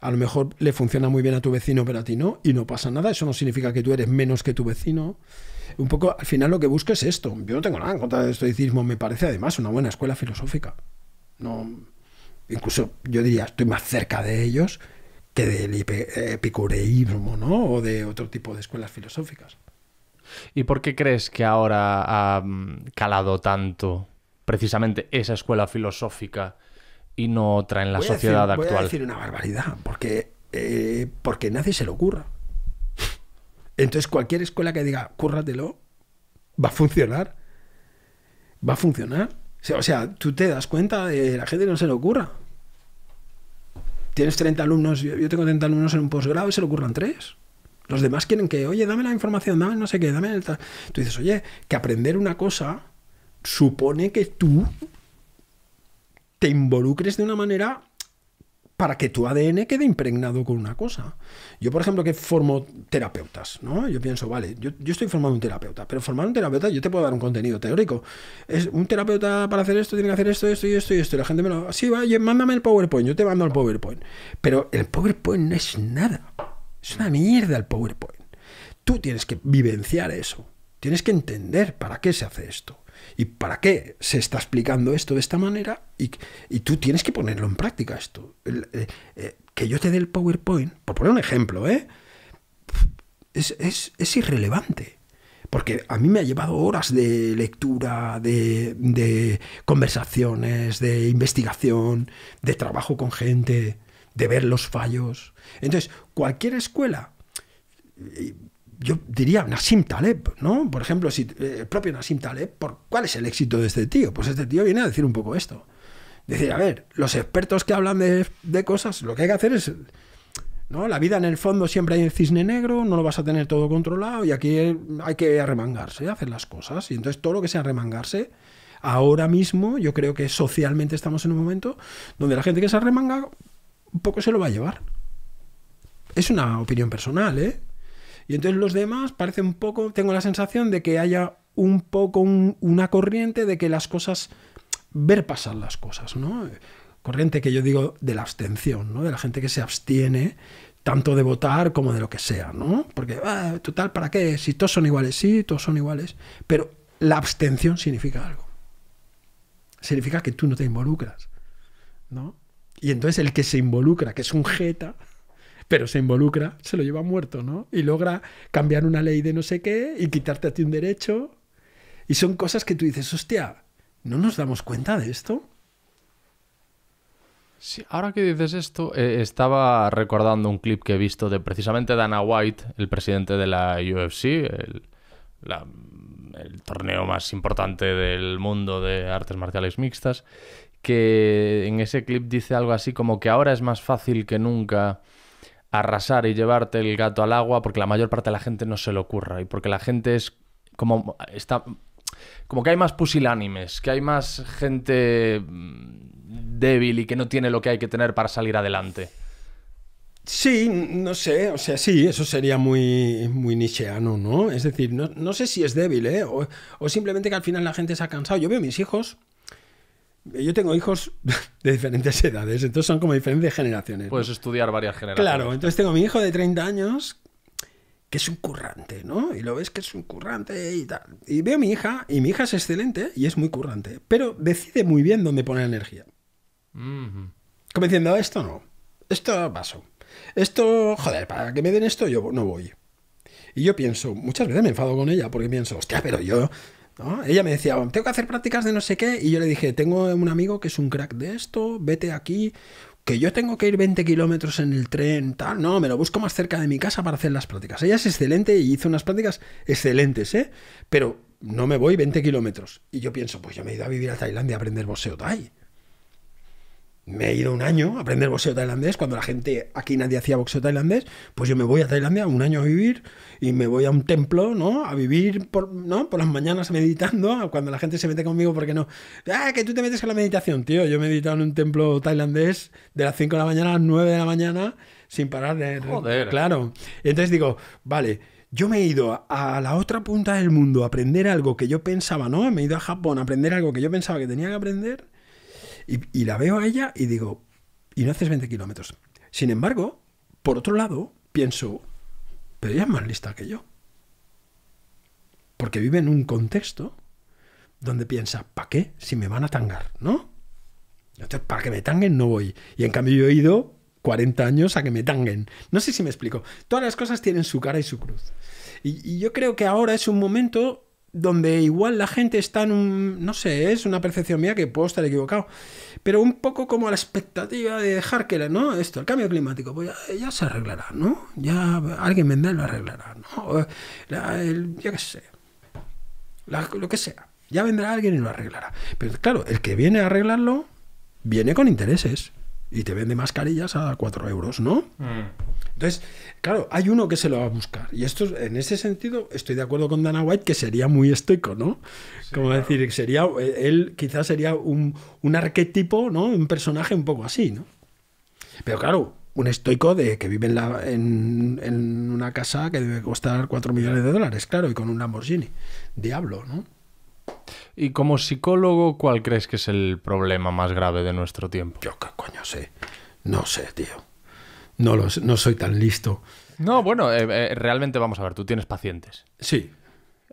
A lo mejor le funciona muy bien a tu vecino, pero a ti no, y no pasa nada. Eso no significa que tú eres menos que tu vecino un poco al final lo que busco es esto. Yo no tengo nada en contra del estoicismo, me parece además una buena escuela filosófica. No, incluso yo diría, estoy más cerca de ellos que del epicureísmo, ¿no? O de otro tipo de escuelas filosóficas. ¿Y por qué crees que ahora ha mm, calado tanto precisamente esa escuela filosófica y no otra en la sociedad actual? Voy decir una barbaridad, porque, eh, porque nadie se le ocurra. Entonces cualquier escuela que diga, cúrratelo, va a funcionar. Va a funcionar. O sea, tú te das cuenta de la gente no se le ocurra. Tienes 30 alumnos, yo tengo 30 alumnos en un posgrado y se le ocurran tres. Los demás quieren que, oye, dame la información, dame no sé qué, dame el Tú dices, oye, que aprender una cosa supone que tú te involucres de una manera para que tu ADN quede impregnado con una cosa. Yo, por ejemplo, que formo terapeutas, ¿no? Yo pienso, vale, yo, estoy formando un terapeuta, pero formar un terapeuta yo te puedo dar un contenido teórico. Es un terapeuta para hacer esto tiene que hacer esto, esto y esto y esto. Y la gente me lo... Sí, vaya, mándame el PowerPoint, yo te mando el PowerPoint. Pero el PowerPoint no es nada. Es una mierda el PowerPoint. Tú tienes que vivenciar eso. Tienes que entender para qué se hace esto. ¿Y para qué se está explicando esto de esta manera? Y, tú tienes que ponerlo en práctica esto. Eh, eh, que yo te dé el PowerPoint, por poner un ejemplo, ¿eh? es, irrelevante. Porque a mí me ha llevado horas de lectura, de, de conversaciones, de investigación, de trabajo con gente, de ver los fallos. Entonces, cualquier escuela yo diría Nasim Taleb, ¿no? Por ejemplo, si, eh, el propio Nassim Taleb, ¿por ¿cuál es el éxito de este tío? Pues este tío viene a decir un poco esto. Decir, a ver, los expertos que hablan de, cosas, lo que hay que hacer es... ¿no? La vida en el fondo siempre hay un cisne negro, no lo vas a tener todo controlado y aquí hay que arremangarse, hacer las cosas. Y entonces todo lo que sea arremangarse, ahora mismo yo creo que socialmente estamos en un momento donde la gente que se arremanga un poco se lo va a llevar. Es una opinión personal, ¿eh? Y entonces los demás parece un poco, tengo la sensación de que haya un poco una corriente de que las cosas, ver pasar las cosas, ¿no? Corriente que yo digo de la abstención, ¿no? De la gente que se abstiene tanto de votar como de lo que sea, ¿no? Porque, ah, total, ¿para qué? Si todos son iguales, sí, todos son iguales, pero la abstención significa algo. Significa que tú no te involucras, ¿no? Y entonces el que se involucra, que es un jeta, pero se involucra, se lo lleva muerto, ¿no? Y logra cambiar una ley de no sé qué y quitarte a ti un derecho. Y son cosas que tú dices, hostia, ¿no nos damos cuenta de esto? Sí, ahora que dices esto, eh, estaba recordando un clip que he visto de precisamente Dana White, el presidente de la UFC, el, el torneo más importante del mundo de artes marciales mixtas, que en ese clip dice algo así como que ahora es más fácil que nunca arrasar y llevarte el gato al agua porque la mayor parte de la gente no se lo ocurra y porque la gente es como está como que hay más pusilánimes, que hay más gente mm, débil y que no tiene lo que hay que tener para salir adelante. Sí, no sé, o sea, sí, eso sería muy, muy nicheano, ¿no? Es decir, no, sé si es débil, ¿eh? O, o, simplemente que al final la gente se ha cansado. Yo veo a mis hijos, yo tengo hijos <laughs> de diferentes edades, entonces son como diferentes generaciones. Puedes estudiar varias generaciones. Claro, entonces tengo mi hijo de 30 años, que es un currante, ¿no? Y lo ves que es un currante y tal. Y veo a mi hija, y mi hija es excelente y es muy currante, pero decide muy bien dónde poner energía. convenciendo Como esto no, esto paso. Esto, joder, para que me den esto yo no voy. Y yo pienso, muchas veces me enfado con ella porque pienso, hostia, pero yo ella me decía, tengo que hacer prácticas de no sé qué, y yo le dije, tengo un amigo que es un crack de esto, vete aquí, que yo tengo que ir 20 kilómetros en el tren, tal, no, me lo busco más cerca de mi casa para hacer las prácticas. Ella es excelente y hizo unas prácticas excelentes, ¿eh? Pero no me voy 20 kilómetros. Y yo pienso, pues yo me he ido a vivir a Tailandia a aprender boxeo Thai me he ido un año a aprender boxeo tailandés, cuando la gente aquí nadie hacía boxeo tailandés, pues yo me voy a Tailandia un año a vivir y me voy a un templo, ¿no? A vivir por, ¿no? por las mañanas meditando, <laughs> cuando la gente se mete conmigo porque no, ah, que tú te metes con la meditación, tío, yo he meditado en un templo tailandés de las 5 de la mañana a las 9 de la mañana sin parar de... Joder. Claro. Entonces digo, vale, yo me he ido a la otra punta del mundo a aprender algo que yo pensaba, ¿no? Me he ido a Japón a aprender algo que yo pensaba que tenía que aprender y, la veo a ella y digo, y no haces 20 kilómetros. Sin embargo, por otro lado, pienso, pero ella es más lista que yo. Porque vive en un contexto donde piensa, ¿para qué? Si me van a tangar, ¿no? Entonces, para que me tanguen no voy. Y en cambio yo he ido 40 años a que me tanguen. No sé si me explico. Todas las cosas tienen su cara y su cruz. Y, y yo creo que ahora es un momento donde igual la gente está en un, no sé, es una percepción mía que puedo estar equivocado, pero un poco como la expectativa de dejar que, ¿no? Esto, el cambio climático, pues ya, se arreglará, ¿no? Ya alguien vendrá y lo arreglará, ¿no? ya qué sé, lo que sea, ya vendrá alguien y lo arreglará. Pero claro, el que viene a arreglarlo, viene con intereses y te vende mascarillas a 4 euros, ¿no? Mm. Entonces, claro, hay uno que se lo va a buscar. Y esto, en ese sentido, estoy de acuerdo con Dana White que sería muy estoico, ¿no? Como decir, sería, eh, él quizás sería un, un, arquetipo, ¿no? Un personaje un poco así, ¿no? Pero claro, un estoico de que vive en, la, en, en una casa que debe costar 4 millones de dólares, claro, y con un Lamborghini. Diablo, ¿no? Y como psicólogo, ¿cuál crees que es el problema más grave de nuestro tiempo? Yo qué coño sé. No sé, tío. No, no soy tan listo. No, bueno, eh, eh, realmente vamos a ver, tú tienes pacientes. Sí.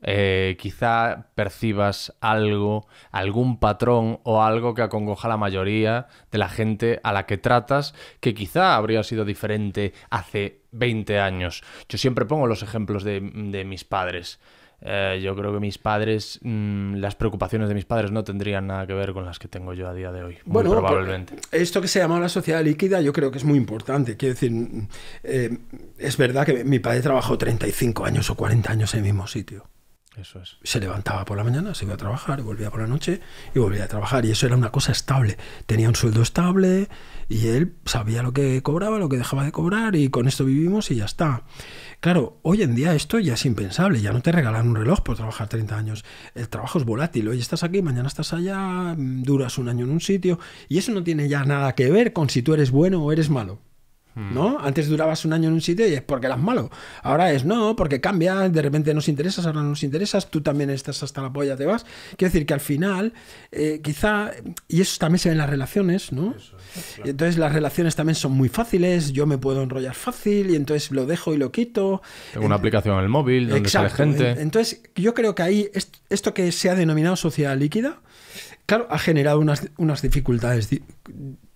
Eh, quizá percibas algo, algún patrón o algo que acongoja a la mayoría de la gente a la que tratas, que quizá habría sido diferente hace 20 años. Yo siempre pongo los ejemplos de mis padres. Eh, yo creo que mis padres, mm, las preocupaciones de mis padres no tendrían nada que ver con las que tengo yo a día de hoy. bueno, probablemente. Esto que se llama la sociedad líquida, yo creo que es muy importante. Quiero decir, eh, es verdad que mi padre trabajó 35 años o 40 años en el mismo sitio. Eso Se levantaba por la mañana, se iba a trabajar, volvía por la noche y volvía a trabajar. Y eso era una cosa estable. Tenía un sueldo estable y él sabía lo que cobraba, lo que dejaba de cobrar y con esto vivimos y ya está. Claro, hoy en día esto ya es impensable, ya no te regalan un reloj por trabajar 30 años. El trabajo es volátil, hoy estás aquí, mañana estás allá, mm, duras un año en un sitio, y eso no tiene ya nada que ver con si tú eres bueno o eres malo. Hmm. ¿No? Antes durabas un año en un sitio y es porque eras malo. Ahora es no, porque cambia, de repente nos interesas, ahora nos interesas, tú también estás hasta la polla, te vas. quiero decir que al final, eh, quizá, y eso también se ve en las relaciones, ¿no? entonces las relaciones también son muy fáciles, yo me puedo enrollar fácil y entonces lo dejo y lo quito. Tengo una aplicación en el móvil donde sale gente. Entonces yo creo que ahí esto que se ha denominado sociedad líquida, claro, ha generado unas, dificultades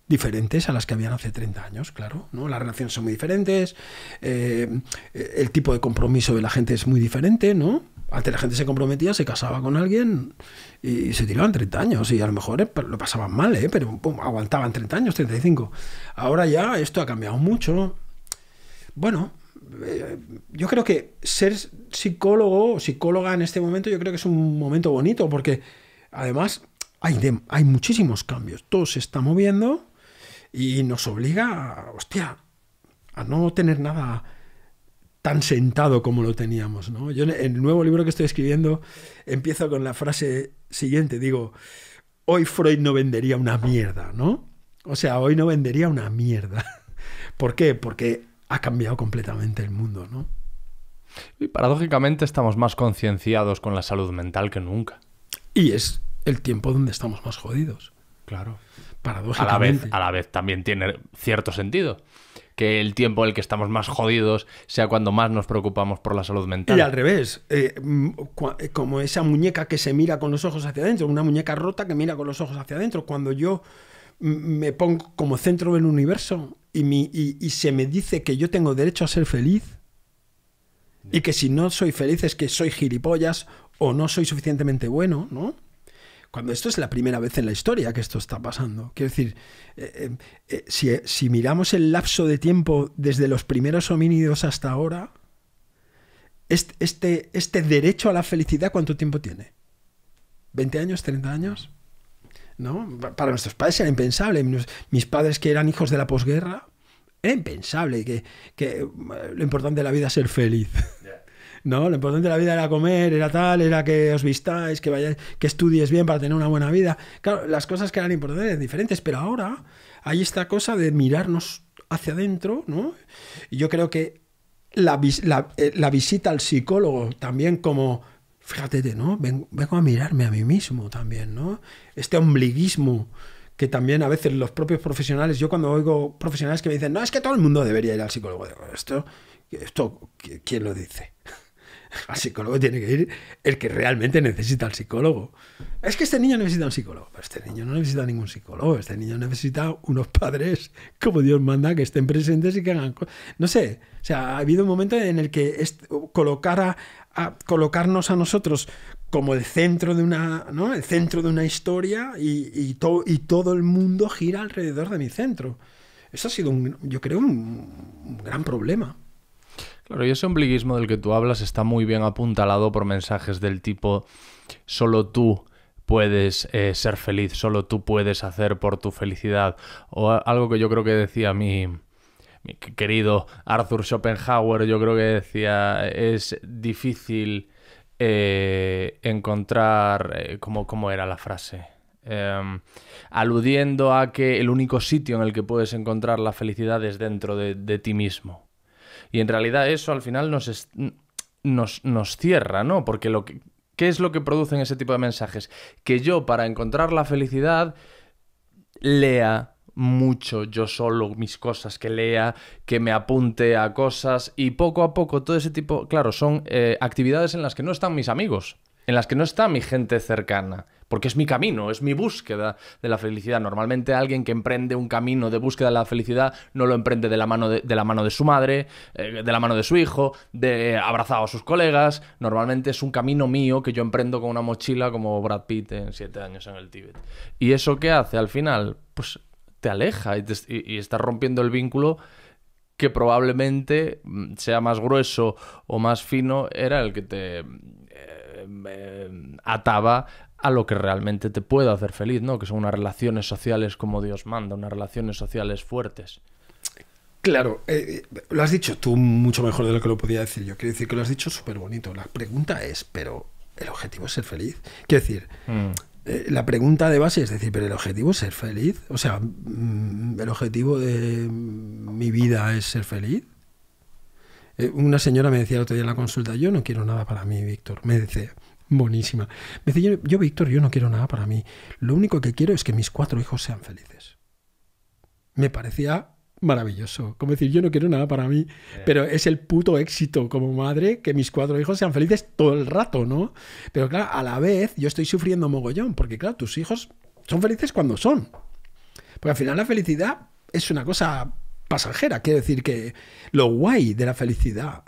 diferentes a las que habían hace 30 años, claro. Las relaciones son muy diferentes, eh, el tipo de compromiso de la gente es muy diferente, ¿no? antes la gente se comprometía, se casaba con alguien y se tiraban 30 años. Y a lo mejor eh, lo pasaban mal, eh, pero aguantaban 30 años, 35. Ahora ya esto ha cambiado mucho. Bueno, eh, yo creo que ser psicólogo o psicóloga en este momento, yo creo que es un momento bonito porque además hay, hay muchísimos cambios. Todo se está moviendo y nos obliga, a no tener nada tan sentado como lo teníamos. ¿no? Yo en el nuevo libro que estoy escribiendo empiezo con la frase siguiente, digo, hoy Freud no vendería una mierda, ¿no? O sea, hoy no vendería una mierda. <laughs> ¿Por qué? Porque ha cambiado completamente el mundo, ¿no? Y paradójicamente estamos más concienciados con la salud mental que nunca. Y es el tiempo donde estamos más jodidos. Claro. Paradójicamente. A la vez, a la vez también tiene cierto sentido que el tiempo en el que estamos más jodidos sea cuando más nos preocupamos por la salud mental. Y al revés, eh, mm, eh, como esa muñeca que se mira con los ojos hacia adentro, una muñeca rota que mira con los ojos hacia adentro. Cuando yo mm, me pongo como centro del universo y, y se me dice que yo tengo derecho a ser feliz y que si no soy feliz es que soy gilipollas o no soy suficientemente bueno, ¿no? Cuando esto es la primera vez en la historia que esto está pasando. Quiero decir, eh, eh, eh, si, miramos el lapso de tiempo desde los primeros homínidos hasta ahora, este, este, derecho a la felicidad, ¿cuánto tiempo tiene? ¿20 años? ¿30 años? ¿No? Para nuestros padres era impensable. Mis padres que eran hijos de la posguerra, era impensable que, lo importante de la vida es ser feliz. ¿no? Lo importante de la vida era comer, era tal, era que os vistáis, que vayáis, que estudies bien para tener una buena vida. Claro, las cosas que eran importantes eran diferentes, pero ahora hay esta cosa de mirarnos hacia adentro, ¿no? Y yo creo que la, eh, visita al psicólogo también como fíjate, ¿no? Vengo, a mirarme a mí mismo también, ¿no? Este ombliguismo que también a veces los propios profesionales, yo cuando oigo profesionales que me dicen, no, es que todo el mundo debería ir al psicólogo, esto, esto ¿quién lo dice? <laughs> al psicólogo tiene que ir el que realmente necesita al psicólogo. Es que este niño necesita un psicólogo. Pero este niño no necesita ningún psicólogo. Este niño necesita unos padres como Dios manda que estén presentes y que hagan cosas. No sé. O sea, ha habido un momento en el que colocar a, colocarnos a nosotros como el centro de una, el centro de una historia y, y, y todo el mundo gira alrededor de mi centro. Eso ha sido, yo creo, un gran problema. Claro, y ese ombliguismo del que tú hablas está muy bien apuntalado por mensajes del tipo solo tú puedes eh, ser feliz, solo tú puedes hacer por tu felicidad. O algo que yo creo que decía mi, mi querido Arthur Schopenhauer, yo creo que decía, es difícil eh, encontrar, eh, ¿cómo, era la frase? Em, aludiendo a que el único sitio en el que puedes encontrar la felicidad es dentro de ti mismo. Y en realidad eso al final nos, nos, nos cierra, ¿no? Porque lo que, ¿qué es lo que producen ese tipo de mensajes? Que yo para encontrar la felicidad lea mucho yo solo mis cosas, que lea, que me apunte a cosas y poco a poco todo ese tipo, claro, son eh, actividades en las que no están mis amigos en las que no está mi gente cercana, porque es mi camino, es mi búsqueda de la felicidad. Normalmente alguien que emprende un camino de búsqueda de la felicidad no lo emprende de la mano de, la mano de su madre, eh, de la mano de su hijo, de eh, abrazado a sus colegas. Normalmente es un camino mío que yo emprendo con una mochila como Brad Pitt en siete años en el Tíbet. ¿Y eso qué hace al final? Pues te aleja y estás rompiendo el vínculo que probablemente mm, sea más grueso o más fino era el que te ataba a lo que realmente te puede hacer feliz, ¿no? Que son unas relaciones sociales como Dios manda, unas relaciones sociales fuertes. Claro, eh, eh, lo has dicho tú mucho mejor de lo que lo podía decir yo. Quiero decir que lo has dicho súper bonito. La pregunta es, pero ¿el objetivo es ser feliz? Quiero decir, mm. eh, la pregunta de base es decir, ¿pero el objetivo es ser feliz? O sea, mm, ¿el objetivo de mi vida es ser feliz? Eh, una señora me decía el otro día en la consulta, yo no quiero nada para mí, Víctor. Me decía, buenísima. Me decía, yo, yo Víctor, yo no quiero nada para mí. Lo único que quiero es que mis cuatro hijos sean felices. Me parecía maravilloso. Como decir, yo no quiero nada para mí, eh. pero es el puto éxito como madre que mis cuatro hijos sean felices todo el rato, ¿no? Pero claro, a la vez yo estoy sufriendo mogollón, porque claro, tus hijos son felices cuando son. Porque al final la felicidad es una cosa pasajera. Quiero decir que lo guay de la felicidad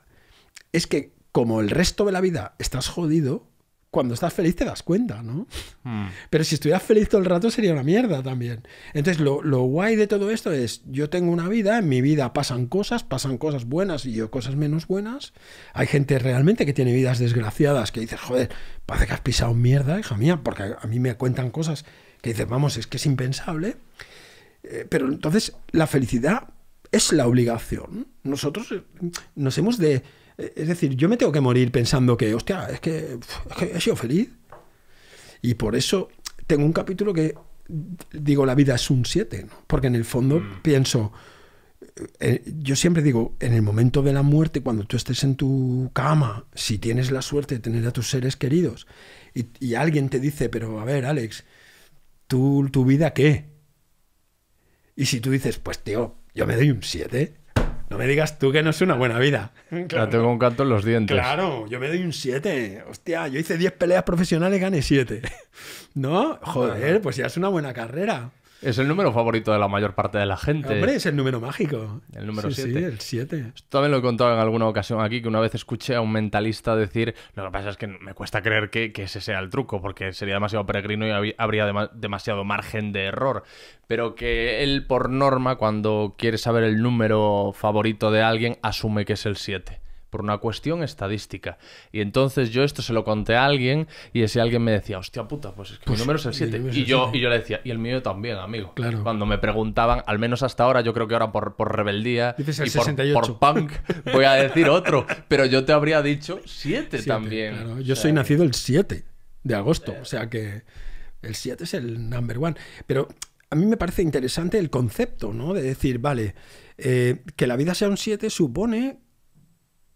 es que como el resto de la vida estás jodido, cuando estás feliz te das cuenta, ¿no? Hmm. Pero si estuvieras feliz todo el rato sería una mierda también. Entonces, lo, guay de todo esto es, yo tengo una vida, en mi vida pasan cosas, pasan cosas buenas y yo cosas menos buenas. Hay gente realmente que tiene vidas desgraciadas que dices, joder, parece que has pisado mierda, hija mía, porque a mí me cuentan cosas que dices, vamos, es que es impensable. Eh, pero entonces, la felicidad es la obligación. Nosotros eh, nos hemos de... Eh, es decir, yo me tengo que morir pensando que, hostia, es que, es que he sido feliz. Y por eso tengo un capítulo que digo, la vida es un 7, ¿no? porque en el fondo mm. pienso, eh, yo siempre digo, en el momento de la muerte, cuando tú estés en tu cama, si tienes la suerte de tener a tus seres queridos, y, alguien te dice, pero a ver, Alex, ¿tú, ¿tu vida qué? Y si tú dices, pues tío, yo me doy un 7. No me digas tú que no es una buena vida. Claro. tengo un canto en los dientes. Claro, yo me doy un 7. Hostia, yo hice 10 peleas profesionales, y gané 7. <laughs> ¿No? Ah. Joder, pues ya es una buena carrera. Es el número favorito de la mayor parte de la gente. Hombre, es el número mágico. El número 7. el 7. También lo he contado en alguna ocasión aquí, que una vez escuché a un mentalista decir, lo que pasa es que me cuesta creer que, ese sea el truco, porque sería demasiado peregrino y habría demasiado margen de error. Pero que él, por norma, cuando quiere saber el número favorito de alguien, asume que es el 7 por una cuestión estadística. Y entonces yo esto se lo conté a alguien y ese alguien me decía, hostia puta, pues es que mi pues número es el 7. Y, yo, y yo le decía, y el mío también, amigo. Claro. Cuando me preguntaban, al menos hasta ahora, yo creo que ahora por, rebeldía y por, punk voy a decir otro, pero yo te habría dicho 7 también. Claro. Yo soy nacido el 7 de agosto, o eh. sea que el 7 es el number one. Pero a mí me parece interesante el concepto, ¿no? De decir, vale, eh, que la vida sea un 7 supone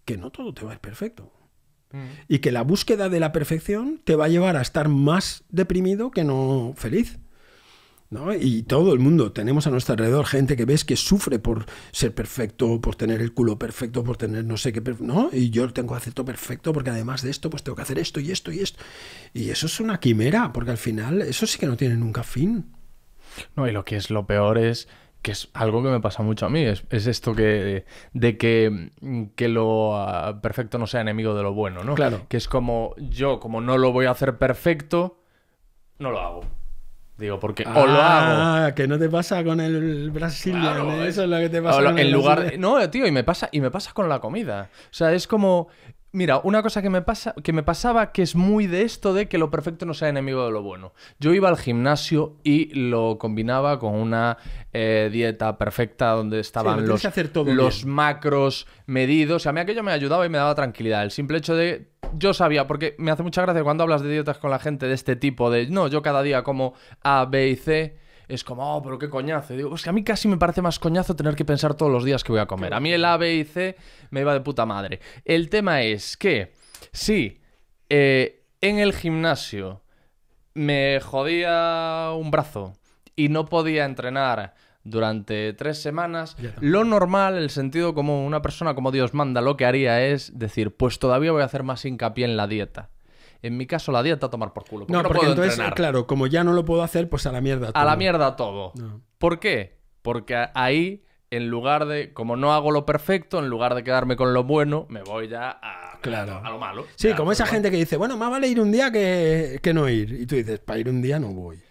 que no todo te va a ir perfecto. Mm. Y que la búsqueda de la perfección te va a llevar a estar más deprimido que no feliz. ¿No? Y todo el mundo, tenemos a nuestro alrededor gente que ves que sufre por ser perfecto, por tener el culo perfecto, por tener no sé qué, ¿no? Y yo tengo que hacer todo perfecto porque además de esto, pues tengo que hacer esto y esto y esto. Y eso es una quimera, porque al final eso sí que no tiene nunca fin. No, y lo que es lo peor es que es algo que me pasa mucho a mí, es, esto que, de que, lo ah, perfecto no sea enemigo de lo bueno, ¿no? Claro. Que es como yo, como no lo voy a hacer perfecto, no lo hago. Digo, porque o lo ah, hago. que no te pasa con el Brasil, eso es lo que te pasa. Con el en lugar, no, tío, y me pasa y me pasa con la comida. O sea, es como Mira, una cosa que me, pasa, que me pasaba que es muy de esto de que lo perfecto no sea enemigo de lo bueno. Yo iba al gimnasio y lo combinaba con una eh, dieta perfecta donde estaban los, macros medidos. O a mí aquello me ayudaba y me daba tranquilidad. El simple hecho de yo sabía, porque me hace mucha gracia cuando hablas de dietas con la gente de este tipo, de no, yo cada día como A, B y C es como, oh, pero qué coñazo. digo, es que a mí casi me parece más coñazo tener que pensar todos los días que voy a comer. A mí el A, B y C me iba de puta madre. El tema es que, si eh, en el gimnasio me jodía un brazo y no podía entrenar durante tres semanas. Lo normal, el sentido común, una persona como Dios manda, lo que haría es decir, pues todavía voy a hacer más hincapié en la dieta. En mi caso, la dieta a tomar por culo. no, entonces, claro, como ya no lo puedo hacer, pues a la mierda todo. A la mierda todo. ¿Por qué? Porque ahí, en lugar de, como no hago lo perfecto, en lugar de quedarme con lo bueno, me voy ya a, lo malo. Sí, como esa pues gente que dice, bueno, más vale ir un día que, no ir. Y tú dices, para ir un día no voy.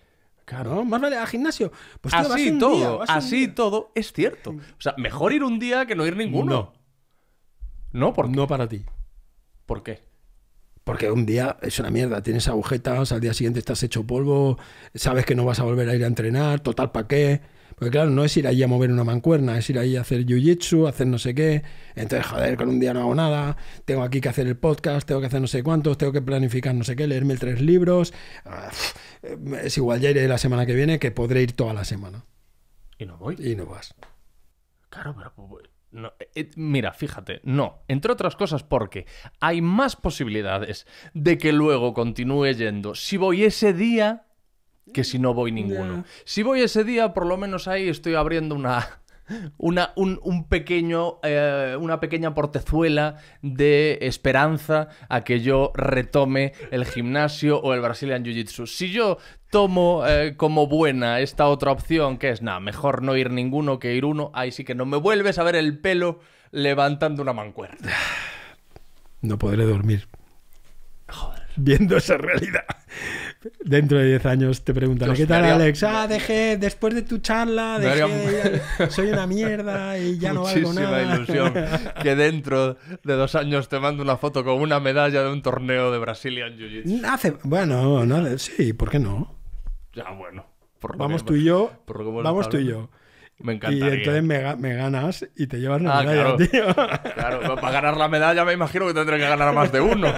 Claro, más vale al gimnasio. Pues, así todo, así todo es cierto. O sea, mejor ir un día que no ir ninguno. No. ¿por no para ti. ¿Por qué? Porque un día es una mierda, tienes agujetas, al día siguiente estás hecho polvo, sabes que no vas a volver a ir a entrenar, total, ¿para qué? Porque claro, no es ir ahí a mover una mancuerna, es ir ahí a hacer jiu-jitsu, hacer no sé qué. Entonces, joder, con un día no hago nada, tengo aquí que hacer el podcast, tengo que hacer no sé cuántos, tengo que planificar no sé qué, leerme tres libros. Ah, es igual, ya iré la semana que viene, que podré ir toda la semana. Y no voy. Y no vas. Claro, pero pues, eh, eh, mira, fíjate, no. Entre otras cosas porque hay más posibilidades de que luego continúe yendo. Si voy ese día que si no voy ninguno. Si voy ese día, por lo menos ahí estoy abriendo una, una, un, pequeño, eh, una pequeña portezuela de esperanza a que yo retome el gimnasio o el Brazilian Jiu-Jitsu. Si yo tomo eh, como buena esta otra opción, que es, nada, mejor no ir ninguno que ir uno, ahí sí que no me vuelves a ver el pelo levantando una mancuerna. No podré dormir. Viendo esa realidad. Dentro de 10 años te preguntaré, ¿qué tal, Alex? Ah, dejé, después de tu charla, que soy una mierda y ya no valgo nada. ilusión que <laughs> dentro de dos años te mando una foto con una medalla de un torneo de Brazilian Jiu-Jitsu. Bueno, sí, ¿por qué no? Ya, bueno. vamos tú y yo, vamos tú y yo me encantaría. Y entonces me, ganas y te llevas la ah, medalla, tío. <laughs> Claro, para ganar la medalla me imagino que tendré que ganar más de uno.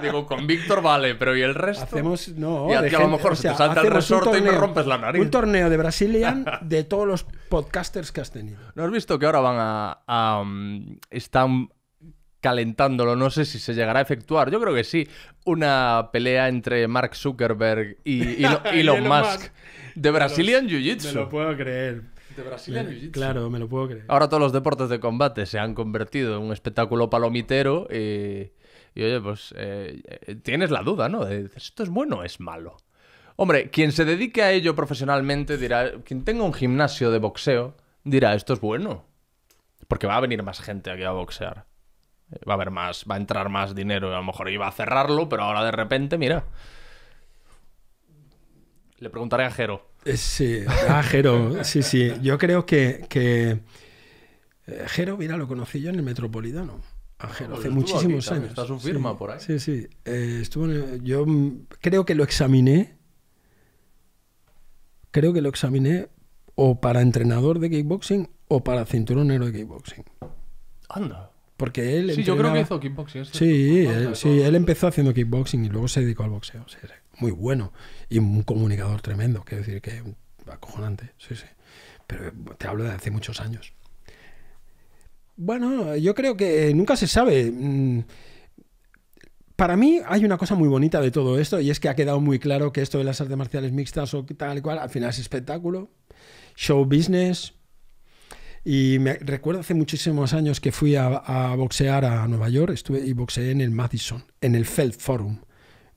Digo, con Víctor vale, pero ¿y el resto? Hacemos, no. Y a, a lo mejor se te salta el resorte y me rompes la nariz. Un torneo de Brazilian <laughs> de todos los podcasters que has tenido. ¿No has visto que ahora van a. Um, están calentándolo, no sé si se llegará a efectuar, yo creo que sí, una pelea entre Mark Zuckerberg y, <laughs> Elon, Musk, Musk de Brazilian Jiu-Jitsu. Me lo puedo creer de Claro, me lo puedo creer. Ahora todos los deportes de combate se han convertido en un espectáculo palomitero y, oye, pues eh, eh, tienes la duda, ¿no? De, ¿Esto es bueno o es malo? Hombre, quien se dedique a ello profesionalmente dirá, quien tenga un gimnasio de boxeo dirá, esto es bueno. Porque va a venir más gente aquí a boxear. Eh, va a haber más, va a entrar más dinero. A lo mejor iba a cerrarlo, pero ahora de repente, mira. Le preguntaré a Jero. Sí, ah, sí, sí. Yo creo que, que... Eh, Jero, mira, lo conocí yo en el Metropolitano. Ah, hace muchísimos años. Está su firma por ahí. Sí, sí. Eh, yo creo que lo examiné. Creo que lo examiné o para entrenador de kickboxing o para cinturón de kickboxing. Anda. Porque él. Sí, yo creo que hizo kickboxing. sí, sí, él empezó haciendo kickboxing y luego se dedicó al boxeo. Sí, muy bueno y un comunicador tremendo, quiero decir que acojonante, sí, sí. Pero eh, te hablo de hace muchos años. Bueno, yo creo que eh, nunca se sabe. Mm, para mí hay una cosa muy bonita de todo esto y es que ha quedado muy claro que esto de las artes marciales mixtas o tal y cual, al final es espectáculo, show business. Y me recuerdo hace muchísimos años que fui a, a boxear a Nueva York estuve y boxeé en el Madison, en el Feld Forum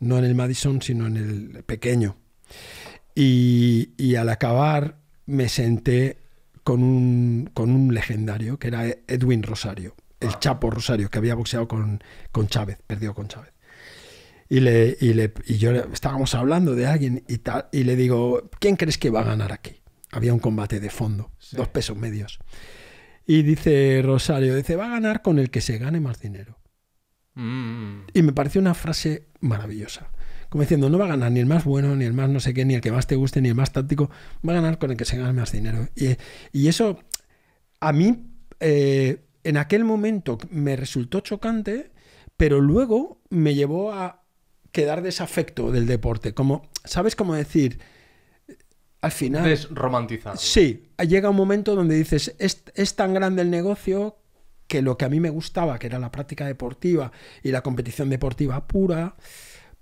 no en el Madison, sino en el pequeño. Y, al acabar me senté con un, con un legendario, que era Edwin Rosario, el Chapo Rosario, que había boxeado con, Chávez, perdió con Chávez. Y, le, yo estábamos hablando de alguien y, tal, y le digo, ¿quién crees que va a ganar aquí? Había un combate de fondo, dos pesos medios. Y dice Rosario, dice, va a ganar con el que se gane más dinero. Mm. Y me pareció una frase maravillosa. Como diciendo, no va a ganar ni el más bueno, ni el más no sé qué, ni el que más te guste, ni el más táctico. Va a ganar con el que se gane más dinero. Y, eso, a mí, eh, en aquel momento me resultó chocante, pero luego me llevó a quedar desafecto del deporte. Como, ¿sabes cómo decir? Al final. Es romantizar. Sí, llega un momento donde dices, es, es, tan grande el negocio que lo que a mí me gustaba, que era la práctica deportiva y la competición deportiva pura,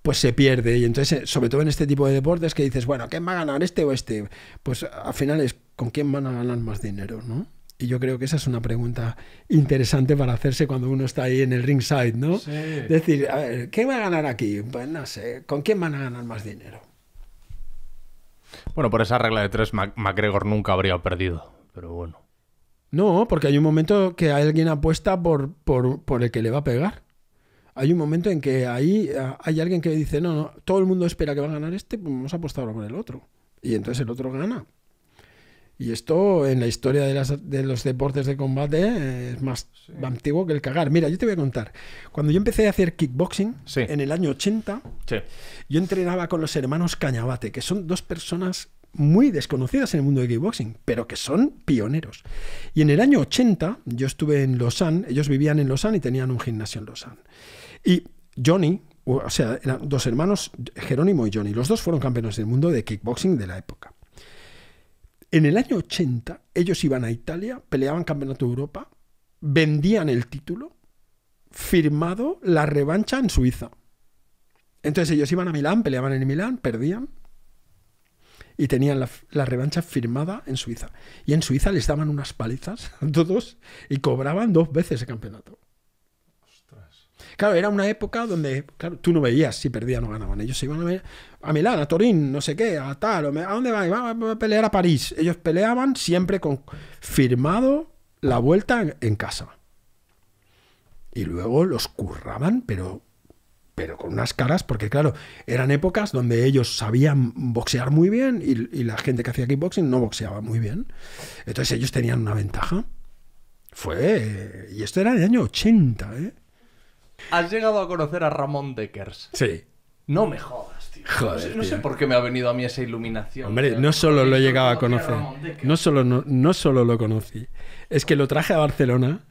pues se pierde. Y entonces, eh, sobre todo en este tipo de deportes que dices, bueno, ¿quién va a ganar este o este? Pues al final es con quién van a ganar más dinero, ¿no? Y yo creo que esa es una pregunta interesante para hacerse cuando uno está ahí en el ringside, ¿no? Decir, a ver, ¿qué va a ganar aquí? Pues no sé, ¿con quién van a ganar más dinero? Bueno, por esa regla de tres, McGregor nunca habría perdido, pero bueno. No, porque hay un momento que alguien apuesta por, por, el que le va a pegar. Hay un momento en que ahí ah, hay alguien que dice, no, no, todo el mundo espera que va a ganar este, pues vamos a apostar por el otro. Y entonces el otro gana. Y esto en la historia de, los deportes de combate eh, es más antiguo que el cagar. Mira, yo te voy a contar. Cuando yo empecé a hacer kickboxing, en el año 80, yo entrenaba con los hermanos Cañabate, que son dos personas muy desconocidas en el mundo de kickboxing, pero que son pioneros. Y en el año 80, yo estuve en Lausanne, ellos vivían en Lausanne y tenían un gimnasio en Lausanne. Y Johnny, o sea, dos hermanos, Jerónimo y Johnny, los dos fueron campeones del mundo de kickboxing de la época. En el año 80, ellos iban a Italia, peleaban Campeonato de Europa, vendían el título, firmado la revancha en Suiza. Entonces ellos iban a Milán, peleaban en Milán, perdían, y tenían la, revancha firmada en Suiza. Y en Suiza les daban unas palizas a todos y cobraban dos veces el campeonato. Claro, era una época donde tú no veías si perdían o ganaban. Ellos se iban a, Milán, a Torín, no sé qué, a tal. ¿A dónde van? a pelear a París. Ellos peleaban siempre con firmado la vuelta en casa. Y luego los curraban, pero pero con unas caras, porque claro, eran épocas donde ellos sabían boxear muy bien y, la gente que hacía kickboxing no boxeaba muy bien. Entonces ellos tenían una ventaja. Fue. Eh, y esto era de año 80, ¿eh? Has llegado a conocer a Ramón Dekers. Sí. No me jodas, tío. Joder, no, sé, por qué me ha venido a mí esa iluminación. Hombre, no solo lo llegaba a conocer. no solo, no solo lo conocí. Es que lo traje a Barcelona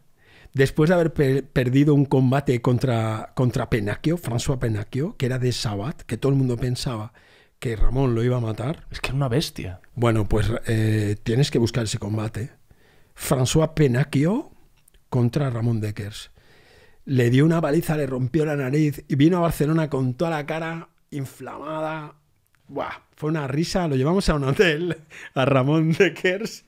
después de haber perdido un combate contra, contra Penacchio, François penaquio que era de Sabat, que todo el mundo pensaba que Ramón lo iba a matar. Es que era una bestia. Bueno, pues eh, tienes que buscar ese combate. François penaquio contra Ramón Deckers. Le dio una baliza, le rompió la nariz y vino a Barcelona con toda la cara inflamada. Buah, fue una risa, lo llevamos a un hotel, a Ramón de Kers,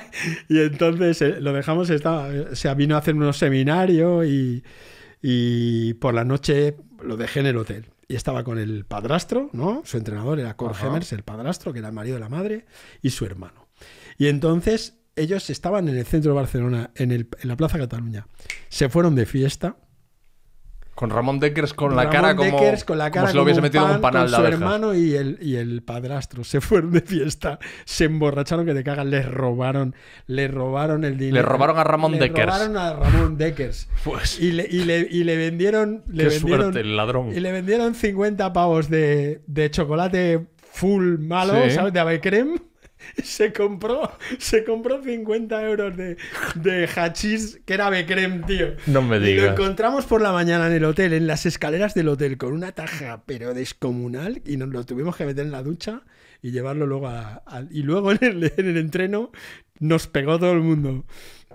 <laughs> y entonces eh, lo dejamos, estaba, eh, vino a hacer unos seminario y, por la noche lo dejé en el hotel. Y estaba con el padrastro, ¿no? Su entrenador era Cor Hemmers, el padrastro, que era el marido de la madre, y su hermano. Y entonces ellos estaban en el centro de Barcelona, en la Plaza Cataluña. Se fueron de fiesta con Ramón Deckers con la cara como, Deckers, con la cara como lo hubiese metido en un panal su hermano y el, y el padrastro se fueron de fiesta, se emborracharon que te cagan, les robaron, les robaron el dinero. Le robaron a Ramón le Deckers. Le robaron a Ramón Deckers. <laughs> pues... Y le, vendieron... Le vendieron, el ladrón. Y le vendieron 50 pavos de, chocolate full malo, ¿sabes? De ave creme se compró, se compró 50 euros de, de hachís que era Becrem, tío. No me digas. lo encontramos por la mañana en el hotel, en las escaleras del hotel, con una taja pero descomunal y nos lo tuvimos que meter en la ducha y llevarlo luego a... y luego en el, en el entreno nos pegó todo el mundo.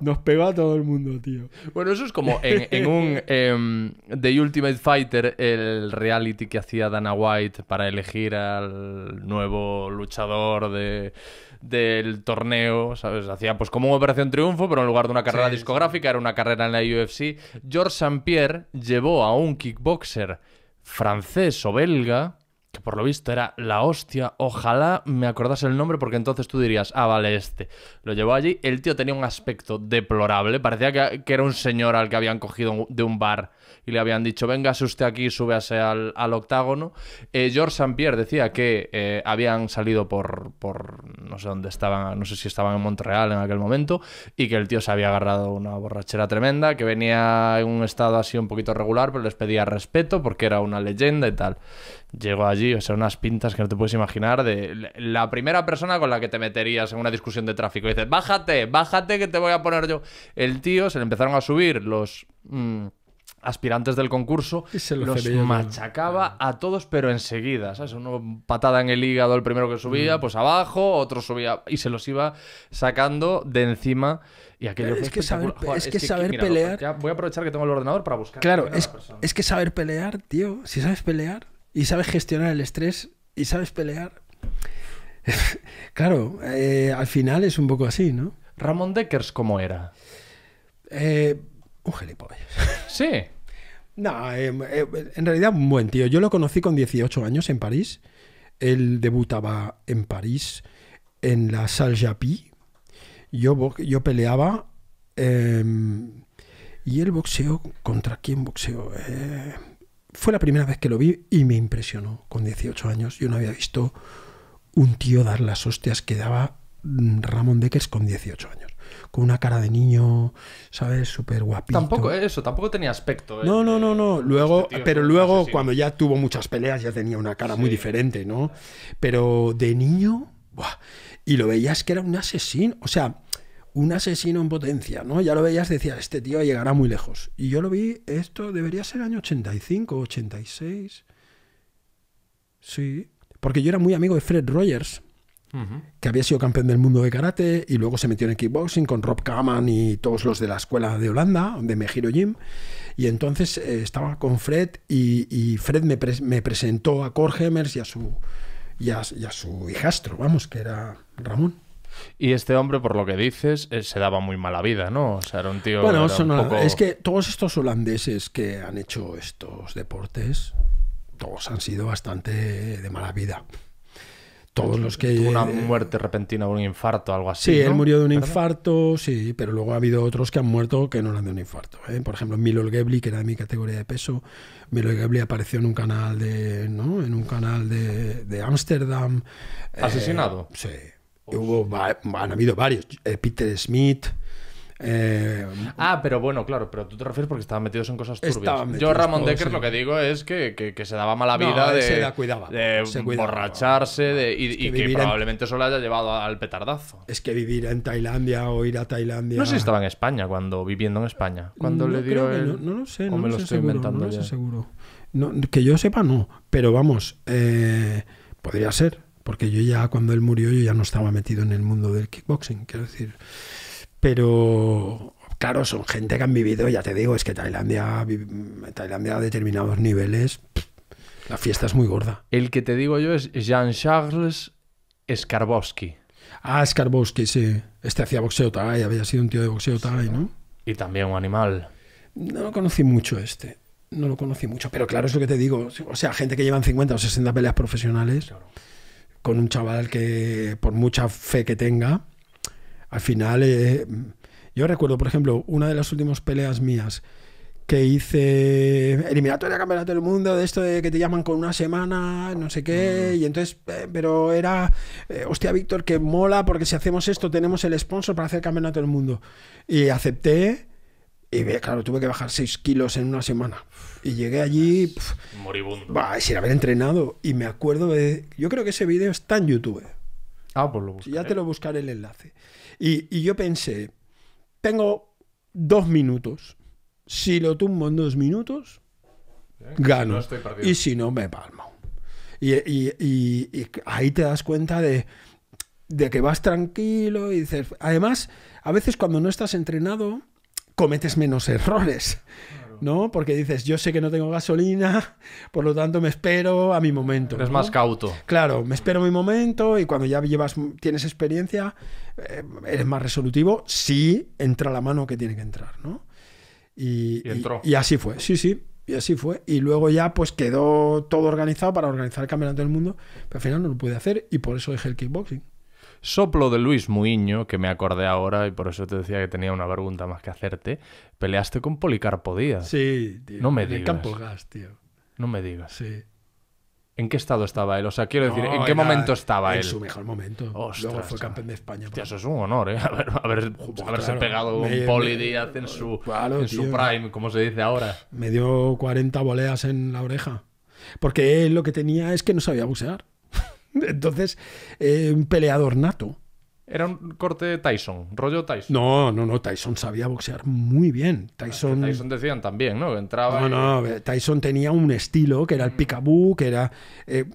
Nos pegó a todo el mundo, tío. Bueno, eso es como en, un <laughs> em, The Ultimate Fighter, el reality que hacía Dana White para elegir al nuevo luchador del torneo, ¿sabes? Hacía pues como una Operación Triunfo, pero en lugar de una carrera discográfica, era una carrera en la UFC. George St. Pierre llevó a un kickboxer francés o belga que por lo visto era la hostia. Ojalá me acordase el nombre porque entonces tú dirías, ah, vale, este. Lo llevó allí, el tío tenía un aspecto deplorable, parecía que, que era un señor al que habían cogido de un bar y le habían dicho, véngase usted aquí, súbase al, octágono. Eh, George St. Pierre decía que eh, habían salido por, por, no sé dónde estaban, no sé si estaban en Montreal en aquel momento, y que el tío se había agarrado una borrachera tremenda, que venía en un estado así un poquito regular, pero les pedía respeto porque era una leyenda y tal. Llegó allí, o sea, unas pintas que no te puedes imaginar de la primera persona con la que te meterías en una discusión de tráfico. Y dices, bájate, bájate que te voy a poner yo. El tío se le empezaron a subir los... Mm, aspirantes del concurso, los machacaba a todos, pero enseguida, ¿sabes? Uno patada en el hígado, el primero que subía, mm. pues abajo, otro subía y se los iba sacando de encima. Y aquello es, que saber, es, que, saber pelear. voy a aprovechar que tengo el ordenador para buscar. Claro, es, que saber pelear, tío. Si sabes pelear y sabes gestionar el estrés y sabes pelear. <laughs> claro, eh, al final es un poco así, ¿no? Ramón Deckers, ¿cómo era? Eh, un gilipollas. Sí. no, eh, eh, en realidad un buen tío. Yo lo conocí con 18 años en París. Él debutaba en París, en la Salle Japi. Yo, yo peleaba. Em, y él boxeó. ¿Contra quién boxeó? Eh, fue la primera vez que lo vi y me impresionó con 18 años. Yo no había visto un tío dar las hostias que daba mm, Ramón Deques con 18 años con una cara de niño, ¿sabes? Súper guapito. Tampoco eso, tampoco tenía aspecto. ¿eh? No, no, no, no. Este luego, pero luego, cuando ya tuvo muchas peleas, ya tenía una cara muy diferente, ¿no? Pero de niño, y lo veías que era un asesino, o sea, un asesino en potencia, ¿no? Ya lo veías, decías, este tío llegará muy lejos. Y yo lo vi, esto debería ser año 85, 86. Sí. Porque yo era muy amigo de Fred Rogers que había sido campeón del mundo de karate y luego se metió en kickboxing con Rob Kaman y todos los de la escuela de Holanda, de Mejiro Jim Y entonces eh, estaba con Fred y, Fred me, presentó a Cor Hemers y a, su, y su hijastro, vamos, que era Ramón. Y este hombre, por lo que dices, eh, se daba muy mala vida, ¿no? O sea, era un tío. Bueno, es que todos estos holandeses que han hecho estos deportes, todos han sido bastante de mala vida todos los que... Una eh, muerte repentina o un infarto, algo así. Sí, él murió de un infarto, sí, pero luego ha habido otros que han muerto que no han de un infarto. ¿eh? Por ejemplo, Milo Gebli, que era de mi categoría de peso, Milo Gebli apareció en un canal de, ¿no? En un canal de Ámsterdam. Eh, ¿Asesinado? sí. Hubo, han habido varios. Peter Smith, eh, ah, pero bueno, claro, pero tú te refieres porque estaban metidos en cosas turbias. Yo, Ramón Decker, lo que digo es que, se daba mala vida de, se cuidaba, de borracharse y, que, probablemente eso le haya llevado al petardazo. Es que vivir en Tailandia o ir a Tailandia. No sé si estaba en España cuando viviendo en España. Cuando no le dio no, lo sé, no me lo, estoy inventando. No seguro. que yo sepa, no. Pero vamos, eh, podría ser. Porque yo ya cuando él murió, yo ya no estaba metido en el mundo del kickboxing. Quiero decir pero claro, son gente que han vivido, ya te digo, es que Tailandia, Tailandia a determinados niveles, la fiesta es muy gorda. El que te digo yo es Jean-Charles Skarbowski. Ah, Skarbowski, sí. Este hacía boxeo Thai, había sido un tío de boxeo ¿no? Y también un animal. No lo conocí mucho este. No lo conocí mucho, pero claro, es lo que te digo. O sea, gente que llevan 50 o 60 peleas profesionales con un chaval que, por mucha fe que tenga, al final, eh, yo recuerdo, por ejemplo, una de las últimas peleas mías que hice eliminatoria campeonato del mundo de esto de que te llaman con una semana no sé qué mm. y entonces eh, pero era eh, hostia Víctor que mola porque si hacemos esto tenemos el sponsor para hacer campeonato del mundo y acepté y claro, tuve que bajar 6 kilos en una semana. Y llegué allí. va Moribundo. sin haber entrenado. Y me acuerdo de. Yo creo que ese video está en YouTube. Ah, pues lo Ya te lo buscaré el enlace. Y, yo pensé, tengo dos minutos. Si lo tumbo en dos minutos, eh, gano. y si no, me palmo. Y, ahí te das cuenta de, de que vas tranquilo y dices, además, a veces cuando no estás entrenado, cometes menos errores. ¿no? Porque dices, yo sé que no tengo gasolina, <laughs> por lo tanto me espero a mi momento. es más cauto. Claro, me espero a mi momento y cuando ya llevas, tienes experiencia, eh, eres más resolutivo si entra la mano que tiene que entrar, ¿no? Y, y, así fue, sí, sí, y así fue. Y luego ya pues quedó todo organizado para organizar el Campeonato del Mundo, pero al final no lo pude hacer y por eso dejé el kickboxing. Soplo de Luis Muiño, que me acordé ahora y por eso te decía que tenía una pregunta más que hacerte. Peleaste con Policarpo Díaz. Sí, tío. No me digas. tío. No me digas. Sí. ¿En qué estado estaba él? O sea, quiero decir, ¿en qué momento estaba él? En su mejor momento. Ostras, Luego fue campeón de España. eso es un honor, ¿eh? haberse <laughs> pegado un Poli Díaz en su, su prime, como se dice ahora. Me dio 40 boleas en la oreja. Porque él lo que tenía es que no sabía bucear. Entonces, eh, un peleador nato. Era un corte de Tyson, rollo Tyson. No, no, no, Tyson sabía boxear muy bien. Tyson, Tyson decían también, ¿no? Entraba. No, no, eh, Tyson tenía un estilo que era el mm. picaboo, que era eh,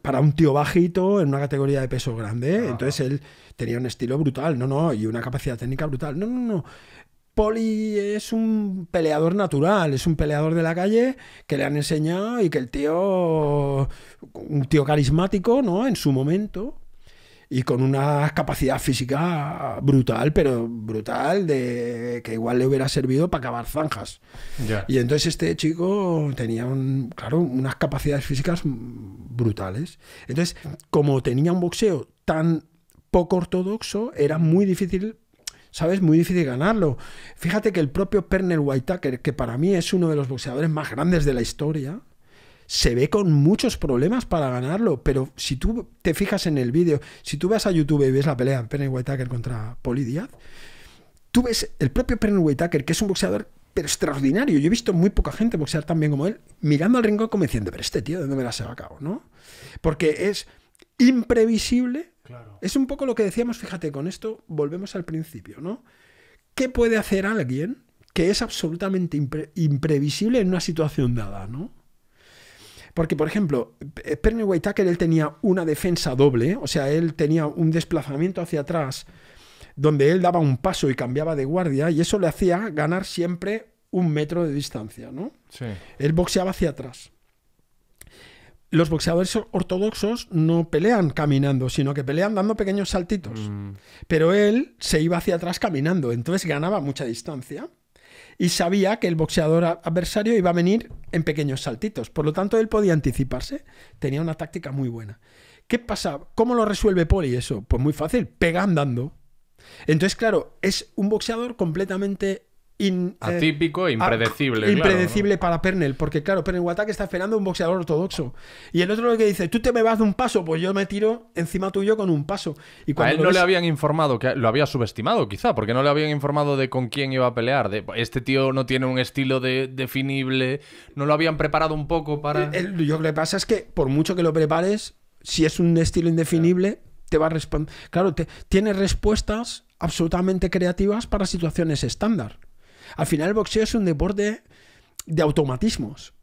para un tío bajito en una categoría de peso grande. Entonces él tenía un estilo brutal, no, no, y una capacidad técnica brutal. No, no, no. Poli es un peleador natural, es un peleador de la calle que le han enseñado y que el tío, un tío carismático, ¿no? En su momento y con una capacidad física brutal, pero brutal, de que igual le hubiera servido para acabar zanjas. Y entonces este chico tenía, claro, unas capacidades físicas brutales. Entonces, como tenía un boxeo tan poco ortodoxo, era muy difícil ¿sabes? Muy difícil ganarlo. Fíjate que el propio Pernell Whitaker, que para mí es uno de los boxeadores más grandes de la historia, se ve con muchos problemas para ganarlo, pero si tú te fijas en el vídeo, si tú vas a YouTube y ves la pelea de Pernell Whitaker contra Poli Díaz, tú ves el propio Pernell Whitaker, que es un boxeador extraordinario, yo he visto muy poca gente boxear tan bien como él, mirando al rincón como diciendo, pero este tío, ¿de dónde me la se va a cabo? ¿no? Porque es imprevisible es un poco lo que decíamos, fíjate, con esto volvemos al principio, ¿no? ¿Qué puede hacer alguien que es absolutamente imprevisible en una situación dada, ¿no? Porque, por ejemplo, eh, Perny Whitaker, él tenía una defensa doble, o sea, él tenía un desplazamiento hacia atrás donde él daba un paso y cambiaba de guardia y eso le hacía ganar siempre un metro de distancia, ¿no? Él boxeaba hacia atrás los boxeadores ortodoxos no pelean caminando, sino que pelean dando pequeños saltitos. Mm. Pero él se iba hacia atrás caminando, entonces ganaba mucha distancia y sabía que el boxeador adversario iba a venir en pequeños saltitos. Por lo tanto, él podía anticiparse. Tenía una táctica muy buena. ¿Qué pasa? ¿Cómo lo resuelve Poli eso? Pues muy fácil, pega andando. Entonces, claro, es un boxeador completamente eh, Atípico e impredecible. impredecible para Pernell, porque claro, Pernell Watak está esperando un boxeador ortodoxo. Y el otro lo que dice, tú te me vas de un paso, pues yo me tiro encima tuyo con un paso. Y cuando a él no le habían informado, que lo había subestimado quizá, porque no le habían informado de con quién iba a pelear. De, este tío no tiene un estilo de, definible, no lo habían preparado un poco para... él lo que pasa es que por mucho que lo prepares, si es un estilo indefinible, te va a responder... Claro, te, tiene respuestas absolutamente creativas para situaciones estándar. Al final el boxeo es un deporte de automatismos.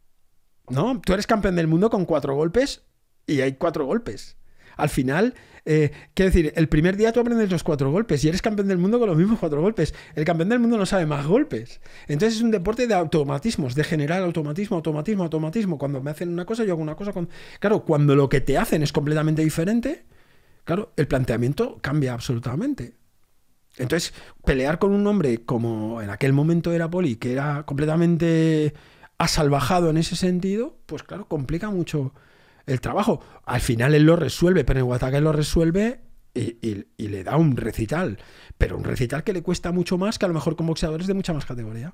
¿No? Tú eres campeón del mundo con cuatro golpes y hay cuatro golpes. Al final, eh, quiero decir, el primer día tú aprendes los cuatro golpes y eres campeón del mundo con los mismos cuatro golpes. El campeón del mundo no sabe más golpes. Entonces es un deporte de automatismos, de generar automatismo, automatismo, automatismo. Cuando me hacen una cosa, yo hago una cosa. Con... Claro, cuando lo que te hacen es completamente diferente, claro, el planteamiento cambia absolutamente. Entonces, pelear con un hombre como en aquel momento era Poli, que era completamente asalvajado en ese sentido, pues claro, complica mucho el trabajo. Al final él lo resuelve, pero en Wataka él lo resuelve y, le da un recital. Pero un recital que le cuesta mucho más que a lo mejor con boxeadores de mucha más categoría.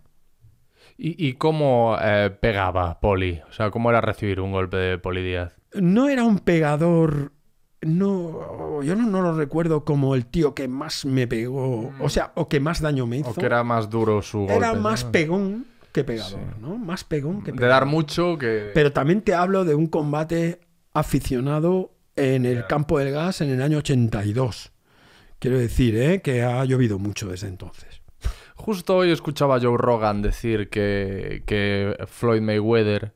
¿Y, cómo eh, pegaba Poli? O sea, ¿cómo era recibir un golpe de Poli Díaz? No era un pegador no, yo no, lo recuerdo como el tío que más me pegó, o mm. sea, o que más daño me hizo. O que era más duro su golpe, Era más pegón que pegador, ¿no? Más pegón que pegador. De dar mucho que... Pero también te hablo de un combate aficionado en el campo del gas en el año 82. Quiero decir, ¿eh? Que ha llovido mucho desde entonces. Justo hoy escuchaba a Joe Rogan decir que, que Floyd Mayweather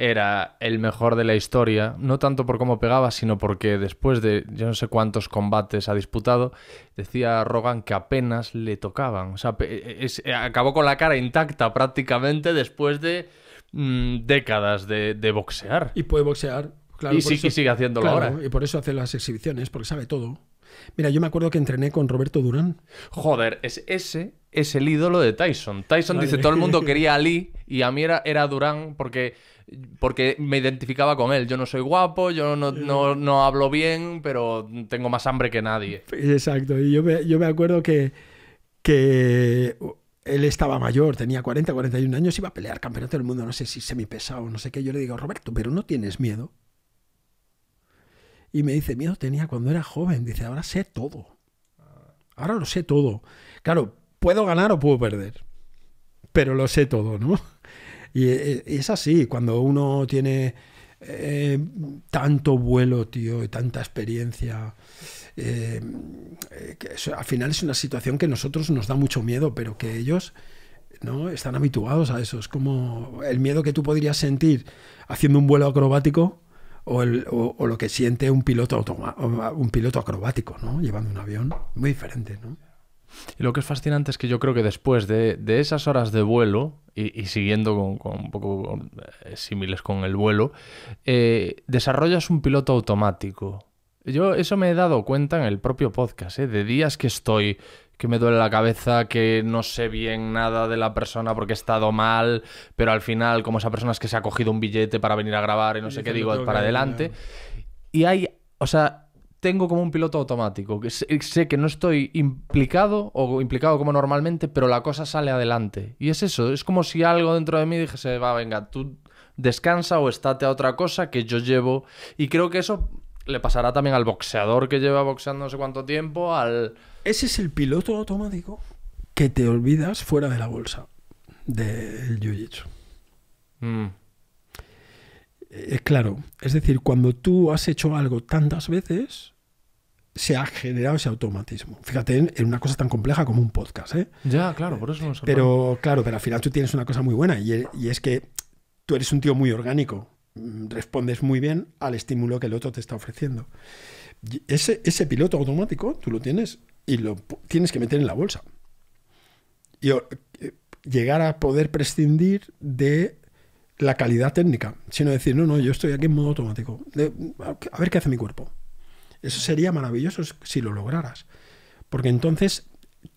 era el mejor de la historia, no tanto por cómo pegaba, sino porque después de yo no sé cuántos combates ha disputado, decía Rogan que apenas le tocaban. O sea, eh, acabó con la cara intacta prácticamente después de mm, décadas de, boxear. Y puede boxear, claro. Y sí sigue haciéndolo ahora. Y por eso hace las exhibiciones, porque sabe todo. Mira, yo me acuerdo que entrené con Roberto Durán. Joder, es ese es el ídolo de Tyson. Tyson dice, todo el mundo <laughs> quería a Lee y a mí era, Durán porque, porque me identificaba con él. Yo no soy guapo, yo no, hablo bien, pero tengo más hambre que nadie. Exacto, y yo me, acuerdo que, que él estaba mayor, tenía 40, 41 años, iba a pelear campeonato del mundo, no sé si o no sé qué. Yo le digo, Roberto, pero no tienes miedo. Y me dice, miedo tenía cuando era joven. Dice, ahora sé todo. Ahora lo sé todo. Claro, puedo ganar o puedo perder. Pero lo sé todo, ¿no? <laughs> Eh, y es así, cuando uno tiene eh, tanto vuelo, tío, y tanta experiencia. Eh, que al final es una situación que a nosotros nos da mucho miedo, pero que ellos no están habituados a eso. Es como el miedo que tú podrías sentir haciendo un vuelo acrobático o, lo que siente un piloto, un piloto acrobático, ¿no? Llevando un avión, muy diferente, ¿no? Y lo que es fascinante es que yo creo que después de, esas horas de vuelo, y, siguiendo con, un poco eh, similes con el vuelo, eh, desarrollas un piloto automático. Yo eso me he dado cuenta en el propio podcast, ¿eh? de días que estoy que me duele la cabeza, que no sé bien nada de la persona porque he estado mal, pero al final, como esa persona es que se ha cogido un billete para venir a grabar y no sé qué digo, para adelante. Y hay, o sea, tengo como un piloto automático. Que sé, que no estoy implicado o implicado como normalmente, pero la cosa sale adelante. Y es eso, es como si algo dentro de mí dijese, va, venga, tú descansa o estate a otra cosa que yo llevo. Y creo que eso le pasará también al boxeador que lleva boxeando no sé cuánto tiempo, al ese es el piloto automático que te olvidas fuera de la bolsa del jiu-jitsu. Mm. Eh, claro, es decir, cuando tú has hecho algo tantas veces, se ha generado ese automatismo. Fíjate en, una cosa tan compleja como un podcast. ¿eh? Ya, claro, por eso no Pero claro, pero al final tú tienes una cosa muy buena y, eh, es que tú eres un tío muy orgánico. Mm, respondes muy bien al estímulo que el otro te está ofreciendo. ese piloto automático tú lo tienes y lo tienes que meter en la bolsa. Y eh, llegar a poder prescindir de la calidad técnica, sino decir, no, no, yo estoy aquí en modo automático. a ver qué hace mi cuerpo. Eso sería maravilloso si lo lograras. Porque entonces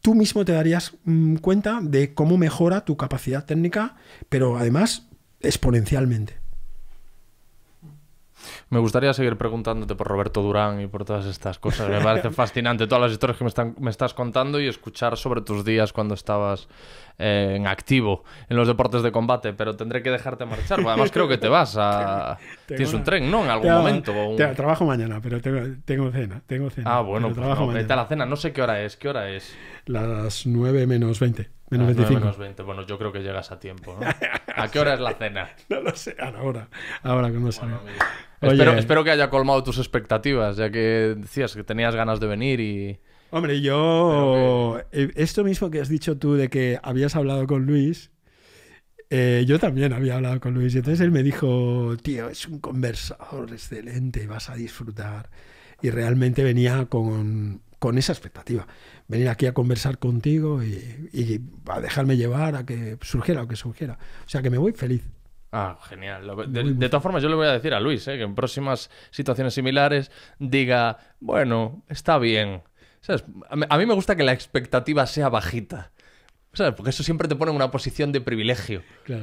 tú mismo te darías mm, cuenta de cómo mejora tu capacidad técnica, pero además exponencialmente. Me gustaría seguir preguntándote por Roberto Durán y por todas estas cosas. Me parece <laughs> fascinante todas las historias que me, estás contando y escuchar sobre tus días cuando estabas eh, en activo en los deportes de combate, pero tendré que dejarte marchar. Además, creo que te vas a. <laughs> Tienes un tren, ¿no? En algún momento. trabajo mañana, pero tengo, cena. Tengo cena. Ah, bueno, pues trabajo vete a la cena. No sé qué hora es. ¿Qué hora es? Las 9 menos 20. Menos 20. Bueno, yo creo que llegas a tiempo, <laughs> ¿A qué hora es la cena? no lo sé, a la hora. Ahora que no bueno, Espero, que haya colmado tus expectativas, ya que decías que tenías ganas de venir y... Hombre, yo... Esto mismo que has dicho tú de que habías hablado con Luis, eh, yo también había hablado con Luis y entonces él me dijo, tío, es un conversador excelente, vas a disfrutar. Y realmente venía con, esa expectativa, venir aquí a conversar contigo y, y a dejarme llevar a que surgiera lo que surgiera. O sea que me voy feliz. Ah, genial. De, todas formas, yo le voy a decir a Luis eh, que en próximas situaciones similares diga, bueno, está bien. A mí me gusta que la expectativa sea bajita. Porque eso siempre te pone en una posición de privilegio.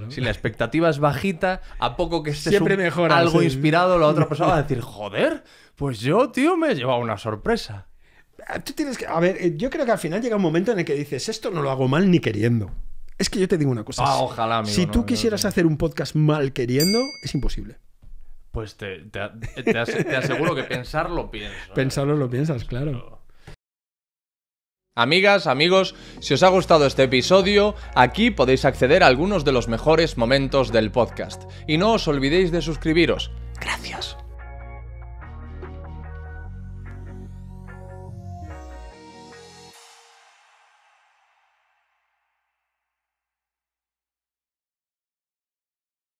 Si la expectativa es bajita, a poco que siempre mejora, algo inspirado, la otra persona va a decir, <laughs> joder, pues yo, tío, me he llevado una sorpresa. Ah, tú tienes que... A ver, eh, yo creo que al final llega un momento en el que dices, esto no lo hago mal ni queriendo. Es que yo te digo una cosa. Ah, ojalá, amigo, Si tú quisieras hacer un podcast mal queriendo, es imposible. Pues te, aseguro que pensarlo piensas. ¿eh? Pensarlo lo piensas, claro. Amigas, amigos, si os ha gustado este episodio, aquí podéis acceder a algunos de los mejores momentos del podcast. Y no os olvidéis de suscribiros. Gracias.